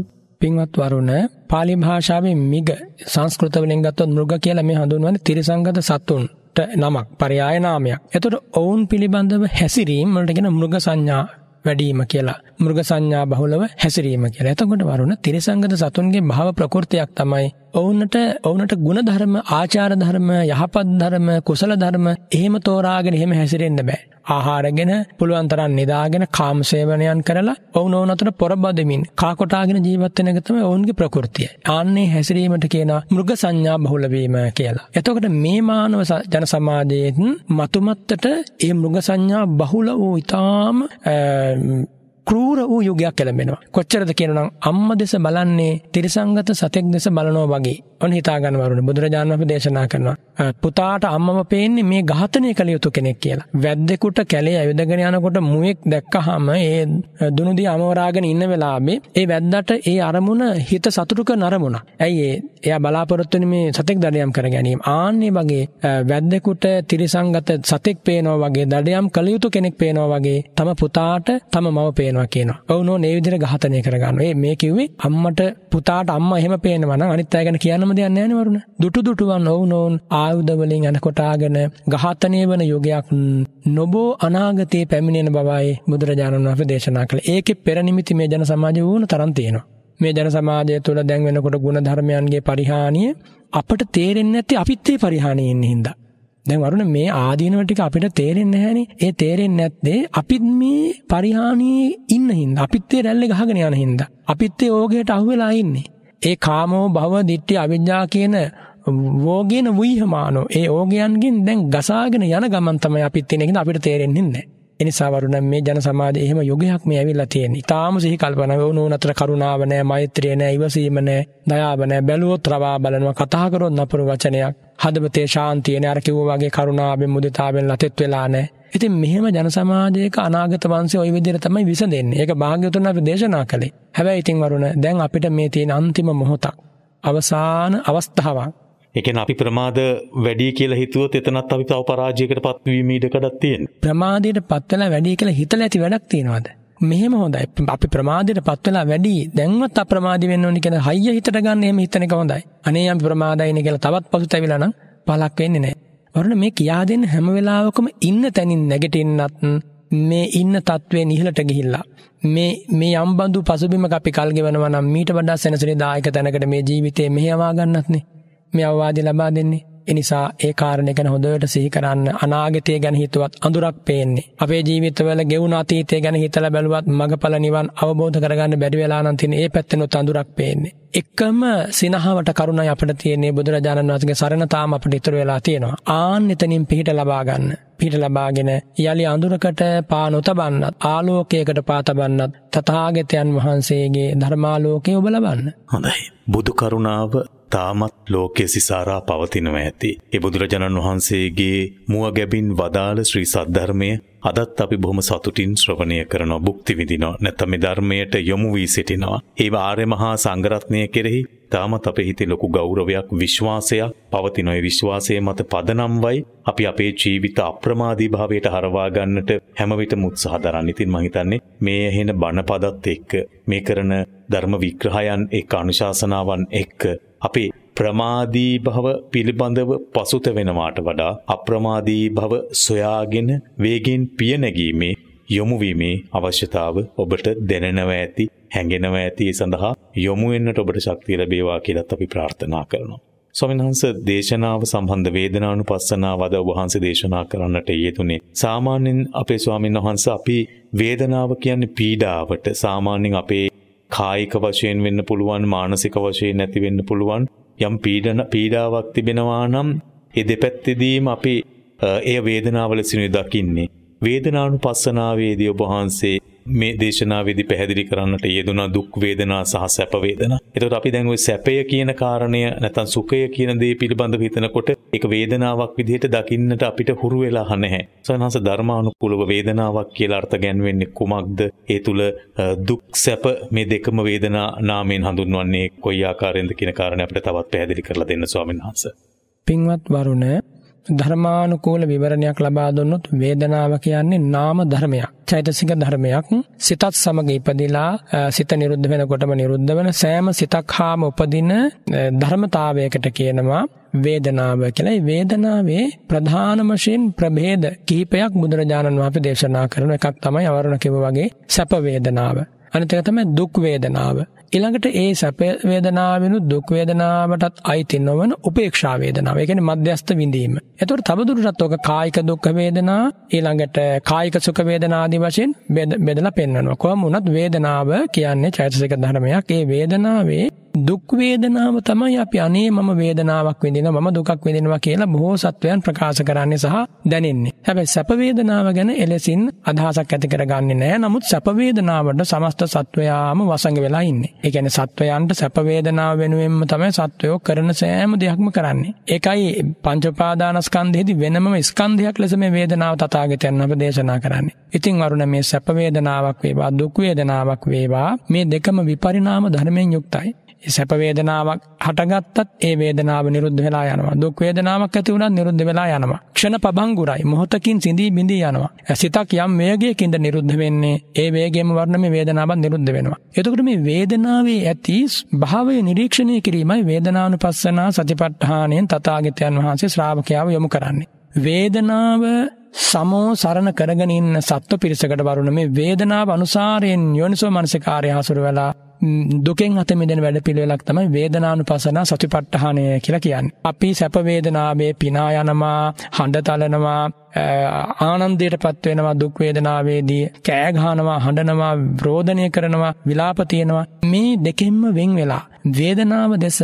පින්වත් වරුණ පාලි භාෂාවේ මිග සංස්කෘත වලින් ගත්තොත් මෘග කියලා මේ හඳුන්වන්නේ තිරිසංගත සතුන් නමක් පරයාය නාමයක්. එතකොට ඔවුන් පිළිබඳව හැසිරීම වලට කියන මෘග සංඥා වැඩිම කියලා. මෘග සංඥා බහුලව හැසිරීම කියලා. එතකොට වරුණ තිරසංගත සතුන්ගේ භාව ප්‍රකෘතියක් තමයි ඔවුන්ට ඔවුන්ට ගුණ ධර්ම, ආචාර ධර්ම, යහපත් ධර්ම, කුසල ධර්ම එහෙම තෝරාගෙන එහෙම හැසිරෙන්න බෑ. ආහාරගෙන පුළුවන් තරම් නිදාගෙන කාම සේවනයන් කරලා ඔවුන් ඔවුන් අතර පොරබදමින් කා කොටාගෙන ජීවත් වෙන එක තමයි ඔවුන්ගේ ප්‍රകൃතිය. ආන්නේ හැසිරීමට කියනවා මෘග සංඥා බහුල වීම කියලා. එතකොට මේ මානව ජන සමාජයේ මතුමත්තට මේ මෘග සංඥා බහුල වූ ඊටාම ක්‍රූර වූ යුගයක් එළඹෙනවා. කොච්චරද කියනනම් අම්ම දෙස බලන්නේ තිරසංගත සතෙක් දෙස බලනවා වගේ. ඔන්න හිතා ගන්න වරුනේ බුදුරජාණන් වහන්සේ දේශනා කරනවා. පුතාට අම්මම පේන්නේ මේ ඝාතනය කළ යුතු කෙනෙක් කියලා. වැද්දෙකුට කැලේ ඇවිදගෙන යනකොට මුවෙක් දැක්කහම ඒ දුනුදී අමවරාගෙන ඉන්න වෙලාවේ ඒ වැද්දාට ඒ අරමුණ හිත සතුටු කරන අරමුණ. ඇයි ඒ? එයා බලාපොරොත්තු වෙන්නේ මේ සතෙක් දඩයම් කර ගැනීම. ආන්නේ වගේ වැද්දෙකුට තිරසංගත සතෙක් පේනවා වගේ දඩයම් කළ යුතු කෙනෙක් පේනවා වගේ තම පුතාට තම මව පේනවා. පේනවා කියනවා. ඔව් නෝ මේ විදිහට ඝාතනය කරගන්නවා. ඒ මේ කිව්වේ අම්මට පුතාට අම්මා එහෙම පේනවා නම් අනිත් අය ගැන කියන්නම දෙයක් නැහැ නේ වරුණ. දුටු දුටුවන් ඔව් නෝන් ආයුධ වලින් අනකොටාගෙන ඝාතනය වෙන යුගයක් නොබෝ අනාගතයේ පැමිණෙන බවයි බුදුරජාණන් වහන්සේ දේශනා කළේ. ඒකේ පෙර නිමිති මේ ජන සමාජය වුණ තරම් තියෙනවා. මේ ජන සමාජය තුළ දැන් වෙනකොට ගුණ ධර්මයන්ගේ පරිහානිය අපට තේරෙන්නේ නැති අපිත් ඒ පරිහානියෙන් හින්දා. දැන් වරුණ මේ ආදීනව ටික අපිට තේරෙන්නේ නැහනේ. ඒ තේරෙන්නේ නැත්තේ අපිත් මේ පරිහානියේ ඉන්න හින්දා. අපිත් ඒ රැල්ලේ ගහගෙන යන හින්දා. අපිත් ඒ ඕගයට අහුවෙලා ඉන්නේ. ඒ කාමෝ භව දිට්ඨි අවිජ්ජා කියන වෝගේන වුයිහමානෝ. ඒ ඕගයන්ගෙන් දැන් ගසාගෙන යන ගමන් තමයි අපිත් තියෙන එක අපිට තේරෙන්නේ නැහැ. එනිසා වරුණ මේ ජන සමාජයේ එහෙම යුගයක් මේ ඇවිල්ලා තියෙන. ඊටාම සිහි කල්පනාව වුණු අතර කරුණාව නැහැ, මෛත්‍රිය නැහැ, ඉවසීම නැහැ, දයාව නැහැ. බැලුවොත් රවා බලනවා, කතා කරොත් නපුරු වචනයක්. හදවතේ ශාන්තිය නෑ අර කිව්වා වගේ කරුණාවෙන් මුදිතාවෙන් ලතෙත් වෙලා නෑ. ඉතින් මෙහෙම ජන සමාජයක අනාගත වංශය ওই විදිහට තමයි විසඳෙන්නේ. ඒක භාග්‍යවතුන් අපි දේශනා කළේ. හැබැයි ඉතින් වරුණ දැන් අපිට මේ තියෙන අන්තිම මොහොතක් අවසාන අවස්ථාවක්.
එකන අපි ප්‍රමාද වැඩි කියලා හිතුවත් එතනත් අපි තව පරාජයකට පත්වීම ඉඩකඩක් තියෙන.
ප්‍රමාදයට පත්වලා වැඩි කියලා හිතලා ඇති වැඩක් තියනවාද? මෙහෙම හොඳයි. අපි ප්‍රමාදයටපත් වෙලා වැඩි. දැන්වත් අප්‍රමාදී වෙන්න ඕනේ කියලා හයිය හිතට ගන්න එහෙම හිතන එක හොඳයි. අනේ අපි ප්‍රමාදයිනේ කියලා තවත් පසුතැවිලා නම් පළක් වෙන්නේ නැහැ. වරුණ මේ කියා දෙන්න හැම වෙලාවකම ඉන්න තැනින් නැගිටින්නත් මේ ඉන්න තත්වයෙන් ඉහළට ගිහිල්ලා මේ මේ යම්බඳු පසුබිමක අපි කල් ගෙවනවා නම් මීට වඩා සෙනසුනේදායක තැනකට මේ ජීවිතේ මෙහෙයවා ගන්නත් නේ. මේ අවවාද ලබා දෙන්නේ. එනිසා ඒ කාරණේ ගැන හොඳට සිහි කරන්න අනාගතය ගැන හිතුවත් අඳුරක් පේන්නේ. අපේ ජීවිතවල ගෙවුණු අතීතය ගැන හිතලා බැලුවත් මගඵල නිවන් අවබෝධ කරගන්න බැරි වෙලා නම් තියෙන ඒ පැත්තෙනුත් අඳුරක් පේන්නේ. එකම සිනහවට කරුණයි අපිට තියෙන්නේ බුදුරජාණන් වහන්සේගේ සරණ තාම අපිට ඉතුරු වෙලා තියෙනවා. ආන් එතනින් පිහිට ලබා ගන්න. පිහිට ලබාගෙන යලි අඳුරකට පා නොතබන්නත් ආලෝකයකට පා තබන්නත් තථාගතයන් වහන්සේගේ ධර්මාලෝකය ඔබ ලබන්න. හොඳයි.
බුදු කරුණාව තාමත් ලෝකයේ සිසාරා පවතිනවා ඇති. ඒ බුදුරජාණන් වහන්සේගේ මුව ගැබින් වදාළ ශ්‍රී සද්ධර්මය අදත් අපි බොහොම සතුටින් ශ්‍රවණය කරනවා, භුක්ති විඳිනවා. නැත්නම් මේ ධර්මයට යොමු වී සිටිනවා. ඒ ආර්ය මහා සංඝරත්නය කෙරෙහි තාමත් අපේ හිතේ ලොකු ගෞරවයක්, විශ්වාසයක් පවතින. ඒ විශ්වාසය මත පදනම්වයි අපි අපේ ජීවිත අප්‍රමාදී භාවයට හරවා ගන්නට හැම විටම උත්සාහ දරන්නේ. ඉතින් මම හිතන්නේ මේ එහෙන බණ යන පදත් එක්ක මේ කරන ධර්ම විග්‍රහයන් එක්ක අනුශාසනාවන් එක්ක අපේ ප්‍රමාදී භව පිළිබඳව පසුත වෙනවාට වඩා අප්‍රමාදී භව සොයාගෙන වේගෙන් පිය නැගීමේ යොමු වීමේ අවශ්‍යතාව ඔබට දැනෙනවා ඇති හැඟෙනවා ඇති සඳහා යොමු වෙන්නට ඔබට ශක්තිය ලැබේවා කියලත් අපි ප්‍රාර්ථනා කරනවා ස්වාමීන් වහන්සේ දේශනාව සම්බන්ධ වේදනානුපස්සනාව අද වහන්සේ දේශනා කරන්නට යෙදුනේ. සාමාන්‍යයෙන් අපේ ස්වාමීන් වහන්සේ අපි වේදනාව කියන්නේ පීඩාවට සාමාන්‍යයෙන් අපේ කායික වශයෙන් වෙන්න පුළුවන් මානසික වශයෙන් නැති වෙන්න පුළුවන් යම් පීඩන පීඩාවක් තිබෙනවා නම් ඒ දෙපැත්තේදීම අපි ඒ වේදනාවල සිනු දකින්නේ වේදනානුපස්සනාවේදී ඔබ වහන්සේ මේ දේශනාවේදී පැහැදිලි කරන්නට යෙදුනා දුක් වේදනා සහ සැප වේදනා. එතකොට අපි දැන් ওই සැපය කියන කාරණය නැත්නම් සුඛය කියන දේ පිළිබඳව හිතනකොට ඒක වේදනාවක් විදිහට දකින්නට අපිට හුරු වෙලා නැහැ. සවනහස ධර්මානුකූලව වේදනාවක් කියලා අර්ථ ගැන්වෙන්නේ කුමක්ද? ඒ තුල දුක් සැප මේ දෙකම වේදනා නාමයෙන් හඳුන්වන්නේ කොයි ආකාරයෙන්ද කියන කාරණය අපිට තවත් පැහැදිලි කරලා දෙන්න ස්වාමීන් වහන්සේ.
පින්වත් වරුණ ධර්මානුකූල විවරණයක් ලබා දුන්නොත් වේදනාව කියන්නේ නාම ධර්මයක්. චෛතසික ධර්මයක්. සිතත් සමග ඉපදිලා සිත නිරුද්ධ වෙනකොටම නිරුද්ධ වෙන සෑම සිතක් හාම උපදින ධර්මතාවයකට කියනවා වේදනාව කියලා. වේදනාවේ ප්‍රධාන වශයෙන් ප්‍රභේද කිහිපයක් බුදුරජාණන් වහන්සේ දේශනා කරන එකක් තමයි අවරුණ කිව්වා වගේ සැප වේදනාව. අනිත් එක තමයි දුක් වේදනාව. ඊළඟට ඒ සැප වේදනාවෙනුත් දුක් වේදනාවටත් අයිති නොවන උපේක්ෂා වේදනාව. ඒ කියන්නේ මධ්‍යස්ත විඳීම. එතකොට තවදුරටත් ඔක කායික දුක් වේදනා ඊළඟට කායික සුඛ වේදනා ආදී වශයෙන් බෙදලා පෙන්වනවා. කොහොම වුණත් වේදනාව කියන්නේ චෛතසික ධර්මයක්. ඒ වේදනාවේ දුක් වේදනාව තමයි අපි අනේ මම වේදනාවක් විඳිනවා මම දුකක් විඳිනවා කියලා බොහෝ සත්වයන් ප්‍රකාශ කරන්නේ සහ දැනෙන්නේ. හැබැයි සැප වේදනාව ගැන එලෙසින් අදහසක් ඇති කරගන්නේ නැහැ. නමුත් සැප වේදනාවට සමස්ත සත්වයාම වසඟ වෙලා ඉන්නේ. ඒ කියන්නේ සත්වයන්ට සැප වේදනාව වෙනුවෙන්ම තමයි සත්වයෝ කරන සෑම දෙයක්ම කරන්නේ. ඒකයි පංච උපාදානස්කන්ධයේදී වෙනමම ස්කන්ධයක් ලෙස මේ වේදනාව තථාගතයන් අප දේශනා කරන්නේ. ඉතින් වරුණ මේ සැප වේදනාවක් වේවා දුක් වේදනාවක් වේවා මේ දෙකම විපරිණාම ධර්මයෙන් යුක්තයි. සැප වේදනාවක් හටගත්තත් ඒ වේදනාව නිරුද්ධ වෙලා යනවා. දුක් වේදනාවක් ඇති වුණත් නිරුද්ධ වෙලා යනවා. ක්ෂණ පබංගුරයි මොහොතකින් සිඳී බිඳී යනවා. සිතක් යම් වේගයකින්ද නිරුද්ධ වෙන්නේ ඒ වේගයේම වර්ණමේ වේදනාවක් නිරුද්ධ වෙනවා. එතකොට මේ වේදනාවේ ඇති භාවය නිරීක්ෂණය කිරීමයි වේදනානුපස්සනා සතිපට්ඨානයෙන් තථාගතයන් වහන්සේ ශ්‍රාවකයාව යොමු කරන්නේ. වේදනාව සමෝ සරණ කරගෙන ඉන්න සත්ව පිරිසකට වරුණ මේ වේදනාව අනුසාරයෙන් යොනිසෝ මනසිකාර්ය හසුර වෙලා දුකෙන් අත මිදෙන වැඩපිළිවෙලක් තමයි වේදනානුපස්සනා සතිපට්ඨානය කියලා කියන්නේ. අපි සැප වේදනාවේ පිනා යනවා, හඬ තලනවා, ආනන්දයටපත් වෙනවා දුක් වේදනාවේදී කෑ ගහනවා හඬනවා රෝදනය කරනවා විලාප තියනවා මේ දෙකෙන්ම වෙන් වෙලා වේදනාව දැස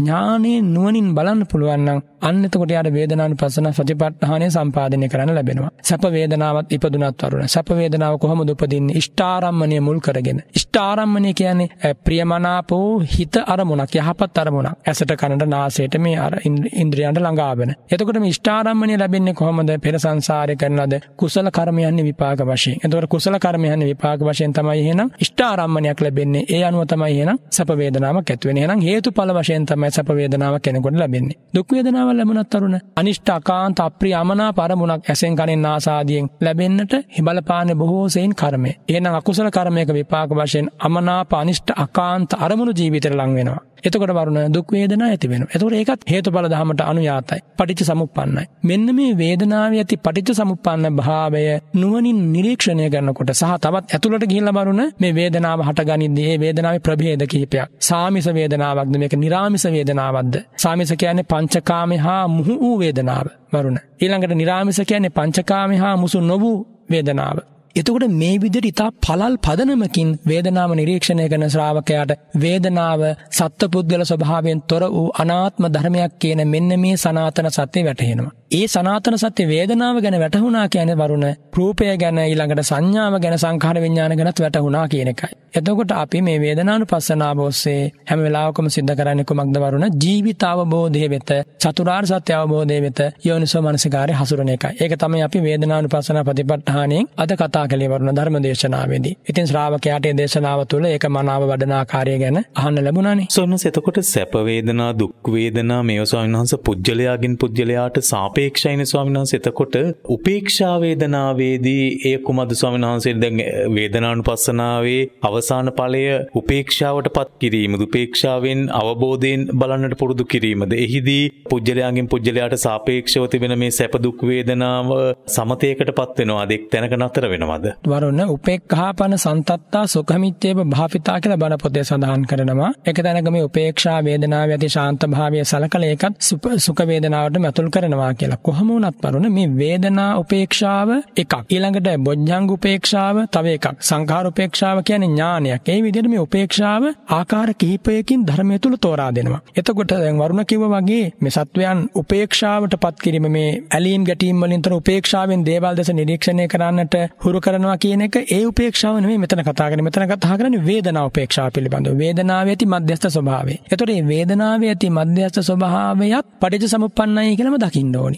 ඥානයේ නුවණින් බලන්න පුළුවන් නම් අන්න එතකොට යාට වේදනානුපස්සන ප්‍රතිපත්තහණය සම්පාදනය කරන්න ලැබෙනවා. සැප වේදනාවත් ඉපදුනත් වරුණ. සැප වේදනාව කොහොමද උපදින්නේ? ඉෂ්ඨාරම්මණය මුල් කරගෙන. ඉෂ්ඨාරම්මණය කියන්නේ ප්‍රියමනාපෝ හිත අරමුණක් යහපත් අරමුණක්. ඇසට කනට නාසයට මේ අර ඉන්ද්‍රියන්ට ළඟාවන. එතකොට මේ ඉෂ්ඨාරම්මණය ලැබෙන්නේ කොහොමද? පෙර සංසාරේ කරනද කුසල කර්මයන් විපාක වශයෙන්. එතකොට කුසල කර්මයන් විපාක වශයෙන් තමයි එහෙනම් ඉෂ්ඨාරම්මණයක් ලැබෙන්නේ. ඒ අනුව තමයි එහෙනම් සැප වේදනාවක් ඇති වෙන්නේ. එහෙනම් හේතුඵල වශයෙන් තමයි සැප වේදනාවක් කෙනෙකුට ලැබෙන්නේ. දුක් වේදනාව වේදනාව ලැබුණ තරුණ අනිෂ්ට අකාන්ත අප්‍රිය අමනාප අරමුණක් ඇසෙන් කනෙන් නාසාදියෙන් ලැබෙන්නට හිබලපාන්නේ බොහෝ සෙයින් කර්මය. එහෙනම් අකුසල කර්මයක විපාක වශයෙන් අමනාප අනිෂ්ට අකාන්ත අරමුණු ජීවිතේ ලං වෙනවා. එතකොට වරුණ දුක් වේදනා ඇති වෙනවා. එතකොට ඒකත් හේතුඵල ධමයට අනුයාතයි. පටිච්ච සමුප්පන්නයි. මෙන්න මේ වේදනාවේ ඇති පටිච්ච සමුප්පන්න භාවය නුවණින් නිරීක්ෂණය කරනකොට සහ තවත් ඇතුළට ගිහිල්ලා බලන මේ වේදනාව හටගනින්නේ මේ වේදනාවේ ප්‍රභේද කිහිපයක්. සාමිස වේදනාවක්ද මේක නිරාමිස වේදනාවක්ද? සාමිස කියන්නේ පංචකාමයේ හා මුහු වූ වේදනාව මරුණ. ඊළඟට නිරාමිස කියන්නේ පංචකාමය හා මුසු නොවූ වේදනාව. එතකොට මේ විදිහට ඉතා පළල් පදනමකින් වේදනාව නිරීක්ෂණය කරන ශ්‍රාවකයාට වේදනාව සත්පුද්ගල ස්වභාවයෙන් තොර වූ අනාත්ම ධර්මයක් කියන මෙන්න මේ සනාතන සත්‍ය වැටහෙනවා. ඒ සනාතන සත්‍ය වේදනාව ගැන වැටහුණා කියන වරුණ රූපය ගැන ඊළඟට සංඥාව ගැන සංඛාර විඥාන ගැනත් වැටහුණා කියන එකයි. එතකොට අපි මේ වේදනානුපස්සනාව ඔස්සේ හැම වෙලාවකම සිද්ධ කරන්නේ කුමක්ද වරුණ ජීවිත අවබෝධය වෙත චතුරාර්ය සත්‍ය අවබෝධය වෙත යෝනිසෝ මනසිකාරය හසුරන එකයි. ඒක තමයි අපි වේදනානුපස්සන ප්‍රතිපත්තහණයෙන් අද කතා කළේ වරුණ ධර්ම දේශනාවේදී. ඉතින් ශ්‍රාවකයාට මේ දේශනාව තුළ ඒක මනාව වඩන ආකාරය ගැන අහන්න ලැබුණානේ. සොන්නස එතකොට
සැප වේදනා දුක් වේදනා මේවා ස්වාමීන් වහන්සේ පුජ්‍යලයාගෙන් පුජ්‍යලයාට සාප අපේක්ෂයින ස්වාමීන් වහන්සේ එතකොට උපේක්ෂා වේදනාවේදී ඒ කුමද ස්වාමීන් වහන්සේ දැන් වේදනානුපස්සනාවේ අවසාන ඵලය උපේක්ෂාවටපත් කිරීමද උපේක්ෂාවෙන් අවබෝධයෙන් බලන්නට පුරුදු කිරීමද එහිදී පුජ්‍යලයාගෙන් පුජ්‍යලයාට සාපේක්ෂව තිබෙන මේ සැප දුක් වේදනාව සමතේකටපත් වෙනවාද එක් තැනක නතර වෙනවද
වරුණ උපේක්ඛාපන සන්තත්තා සුඛමිච්ඡේව භාවිතා කියලා බණ පොතේ සඳහන් කරනවා එක තැනක මේ උපේක්ෂා වේදනාව ඇති ශාන්ත භාවය සලකලා ඒකත් සුඛ වේදනාවටම ඇතුල් කරනවා කියලා කියලා. කොහම වුණත් වරුණ මේ වේදනා උපේක්ෂාව එකක්. ඊළඟට බොජ්ජංග උපේක්ෂාව තව එකක්. සංඛාර උපේක්ෂාව කියන්නේ ඥානයක්. ඒ විදිහට මේ උපේක්ෂාව ආකාර කිහිපයකින් ධර්මය තුල තෝරා දෙනවා. එතකොට දැන් වරුණ කිව්වා වගේ මේ සත්වයන් උපේක්ෂාවටපත් කිරීම මේ ඇලීම් ගැටීම් වලින් තොර උපේක්ෂාවෙන් දේවල් දැස නිරීක්ෂණය කරන්නට හුරු කරනවා කියන එක ඒ උපේක්ෂාව නෙමෙයි මෙතන කතා කරන්නේ. මෙතන කතා කරන්නේ වේදනා උපේක්ෂාව පිළිබඳව. වේදනාවේ ඇති මධ්‍යස්ථ ස්වභාවය. එතකොට මේ වේදනාවේ ඇති මධ්‍යස්ථ ස්වභාවයත් පටිච්ච සමුප්පන්නයි කියලාම දකින්න ඕනි.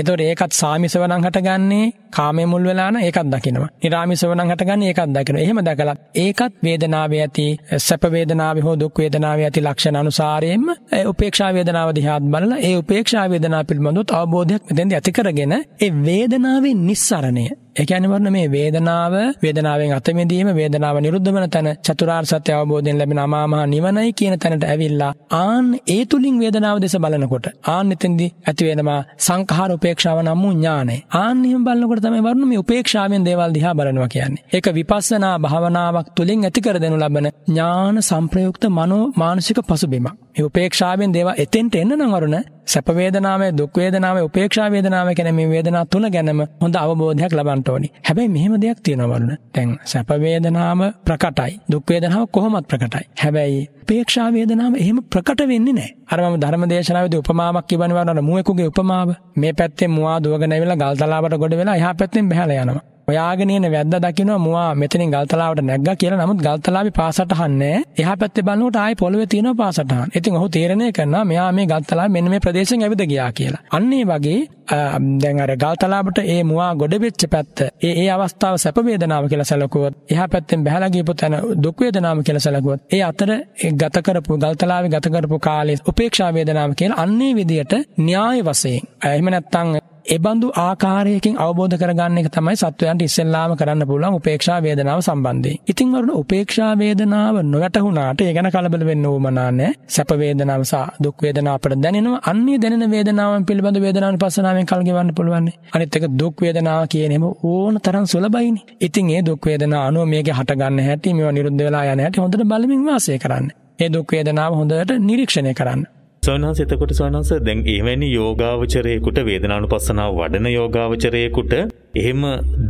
එතකොට ඒකත් සාමිසව නම් හටගන්නේ කාමයේ මුල් වෙලා නම් ඒකත් දකිනවා. නිර්ආමිසව නම් හටගන්නේ ඒකත් දකිනවා. එහෙම දැකලා ඒකත් වේදනාවේ ඇති සැප වේදනාවේ හෝ දුක් වේදනාවේ ඇති ලක්ෂණ අනුසාරයෙන්ම ඒ උපේක්ෂා වේදනාව දිහාත් බලලා ඒ උපේක්ෂා වේදනාව පිළිබඳව අවබෝධයක් මෙතෙන්දී ඇති කරගෙන ඒ වේදනාවේ නිස්සරණය ඒ කියන්නේ වරණ මේ වේදනාව වේදනාවෙන් අත මිදීම වේදනාව නිරුද්ධ වන තැන චතුරාර්ය සත්‍ය අවබෝධයෙන් ලැබෙන අමාමහා නිවනයි කියන තැනට ඇවිල්ලා ආන් ඒ තුලින් වේදනාව දෙස බලනකොට ආන් එතෙන්දී ඇති වෙනවා සංඛාර උපේ උපේක්ෂාව නම් වූ ඥානය. ආන් එහෙම බලනකොට තමයි වරුණ මේ උපේක්ෂාවෙන් දේවල් දිහා බලනවා කියන්නේ. ඒක විපස්සනා භාවනාවක් තුළින් ඇති කර දෙනු ලබන ඥාන සංප්‍රයුක්ත මනෝ මානසික පසුබිමක්. මේ උපේක්ෂාවෙන් දේවල් එතෙන්ට එන්න නම් වරුණ සැප වේදනාවේ දුක් වේදනාවේ උපේක්ෂා වේදනාවේ කියන මේ වේදනා තුන ගැනම හොඳ අවබෝධයක් ලබන්න ඕනි. හැබැයි මෙහෙම දෙයක් තියෙනවා වරුණ. දැන් සැප වේදනාව ප්‍රකටයි. දුක් වේදනාව කොහොමත් ප්‍රකටයි. හැබැයි උපේක්ෂා වේදනාව එහෙම ප්‍රකට වෙන්නේ නැහැ. අර මම ධර්මදේශනාවේදී උපමාවක් කියවනවා නේද? මුවෙකුගේ උපමාව. මේ පැත්තේ මුවා දුවගෙන ඇවිල්ලා ගල්තලාවට ගොඩ වෙලා එහා පැත්තෙන් බහැලා යනවා. හොයාගෙන එන වැද්දා දකිනවා මුවා මෙතනින් ගල්තලාවට නැග්ගා කියලා. නමුත් ගල්තලාවේ පාසටහන් නැහැ. එහා පැත්තේ බලනකොට ආයි පොළවේ තියෙනවා පාසටහන්. ඉතින් ඔහු තීරණය කරනවා මෙයා මේ ගල්තලාවේ මෙන්න මේ ප්‍රදේශයෙන් ඇවිද ගියා කියලා. අන්න ඒ වගේ දැන් අර ගල්තලාවට ඒ මුවා ගොඩ වෙච්ච පැත්ත ඒ ඒ අවස්ථාව සැප වේදනාව කියලා සැලකුවොත් එහා පැත්තෙන් බහැලා ගියපු තැන දුක් වේදනාව කියලා සැලකුවොත් ඒ අතර ඒ ගත කරපු ගල්තලාවේ ගත කරපු කාලේ උපේක්ෂා වේදනාව කියලා අන්නේ විදියට න්‍යාය වශයෙන් එහෙම නැත්නම් එබඳු ආකාරයකින් අවබෝධ කරගන්න එක තමයි සත්වයන්ට ඉස්සෙල්ලාම කරන්න පුළුවන් උපේක්ෂා වේදනාව සම්බන්ධයෙන්. ඉතින් වරුණ උපේක්ෂා වේදනාව නොවැටුණාට ඒ ගැන කලබල වෙන්න ඕමනා නැහැ. සැප වේදනාව සහ දුක් වේදනාව අපට දැනෙනවා. අන්නේ දැනෙන වේදනාවන් පිළිබඳ වේදනාවන් පස්සනාවෙන් කල් ගෙවන්න පුළුවන්. අනිත් එක දුක් වේදනාව කියන හැම ඕන තරම් සුලබයිනේ. ඉතින් ඒ දුක් වේදනාව අනුව මේකේ හටගන්න හැටි, මේවා නිරුද්ධ වෙලා යන හැටි හොඳට බලමින් වාසය කරන්න. ඒ දුක් වේදනාව හොඳට නිරීක්ෂණය කරන්න.
සොනහස එතකොට සොනහස දැන් එවැනි යෝගාවචරයෙකුට වේදනානුපස්සනාව වඩන යෝගාවචරයෙකුට එහෙම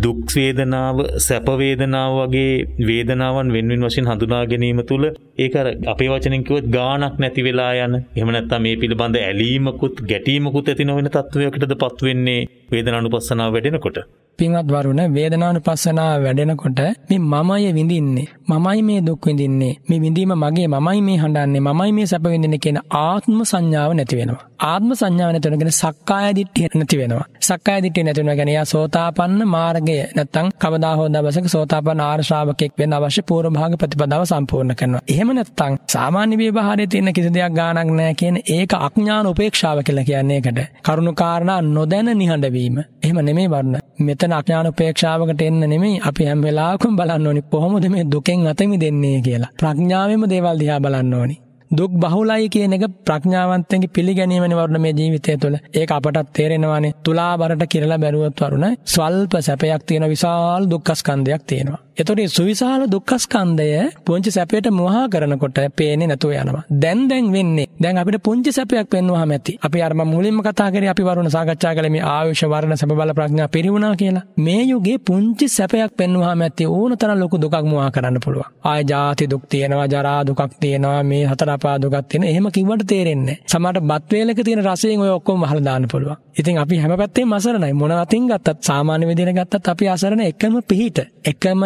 දුක් වේදනාව සැප වේදනාව වගේ වේදනාවන් වෙන්වෙන් වශයෙන් හඳුනා ගැනීම තුළ ඒක අර අපේ වචනෙන් කිව්වොත් ගාණක් නැති වෙලා යන එහෙම නැත්නම් මේ පිළිබඳ ඇලීමකුත් ගැටීමකුත් ඇති නොවන තත්වයකටදපත් වෙන්නේ වේදනානුපස්සනාව වැඩෙනකොට
පින්වත් වරුණ වේදනානුපස්සනාව වැඩෙනකොට මේ මමයි විඳින්නේ මමයි මේ දුක් විඳින්නේ මේ විඳීම මගේ මමයි මේ හඬන්නේ මමයි මේ සැප විඳින්නේ කියන ආත්ම සංඥාව නැති වෙනවා ආත්ම සංඥාව නැති වෙනගෙන සක්කාය දිට්ඨිය නැති වෙනවා සක්කාය දිට්ඨිය නැති වෙනවා කියන්නේ යා සෝතා සෝතාපන්න මාර්ගය නැත්තම් කවදා හෝ දවසක සෝතාපන්න ආර්ය ශ්‍රාවකෙක් වෙන්න අවශ්‍ය පූර්ව භාග ප්‍රතිපදාව සම්පූර්ණ කරනවා. එහෙම නැත්තම් සාමාන්‍ය විභාගයේ තියෙන කිසි දෙයක් ගාණක් නැහැ කියන ඒක අඥාන උපේක්ෂාව කියලා කියන්නේ ඒකට. කරුණාකාරණා නොදැන නිහඬ වීම. එහෙම නෙමෙයි වර්ණ. මෙතන අඥාන උපේක්ෂාවකට එන්න නෙමෙයි අපි හැම වෙලාවකම බලන්න ඕනි කොහොමද මේ දුකෙන් අත මිදෙන්නේ කියලා. ප්‍රඥාවෙම දේවල් දිහා බලන්න ඕනි. දුක් බහුලයි කියන එක ප්‍රඥාවන්තයන්ගේ පිළිගැනීමනේ වරුණ මේ ජීවිතය තුළ. ඒක අපටත් තේරෙනවානේ. තුලා බරට කිරලා බැලුවත් වරුණ ස්වල්ප සැපයක් තියෙන විශාල දුක්ඛස්කන්ධයක් තියෙනවා. එතකොට මේ සුවිශාල දුක්ඛස්කන්ධය පුංචි සැපයට මෝහා කරනකොට පේන්නේ නැතුව යනවා. දැන් දැන් වෙන්නේ. දැන් අපිට පුංචි සැපයක් පෙන්වහම ඇති. අපි අර මම මුලින්ම කතා කරේ අපි වරුණ සාකච්ඡා කළේ මේ ආයුෂ වර්ණ සැප බල ප්‍රඥා පිරිවුණා කියලා. මේ යුගයේ පුංචි සැපයක් පෙන්වහම ඇති ඕනතරම් ලොකු දුකක් මෝහා කරන්න පුළුවන්. ආය ජාති දුක් තියෙනවා, ජරා දුකක් තියෙනවා, මේ හතර පාදකත් එන එහෙම කිව්වට තේරෙන්නේ නැහැ. සමහරට බත් වේලක තියෙන රසයෙන් ඔය ඔක්කොම අහලා දාන්න පුළුවන්. ඉතින් අපි හැම පැත්තෙම අසරණයි. මොන අතින් ගත්තත් සාමාන්‍ය විදිහට ගත්තත් අපි අසරණ එකම පිහිට, එකම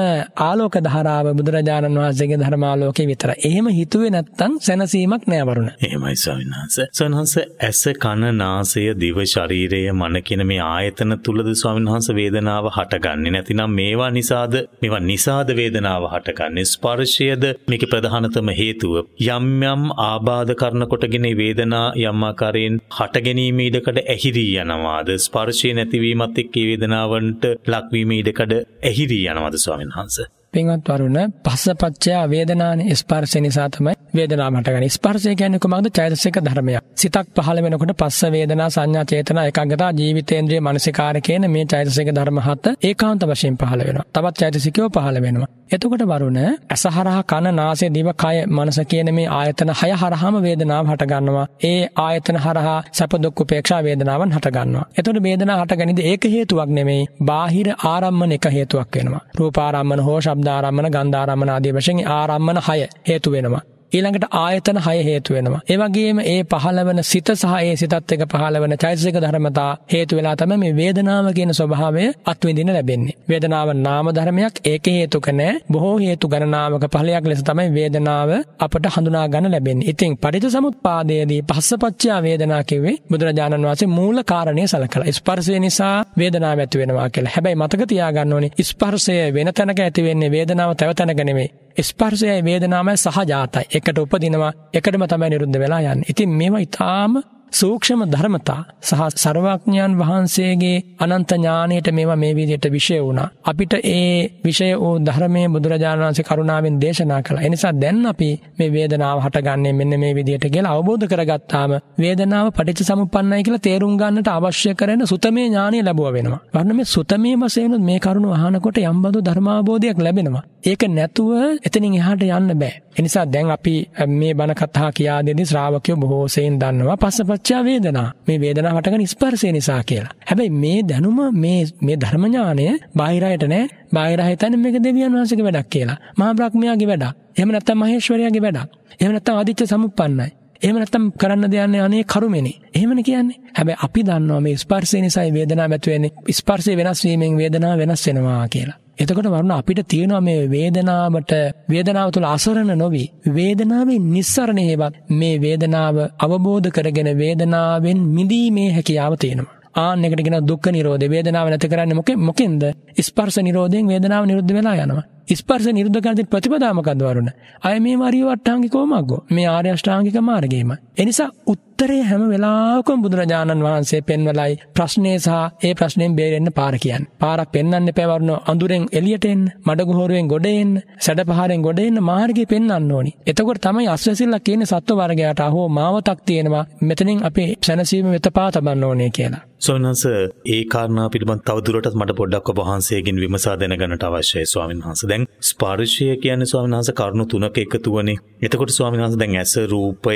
ආලෝක ධාරාව බුදුරජාණන් වහන්සේගේ ධර්මාලෝකේ විතරයි. එහෙම හිතුවේ නැත්තම් සැනසීමක් නෑ වරුණ.
එහෙමයි ස්වාමීන් වහන්සේ. සන්හස ඇස කන නාසය දිව ශරීරය මන කියන මේ ආයතන තුලද ස්වාමීන් වහන්සේ වේදනාව හටගන්නේ නැතිනම් මේවා නිසාද මේවා නිසාද වේදනාව හටගන්නේ ස්පර්ශයද මේකේ ප්‍රධානතම හේතුව යම් යම් යම් ආබාධ කරන කොටගෙන වේදනා යම් ආකාරයෙන් හටගැනීම ඉඩකඩ ඇහිරී යනවාද ස්පර්ශය නැතිවීමත් එක්ක වේදනාවන්ට ලක්වීම ඉඩකඩ ඇහිරී යනවාද ස්වාමීන් වහන්සේ
පින්වත් වරුණ පස්සපච්චය වේදනානේ ස්පර්ශය නිසා තමයි වේදනාව හටගන්නේ. ස්පර්ශය කියන්නේ කොහොමද? චෛතසික ධර්මයක්. සිතක් පහළ වෙනකොට පස්ස වේදනා සංඥා චේතනා ඒකාග්‍රතා ජීවිතේන්ද්‍රිය මනසිකාර කියන මේ චෛතසික ධර්ම හත ඒකාන්ත වශයෙන් පහළ වෙනවා. තවත් චෛතසිකයෝ පහළ වෙනවා. එතකොට වරුණ ඇසහරහා කන නාසය දිව කය මනස කියන මේ ආයතන හය හරහාම වේදනාව හටගන්නවා. ඒ ආයතන හරහා සැප දුක් උපේක්ෂා වේදනාවන් හටගන්නවා. එතකොට වේදනාව හටගන්නේ ඒක හේතුවක් නෙමෙයි. බාහිර ආරම්මන එක හේතුවක් වෙනවා. රූපාරම්මන හෝ ශබ්දාරම්මන ගන්ධාරම්මන ආදී වශයෙන් ආරම්මන 6 හේතු වෙනවා. ඊළඟට ආයතන 6 හේතු වෙනවා. ඒ වගේම ඒ පහළවන සිත සහ ඒ සිතත් එක්ක පහළවන චෛතසික ධර්මතා හේතු වෙලා තමයි මේ වේදනාව කියන ස්වභාවය අත්විඳින්න ලැබෙන්නේ. වේදනාව නාම ධර්මයක් ඒක හේතුක නැහැ. බොහෝ හේතු ගණනාවක ඵලයක් ලෙස තමයි වේදනාව අපට හඳුනා ගන්න ලැබෙන්නේ. ඉතින් පටිච්චසමුප්පාදයේදී පස්සපච්චා වේදනා කිව්වේ බුදුරජාණන් වහන්සේ මූල කාරණේ සලකලා. ස්පර්ශය නිසා වේදනාව ඇති වෙනවා කියලා. හැබැයි මතක තියාගන්න ඕනේ ස්පර්ශය වෙන තැනක ඇති වෙන්නේ වේදනාව තව තැනක නෙමෙයි. ස්පර්ශයයි වේදනාවයි සහජාතයි. එකට උපදිනවා, එකටම තමයි නිරුද්ධ වෙලා යන්නේ. ඉතින් මේවා ඊටාම සූක්ෂම ධර්මතා සහ සර්වඥයන් වහන්සේගේ අනන්ත ඥාණයට මේවා මේ විදිහට විෂය වුණා. අපිට ඒ විෂය වූ ධර්මයේ බුදුරජාණන් වහන්සේ කරුණාවෙන් දේශනා කළා. එනිසා දැන් අපි මේ වේදනාව හටගන්නේ මෙන්න මේ විදිහට කියලා අවබෝධ කරගත්තාම වේදනාව පටිච්චසමුප්පන්නයි කියලා තේරුම් ගන්නට අවශ්‍ය කරන සුතමේ ඥාණය ලැබුවා වෙනවා. වරණ මේ සුතමේ වශයෙන් මේ කරුණ අහනකොට යම්බඳු ධර්මාබෝධයක් ලැබෙනවා. ඒක නැතුව එතනින් එහාට යන්න බෑ. එනිසා දැන් අපි මේ බණ කතා කියා දෙදී ශ්‍රාවකයෝ බොහෝ සෙයින් දන්නවා. පස්සපස් පච්චා වේදනා. මේ වේදනාව හටගන ස්පර්ශය නිසා කියලා. හැබැයි මේ දැනුම මේ මේ ධර්ම ඥානය බාහිරයට නෑ. බාහිර හිතන්නේ මේක දෙවියන් වහන්සේගේ වැඩක් කියලා. මහා බ්‍රහ්මයාගේ වැඩක්. එහෙම නැත්නම් මහේශ්වරයාගේ වැඩක්. එහෙම නැත්නම් ආදිත්‍ය සමුප්පන්නයි. එහෙම නැත්තම් කරන්න දෙන්නේ අනේ කරුමෙනේ. එහෙමනේ කියන්නේ. හැබැයි අපි දන්නවා මේ ස්පර්ශය නිසායි වේදනාව ඇති වෙන්නේ. ස්පර්ශය වෙනස් වීමෙන් වේදනාව වෙනස් වෙනවා කියලා. එතකොට වරුණ අපිට තියෙනවා මේ වේදනාවට වේදනාව තුළ අසරණ නොවි වේදනාවේ නිස්සරණ හේවත් මේ වේදනාව අවබෝධ කරගෙන වේදනාවෙන් මිදීමේ හැකියාව තියෙනවා ආන්න එකට කියන දුක්ඛ නිරෝධය වේදනාව නැති කරන්නේ මොකෙන්ද ස්පර්ශ නිරෝධයෙන් වේදනාව නිරුද්ධ වෙලා යනවා ස්පර්ශ නිරුද්ධ කරන තියෙන ප්‍රතිපදා මොකද්ද වරුණ? අය මේ මාරිය වට්ටාංගිකෝ මග්ගෝ. මේ ආර්ය අෂ්ටාංගික මාර්ගයමයි. ඒ නිසා උත්තරේ හැම වෙලාවකම බුදුරජාණන් වහන්සේ පෙන්වලයි ප්‍රශ්නේ සහ ඒ ප්‍රශ්نين බේරෙන්න පාර කියන්නේ. පාරක් පෙන්වන්න එපා වරුණ. අඳුරෙන් එළියට එන්න, මඩගුහරුවෙන් ගොඩ එන්න, සැඩපහරෙන් ගොඩ එන්න මාර්ගය පෙන්වන්න ඕනි. එතකොට තමයි අස්වැසිල්ලක් කියන සත්ව වර්ගයට අහෝ මාවතක් තියෙනවා. මෙතනින් අපි සැනසීම වෙත පා තබන්න ඕනේ කියලා.
සොනස ඒ කාරණා පිළිබඳ තවදුරටත් මට පොඩ්ඩක් ඔබ වහන්සේගෙන් විමසා දැනගන්නට අවශ්‍යයි ස්වාමීන් වහන්සේ. දැන් ස්පර්ශය කියන්නේ ස්වාමීන් වහන්සේ කරුණු තුනක එකතුවනේ. එතකොට ස්වාමීන් වහන්සේ දැන් ඇස රූපය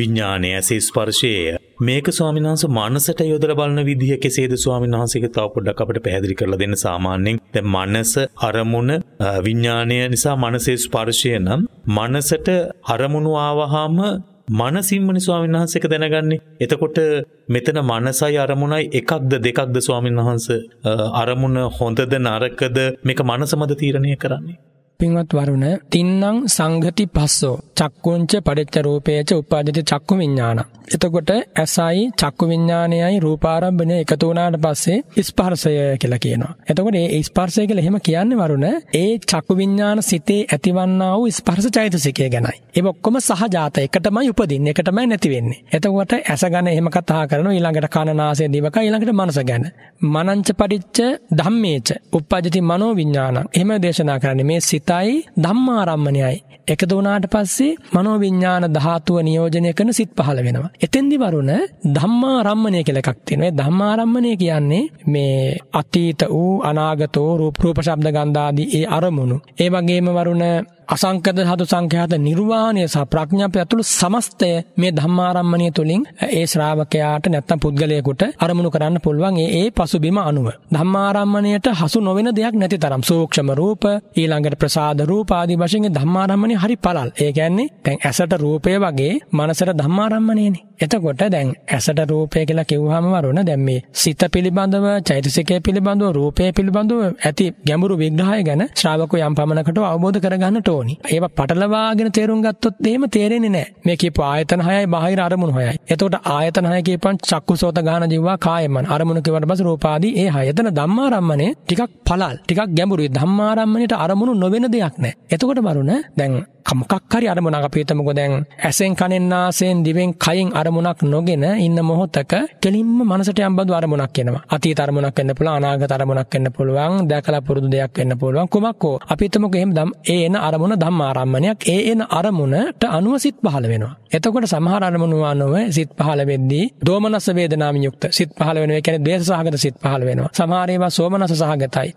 විඥානය ඇස ස්පර්ශය මේක ස්වාමීන් වහන්සේ මනසට යොදලා බලන විදිහ කෙසේද ස්වාමීන් වහන්සේක තව පොඩ්ඩක් අපිට පැහැදිලි කරලා දෙන්න සාමාන්‍යයෙන් දැන් මනස අරමුණ විඥානය නිසා මනසේ ස්පර්ශය නම් මනසට අරමුණු ආවහම මනසිම්මනි ස්වාමීන් වහන්සේක දැනගන්නේ. එතකොට මෙතන මනසයි අරමුණයි එකක්ද දෙකක්ද ස්වාමීන් වහන්ස අරමුණ හොඳද නරකද මේක මනසමද තීරණය කරන්නේ.
පින්වත් වරුණ තින්නම් සංගති පස්සෝ චක්කුංච පඩච්ච රූපේච උපාදිත චක්කු විඥාන. එතකොට ඇසයි චක්කු විඥානයයි රූපාරම්භණය එකතු වුණාට පස්සේ ස්පර්ශය කියලා කියනවා. එතකොට මේ ස්පර්ශය කියලා එහෙම කියන්නේ වරුණ ඒ චක්කු විඥාන සිතේ ඇතිවන්නා වූ ස්පර්ශ චෛතසිකය ගැනයි. ඒක ඔක්කොම සහජාත එකටමයි උපදින්නේ එකටමයි නැති වෙන්නේ. එතකොට ඇස ගැන එහෙම කතා කරනවා ඊළඟට කන නාසය දිවක ඊළඟට මනස ගැන. මනංච පරිච්ඡ ධම්මේච උපාදිත මනෝ විඥානං. එහෙම දේශනා කරන්නේ මේ සිත සිතයි ධම්මාරම්මණයයි එකද වුණාට පස්සේ මනෝවිඤ්ඤාණ ධාතුව නියෝජනය කරන සිත් පහළ වෙනවා. එතෙන්දි වරුණ ධම්මාරම්මණය කියලා එකක් තියෙනවා. ඒ ධම්මාරම්මණය කියන්නේ මේ අතීත වූ අනාගත වූ රූප රූප ශබ්ද ගන්ධ ආදී ඒ අරමුණු. ඒ වගේම වරුණ අසංකත සතු සංඛ්‍යාත නිර්වාණය සහ ප්‍රඥාපය ඇතුළු සමස්තය මේ ධම්මාරම්මණය තුලින් ඒ ශ්‍රාවකයාට නැත්තම් පුද්ගලයෙකුට අරමුණු කරන්න පුළුවන් ඒ ඒ පසුබිම අනුව ධම්මාරම්මණයට හසු නොවන දෙයක් නැති තරම් සූක්ෂම රූප ඊළඟට ප්‍රසාද රූප ආදී වශයෙන් ධම්මාරම්මණය හරි පළල් ඒ කියන්නේ දැන් ඇසට රූපය වගේ මනසට ධම්මාරම්මණයනේ එතකොට දැන් ඇසට රූපය කියලා කිව්වහම වරුණ දැන් මේ සිත පිළිබඳව චෛතසිකය පිළිබඳව රූපය පිළිබඳව ඇති ගැඹුරු විග්‍රහය ගැන ශ්‍රාවකයන් පමණකට අවබෝධ කරගන්නට ඕන ඕනි. ඒවා පටලවාගෙන තේරුම් ගත්තොත් එහෙම තේරෙන්නේ නැහැ. මේ කියපු ආයතන හයයි බාහිර අරමුණු හයයි. එතකොට ආයතන හය කියපන් චක්කුසෝත ගාන ජීවා කායමන අරමුණු කියවට පස්සේ රූපාදී ඒ හය. එතන ධම්මාරම්මනේ ටිකක් පළල්, ටිකක් ගැඹුරුයි. ධම්මාරම්මනේට අරමුණු නොවන දෙයක් නැහැ. එතකොට බරුණ දැන් මොකක් හරි අරමුණක් අපි හිතමුකෝ දැන් ඇසෙන් කනෙන් නාසෙන් දිවෙන් කයින් අරමුණක් නොගෙන ඉන්න මොහොතක කෙලින්ම මනසට යම්බඳු අරමුණක් එනවා. අතීත අරමුණක් වෙන්න පුළුවන්, අනාගත අරමුණක් වෙන්න පුළුවන්, දැකලා පුරුදු දෙයක් වෙන්න පුළුවන්. කොමක් හෝ අපි හිතමුකෝ එහෙම ඒ එන අරමුණ ඕන ධම්මාරම්මණයක් ඒ එන අරමුණට අනුව සිත් පහළ වෙනවා. එතකොට සමහර අරමුණු අනුව සිත් පහළ වෙද්දී දෝමනස වේදනාමින් යුක්ත සිත් පහළ වෙනවා. ඒ කියන්නේ ද්වේෂ සහගත සිත් පහළ වෙනවා. සමහර ඒවා සෝමනස සහගතයි.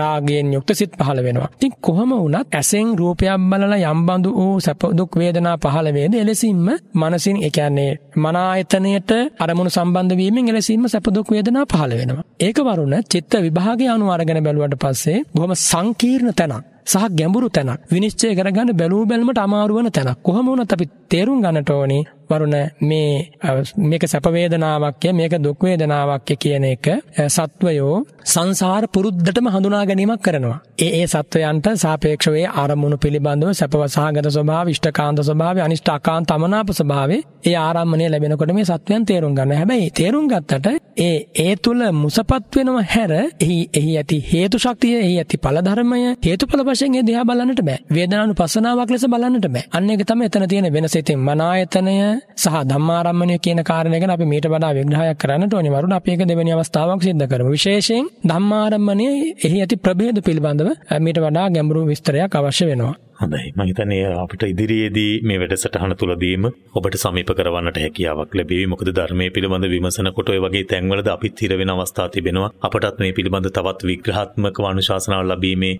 රාගයෙන් යුක්ත සිත් පහළ වෙනවා. ඉතින් කොහම වුණත් ඇසෙන් රූපයක් බලලා යම් බඳු වූ සැප දුක් වේදනා පහළ වේද එලෙසින්ම මනසින් ඒ කියන්නේ මන ආයතනයට අරමුණු සම්බන්ධ වීමෙන් එලෙසින්ම සැප දුක් වේදනා පහළ වෙනවා. ඒක වරුණ චිත්ත විභාගය අනුව අරගෙන බැලුවට පස්සේ බොහොම සංකීර්ණ තැනක්. සහ ගැඹුරු තැනක්. විනිශ්චය කරගන්න බැලූ බැල්මට අමාරු වෙන තැනක්. කොහොම වුණත් අපි තේරුම් ගන්නට ඕනේ වරුණ මේ මේක සැප වේදනාවක්ය මේක දුක් වේදනාවක්ය කියන එක සත්වයෝ සංසාර පුරුද්දටම හඳුනා ගැනීමක් කරනවා. ඒ ඒ සත්වයන්ට සාපේක්ෂව ඒ ආරමුණු පිළිබඳව සැපවසහගත ස්වභාව, ඉෂ්ඨකාන්ත ස්වභාවය, අනිෂ්ඨ අකාන්ත අමනාප ස්වභාවය ඒ ආරම්මණය ලැබෙනකොට මේ සත්වයන් තේරුම් ගන්න. හැබැයි තේරුම් ගත්තට ඒ ඒ තුල මුසපත් වෙනව හැර එහි එහි ඇති හේතු ශක්තිය, එහි ඇති ඵල ධර්මය, හේතුඵල වශයෙන් ඒ දිහා බලන්නට බෑ. වේදනානුපස්සනාවක් ලෙස බලන්නට බෑ. අන්න ඒක තමයි එතන තියෙන වෙනස. ඉතින් මනායතනය සහ ධම්මාරම්මණය කියන කාරණය ගැන අපි මීට වඩා විග්‍රහයක් කරන්නට ඕනේ වරුණ අපි ඒක දෙවෙනි අවස්ථාවක් සිද්ධ කරමු විශේෂයෙන් ධම්මාරම්මණයේ එහි ඇති ප්‍රභේද පිළිබඳව මීට වඩා ගැඹුරු විස්තරයක් අවශ්‍ය වෙනවා
හොඳයි මම හිතන්නේ අපිට ඉදිරියේදී මේ වැඩසටහන තුලදීම ඔබට සමීප කරවන්නට හැකියාවක් ලැබෙයි. මොකද ධර්මයේ පිළිබඳ විමසනකොට ඔය වගේ තැන්වලද අපිත් හිර වෙන අවස්ථා තිබෙනවා. අපටත් මේ පිළිබඳ තවත් විග්‍රහාත්මකව අනුශාසනාව ලැබීමේ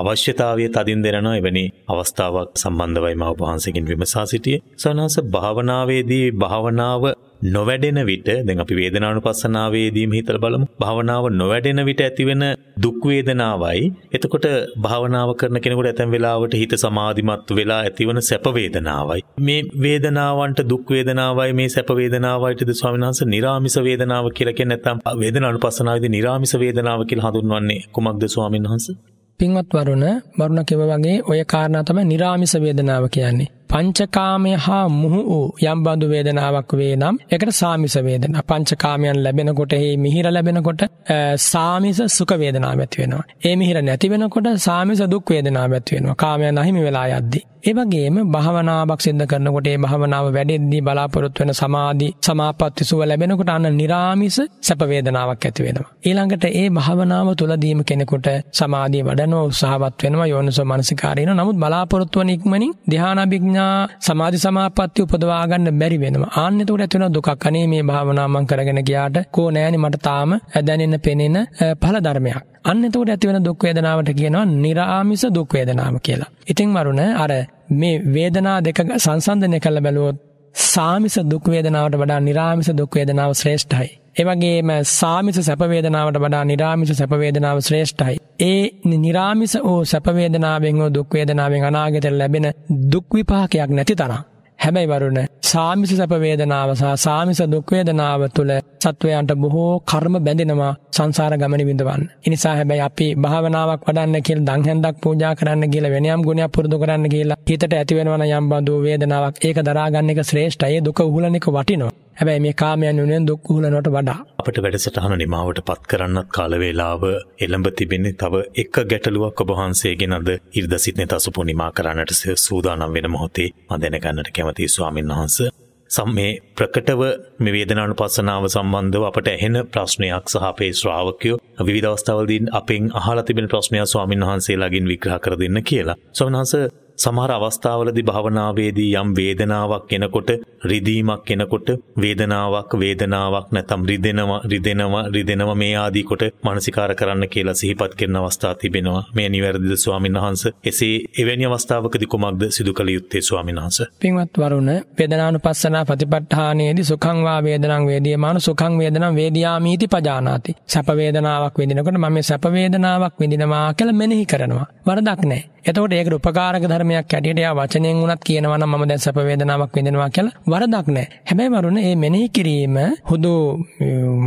අවශ්‍යතාවය තදින් දෙනවා. එවැනි අවස්ථාවක් සම්බන්ධවයි මම ඔබ වහන්සේගෙන් විමසා සිටියේ. සනහස භාවනාවේදී භාවනාව නොවැඩෙන විට දැන් අපි වේදනානුපස්සනාවේදීම හිතලා බලමු භාවනාව නොවැඩෙන විට ඇතිවෙන දුක් වේදනාවයි එතකොට භාවනාව කරන කෙනෙකුට ඇතැම් වෙලාවට හිත සමාධිමත් වෙලා ඇතිවන සැප වේදනාවයි මේ වේදනාවන්ට දුක් වේදනාවයි මේ සැප වේදනාවයිටද ස්වාමීන් වහන්සේ निराமிස වේදනාව කියලා කියන්නේ නැත්නම් වේදනානුපස්සනාවේදී निराமிස වේදනාව කියලා හඳුන්වන්නේ කුමක්ද ස්වාමීන් වහන්සේ
පින්වත් වරුණ වරුණ කිව්වා වගේ ඔය කාරණා තමයි निराமிස වේදනාව කියන්නේ පංචකාමය හා මුහු වූ යම්බඳු වේදනාවක් වේ නම් එකට සාමිස වේදනා. පංචකාමයන් ලැබෙනකොට ඒ මිහිර ලැබෙනකොට සාමිස සුඛ වේදනාවක් ඇති වෙනවා. ඒ මිහිර නැති වෙනකොට සාමිස දුක් වේදනාවක් ඇති වෙනවා. කාමයන් අහිමි වෙලා යද්දී. ඒ වගේම භාවනාවක් සිද්ධ කරනකොට ඒ භාවනාව වැඩෙද්දී බලාපොරොත්තු වෙන සමාධි සමාපatti සුව ලැබෙනකොට අන්න निराமிස සැප වේදනාවක් ඇති වෙනවා. ඊළඟට ඒ භාවනාව තුලදීම කෙනෙකුට සමාධිය වඩනවා උත්සාහවත් වෙනවා යෝනිසෝ මනසිකාරයන. නමුත් බලාපොරොත්තු වන ඉක්මනින් ධානාභිඥා ප්‍රඥා සමාධි සමාපatti උපදවා ගන්න බැරි වෙනවා. ආන්න එතකොට ඇති වෙනවා දුකක්. අනේ මේ භාවනා මම කරගෙන ගියාට කෝ නෑනේ මට තාම දැනෙන්න පෙනෙන ඵල ධර්මයක්. අන්න එතකොට ඇති වෙන දුක් වේදනාවට කියනවා निराமிස දුක් වේදනාව කියලා. ඉතින් වරුණ අර මේ වේදනා දෙක සංසන්දනය කළ බැලුවොත් සාමිස දුක් වේදනාවට වඩා निराமிස දුක් වේදනාව ශ්‍රේෂ්ඨයි. ඒ වගේම සාමිස සැප වේදනාවට වඩා නිරාමිස සැප වේදනාව ශ්‍රේෂ්ඨයි. ඒ නිරාමිස ඕ සැප වේදනාවෙන් ඕ දුක් වේදනාවෙන් අනාගතේ ලැබෙන දුක් විපාකයක් නැති තරම්. හැබැයි වරුණ සාමිස සැප වේදනාව සහ සාමිස දුක් වේදනාව තුළ සත්වයන්ට බොහෝ කර්ම බැඳෙනවා සංසාර ගමනේ විඳවන්න. ඒ නිසා හැබැයි අපි භාවනාවක් වඩන්න කියලා දන් හැන්දක් පූජා කරන්න කියලා වෙන යම් ගුණයක් පුරුදු කරන්න කියලා හිතට ඇති වෙනවන යම් බඳු වේදනාවක් ඒක දරා ගන්න එක ශ්‍රේෂ්ඨයි. ඒ දුක උහුලන එක වටිනවා. හැබැයි මේ කාමයන් වෙනුවෙන් දුක් උහුලනවට වඩා
අපට වැඩසටහන නිමාවට පත් කරන්නත් කාලවේලාව එළඹ තිබෙන්නේ තව එක ගැටලුවක් ඔබ වහන්සේගෙන් අද ඉරිදා සිටින තසුපු නිමා කරන්නට සූදානම් වෙන මොහොතේ මම දැනගන්නට කැමතියි ස්වාමින් වහන්සේ සම් මේ ප්‍රකටව මේ වේදනානුපස්සනාව සම්බන්ධව අපට ඇහෙන ප්‍රශ්නයක් සහ අපේ ශ්‍රාවකයෝ විවිධ අවස්ථාවලදී අපෙන් අහලා තිබෙන ප්‍රශ්නය ස්වාමින් වහන්සේලාගෙන් විග්‍රහ කර දෙන්න කියලා. ස්වාමින් වහන්සේ සමහර අවස්ථාවලදී භවනාවේදී යම් වේදනාවක් එනකොට රිදීමක් එනකොට වේදනාවක් වේදනාවක් නැතම් රිදෙනවා රිදෙනවා රිදෙනවා මේ ආදී කොට මානසිකාර කරන්න කියලා සිහිපත් කරන අවස්ථා තිබෙනවා මේ නිවැරදිද ස්වාමීන් වහන්ස එසේ එවැනි අවස්ථාවකදී කුමක්ද සිදු කළ යුත්තේ ස්වාමීන් වහන්ස
පින්වත් වරුණ වේදනානුපස්සනා ප්‍රතිපත්තානයේදී සුඛං වා වේදනං වේදියමාන සුඛං වේදනං වේදියාමීති පජානාති සැප වේදනාවක් විඳිනකොට මම මේ සැප වේදනාවක් විඳිනවා කියලා මෙනෙහි කරනවා වරදක් නැහැ එතකොට ඒකට උපකාරක ධර්ම ධර්මයක් ඇටියට යා වචනයෙන් උනත් කියනවා නම් මම දැන් සැප වේදනාවක් විඳිනවා කියලා වරදක් නැහැ. හැබැයි වරුණ මේ මෙනෙහි කිරීම හුදු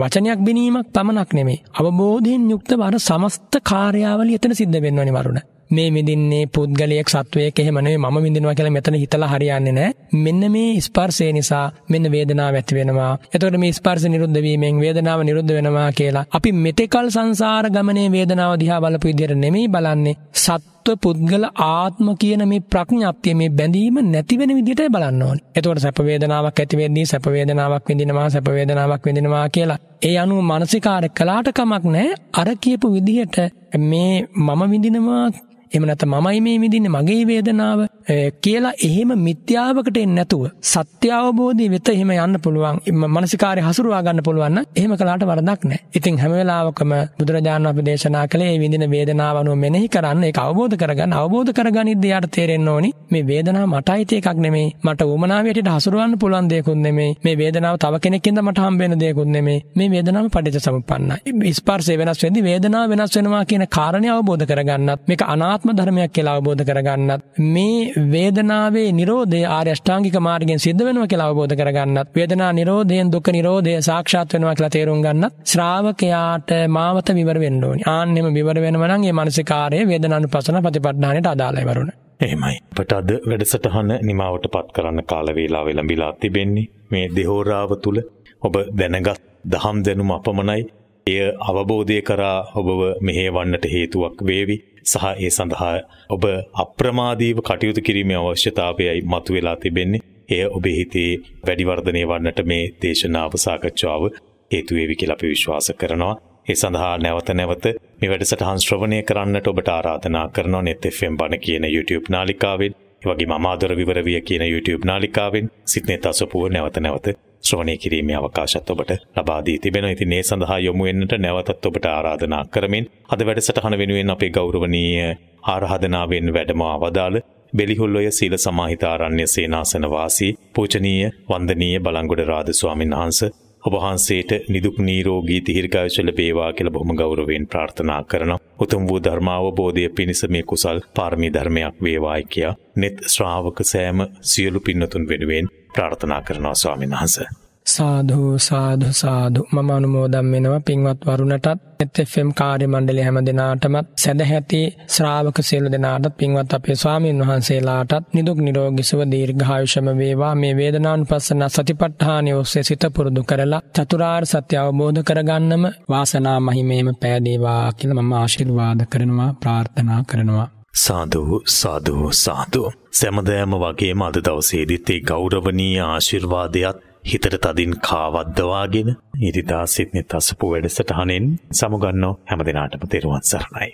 වචනයක් බිනීමක් පමණක් නෙමෙයි. අවබෝධයෙන් යුක්තව අර සමස්ත කාර්යාවලිය එතන සිද්ධ වෙන්නවනේ වරුණ. මේ විඳින්නේ පුද්ගලයෙක් සත්වයෙක් එහෙම නෙවෙයි මම විඳිනවා කියලා මෙතන හිතලා හරියන්නේ නැහැ. මෙන්න මේ ස්පර්ශය නිසා මෙන්න වේදනාව ඇති වෙනවා. එතකොට මේ ස්පර්ශ නිරුද්ධ වීමෙන් වේදනාව නිරුද්ධ වෙනවා කියලා. අපි මෙතෙකල් සංසාර ගමනේ වේදනාව දිහා බලපු විදිහට නෙමෙයි බලන්නේ. සත් සත්ව පුද්ගල ආත්ම කියන මේ ප්‍රඥාප්තිය මේ බැඳීම නැති වෙන විදිහට බලන්න ඕනේ. එතකොට සැප වේදනාවක් ඇති වෙද්දී සැප වේදනාවක් විඳිනවා සැප වේදනාවක් විඳිනවා කියලා. ඒ අනුව මානසිකාර කළාට කමක් නැහැ. අර කියපු විදිහට මේ මම විඳිනවා එහෙම නැත්නම් මමයි මේ විඳින්නේ මගේ වේදනාව කියලා එහෙම මිත්‍යාවකට එන්නේ නැතුව සත්‍ය අවබෝධය වෙත එහෙම යන්න පුළුවන්. මානසිකාරය හසුරුවා ගන්න පුළුවන් නම් එහෙම කළාට වරදක් නැහැ. ඉතින් හැම වෙලාවකම බුදුරජාණන් වහන්සේ දේශනා කළේ මේ විඳින වේදනාව අනුව මෙනෙහි කරන්න ඒක අවබෝධ කරගන්න. අවබෝධ කරගනිද්දී යාට තේරෙන්න ඕනි මේ වේදනාව මට අයිති එකක් නෙමෙයි. මට උමනාවියට හසුරවන්න පුළුවන් දෙයක් නෙමෙයි. මේ වේදනාව තව කෙනෙක්ගෙන්ද මට හම්බ වෙන දෙයක් නෙමෙයි. මේ වේදනාව පටිච්ච සමුප්පන්නයි. ස්පර්ශය වෙනස් වෙද්දී වේදනාව වෙනස් වෙනවා කියන කාරණේ අවබෝධ කරගන්නත් මේක අනාත්ම ධර්මයක් කියලා අවබෝධ කරගන්නත් මේ වේදනාවේ Nirodhe ආර්ය අෂ්ටාංගික මාර්ගයෙන් සිද්ධ වෙනවා කියලා අවබෝධ කරගන්නත් වේදනා Nirodhen දුක්ඛ Nirodhe සාක්ෂාත් වෙනවා කියලා තේරුම් ගන්නත් ශ්‍රාවකයාට මාවත විවර වෙන්න ඕනි. ආන්නෙම විවර වෙනවා නම් මේ මානසිකාර්යය වේදනානුපසන ප්‍රතිපදාණයට අදාළයි වරුණ.
එහෙමයි. අපට අද වැඩසටහන නිමවටපත් කරන්න කාල වේලාව ලැබිලා තිබෙන්නේ. මේ දෙහෝරාව තුල ඔබ දැනගත් දහම් දැනුම අපමණයි එය අවබෝධය කරා ඔබව මෙහෙවන්නට හේතුවක් වේවි. සහ ඒ සඳහා ඔබ අප්‍රමාදීව කටයුතු කිරීමේ අවශ්‍යතාවයයි මතුවලා තිබෙන්නේ. එය ඔබේ හිතේ වැඩි වර්ධනය වන්නට මේ දේශනාව සාකච්ඡාව හේතු වේවි කියලා අපි විශ්වාස කරනවා. ඒ සඳහා නැවත නැවත මේ වැඩසටහන් ශ්‍රවණය කරන්නට ඔබට ආරාධනා කරනවා net fm බණ කියන YouTube නාලිකාවෙන්, ඒ වගේම අමාදොර විවරවිය කියන YouTube නාලිකාවෙන් සිටනේ තසපුව නැවත නැවත ශ්‍රවණය කිරීමේ අවකාශත් ඔබට ලබා දී තිබෙනවා. ඉතින් ඒ සඳහා යොමු වෙන්නට නැවතත් ඔබට ආරාධනා කරමින් අද වැඩසටහන වෙනුවෙන් අපේ ගෞරවනීය ආරාධනාවෙන් වැඩම අවදාළ බෙලිහොල්ලොය සීල සමාහිත ආරණ්‍ය සේනාසන වාසී පූජනීය වන්දනීය බලංගොඩ රාජ ස්වාමීන් වහන්සේ ඔබ වහන්සේට නිදුක් නිරෝගී දීර්ඝායුෂ ලැබේවා කියලා බොහොම ගෞරවයෙන් ප්‍රාර්ථනා කරනවා. උතුම් වූ ධර්මාවබෝධය පිණිස මේ කුසල් පාරමී ධර්මයක් වේවායි කියා net ශ්‍රාවක සෑම සියලු පින්නතුන් වෙනුවෙන් ප්‍රාර්ථනා කරනවා ස්වාමීන් වහන්ස.
සාධූ සාධ සාධු මම අනුමෝදම් වෙනවා පින්වත් වරුණටත් එත් FM කාර්ය මණ්ඩලය හැම දෙනාටමත් සැදැහැති ශ්‍රාවක සියලු දෙනාටත් පින්වත් අපේ ස්වාමීන් වහන්සේලාටත් නිදුක් නිරෝගී සුව දීර්ඝායුෂම වේවා මේ වේදනානුපස්සන සතිපට්ඨානිය ඔස්සේ සිත පුරුදු කරලා චතුරාර්ය සත්‍ය අවබෝධ කරගන්නම වාසනා මහිමේම පෑදේවා කියලා මම ආශිර්වාද කරනවා ප්‍රාර්ථනා කරනවා
සාදු සාදු සාදු. සැමදෑම වගේම අද දවසේදිත් ඒ ගෞරවනීය ආශිර්වාදයත් හිතට තදින් කාවද්දවාගෙන ඉරිදා සිට්නි තසපු වැඩසටහනෙන් සමුගන්නෝ හැම දෙනාටම තෙරුවන් සරණයි.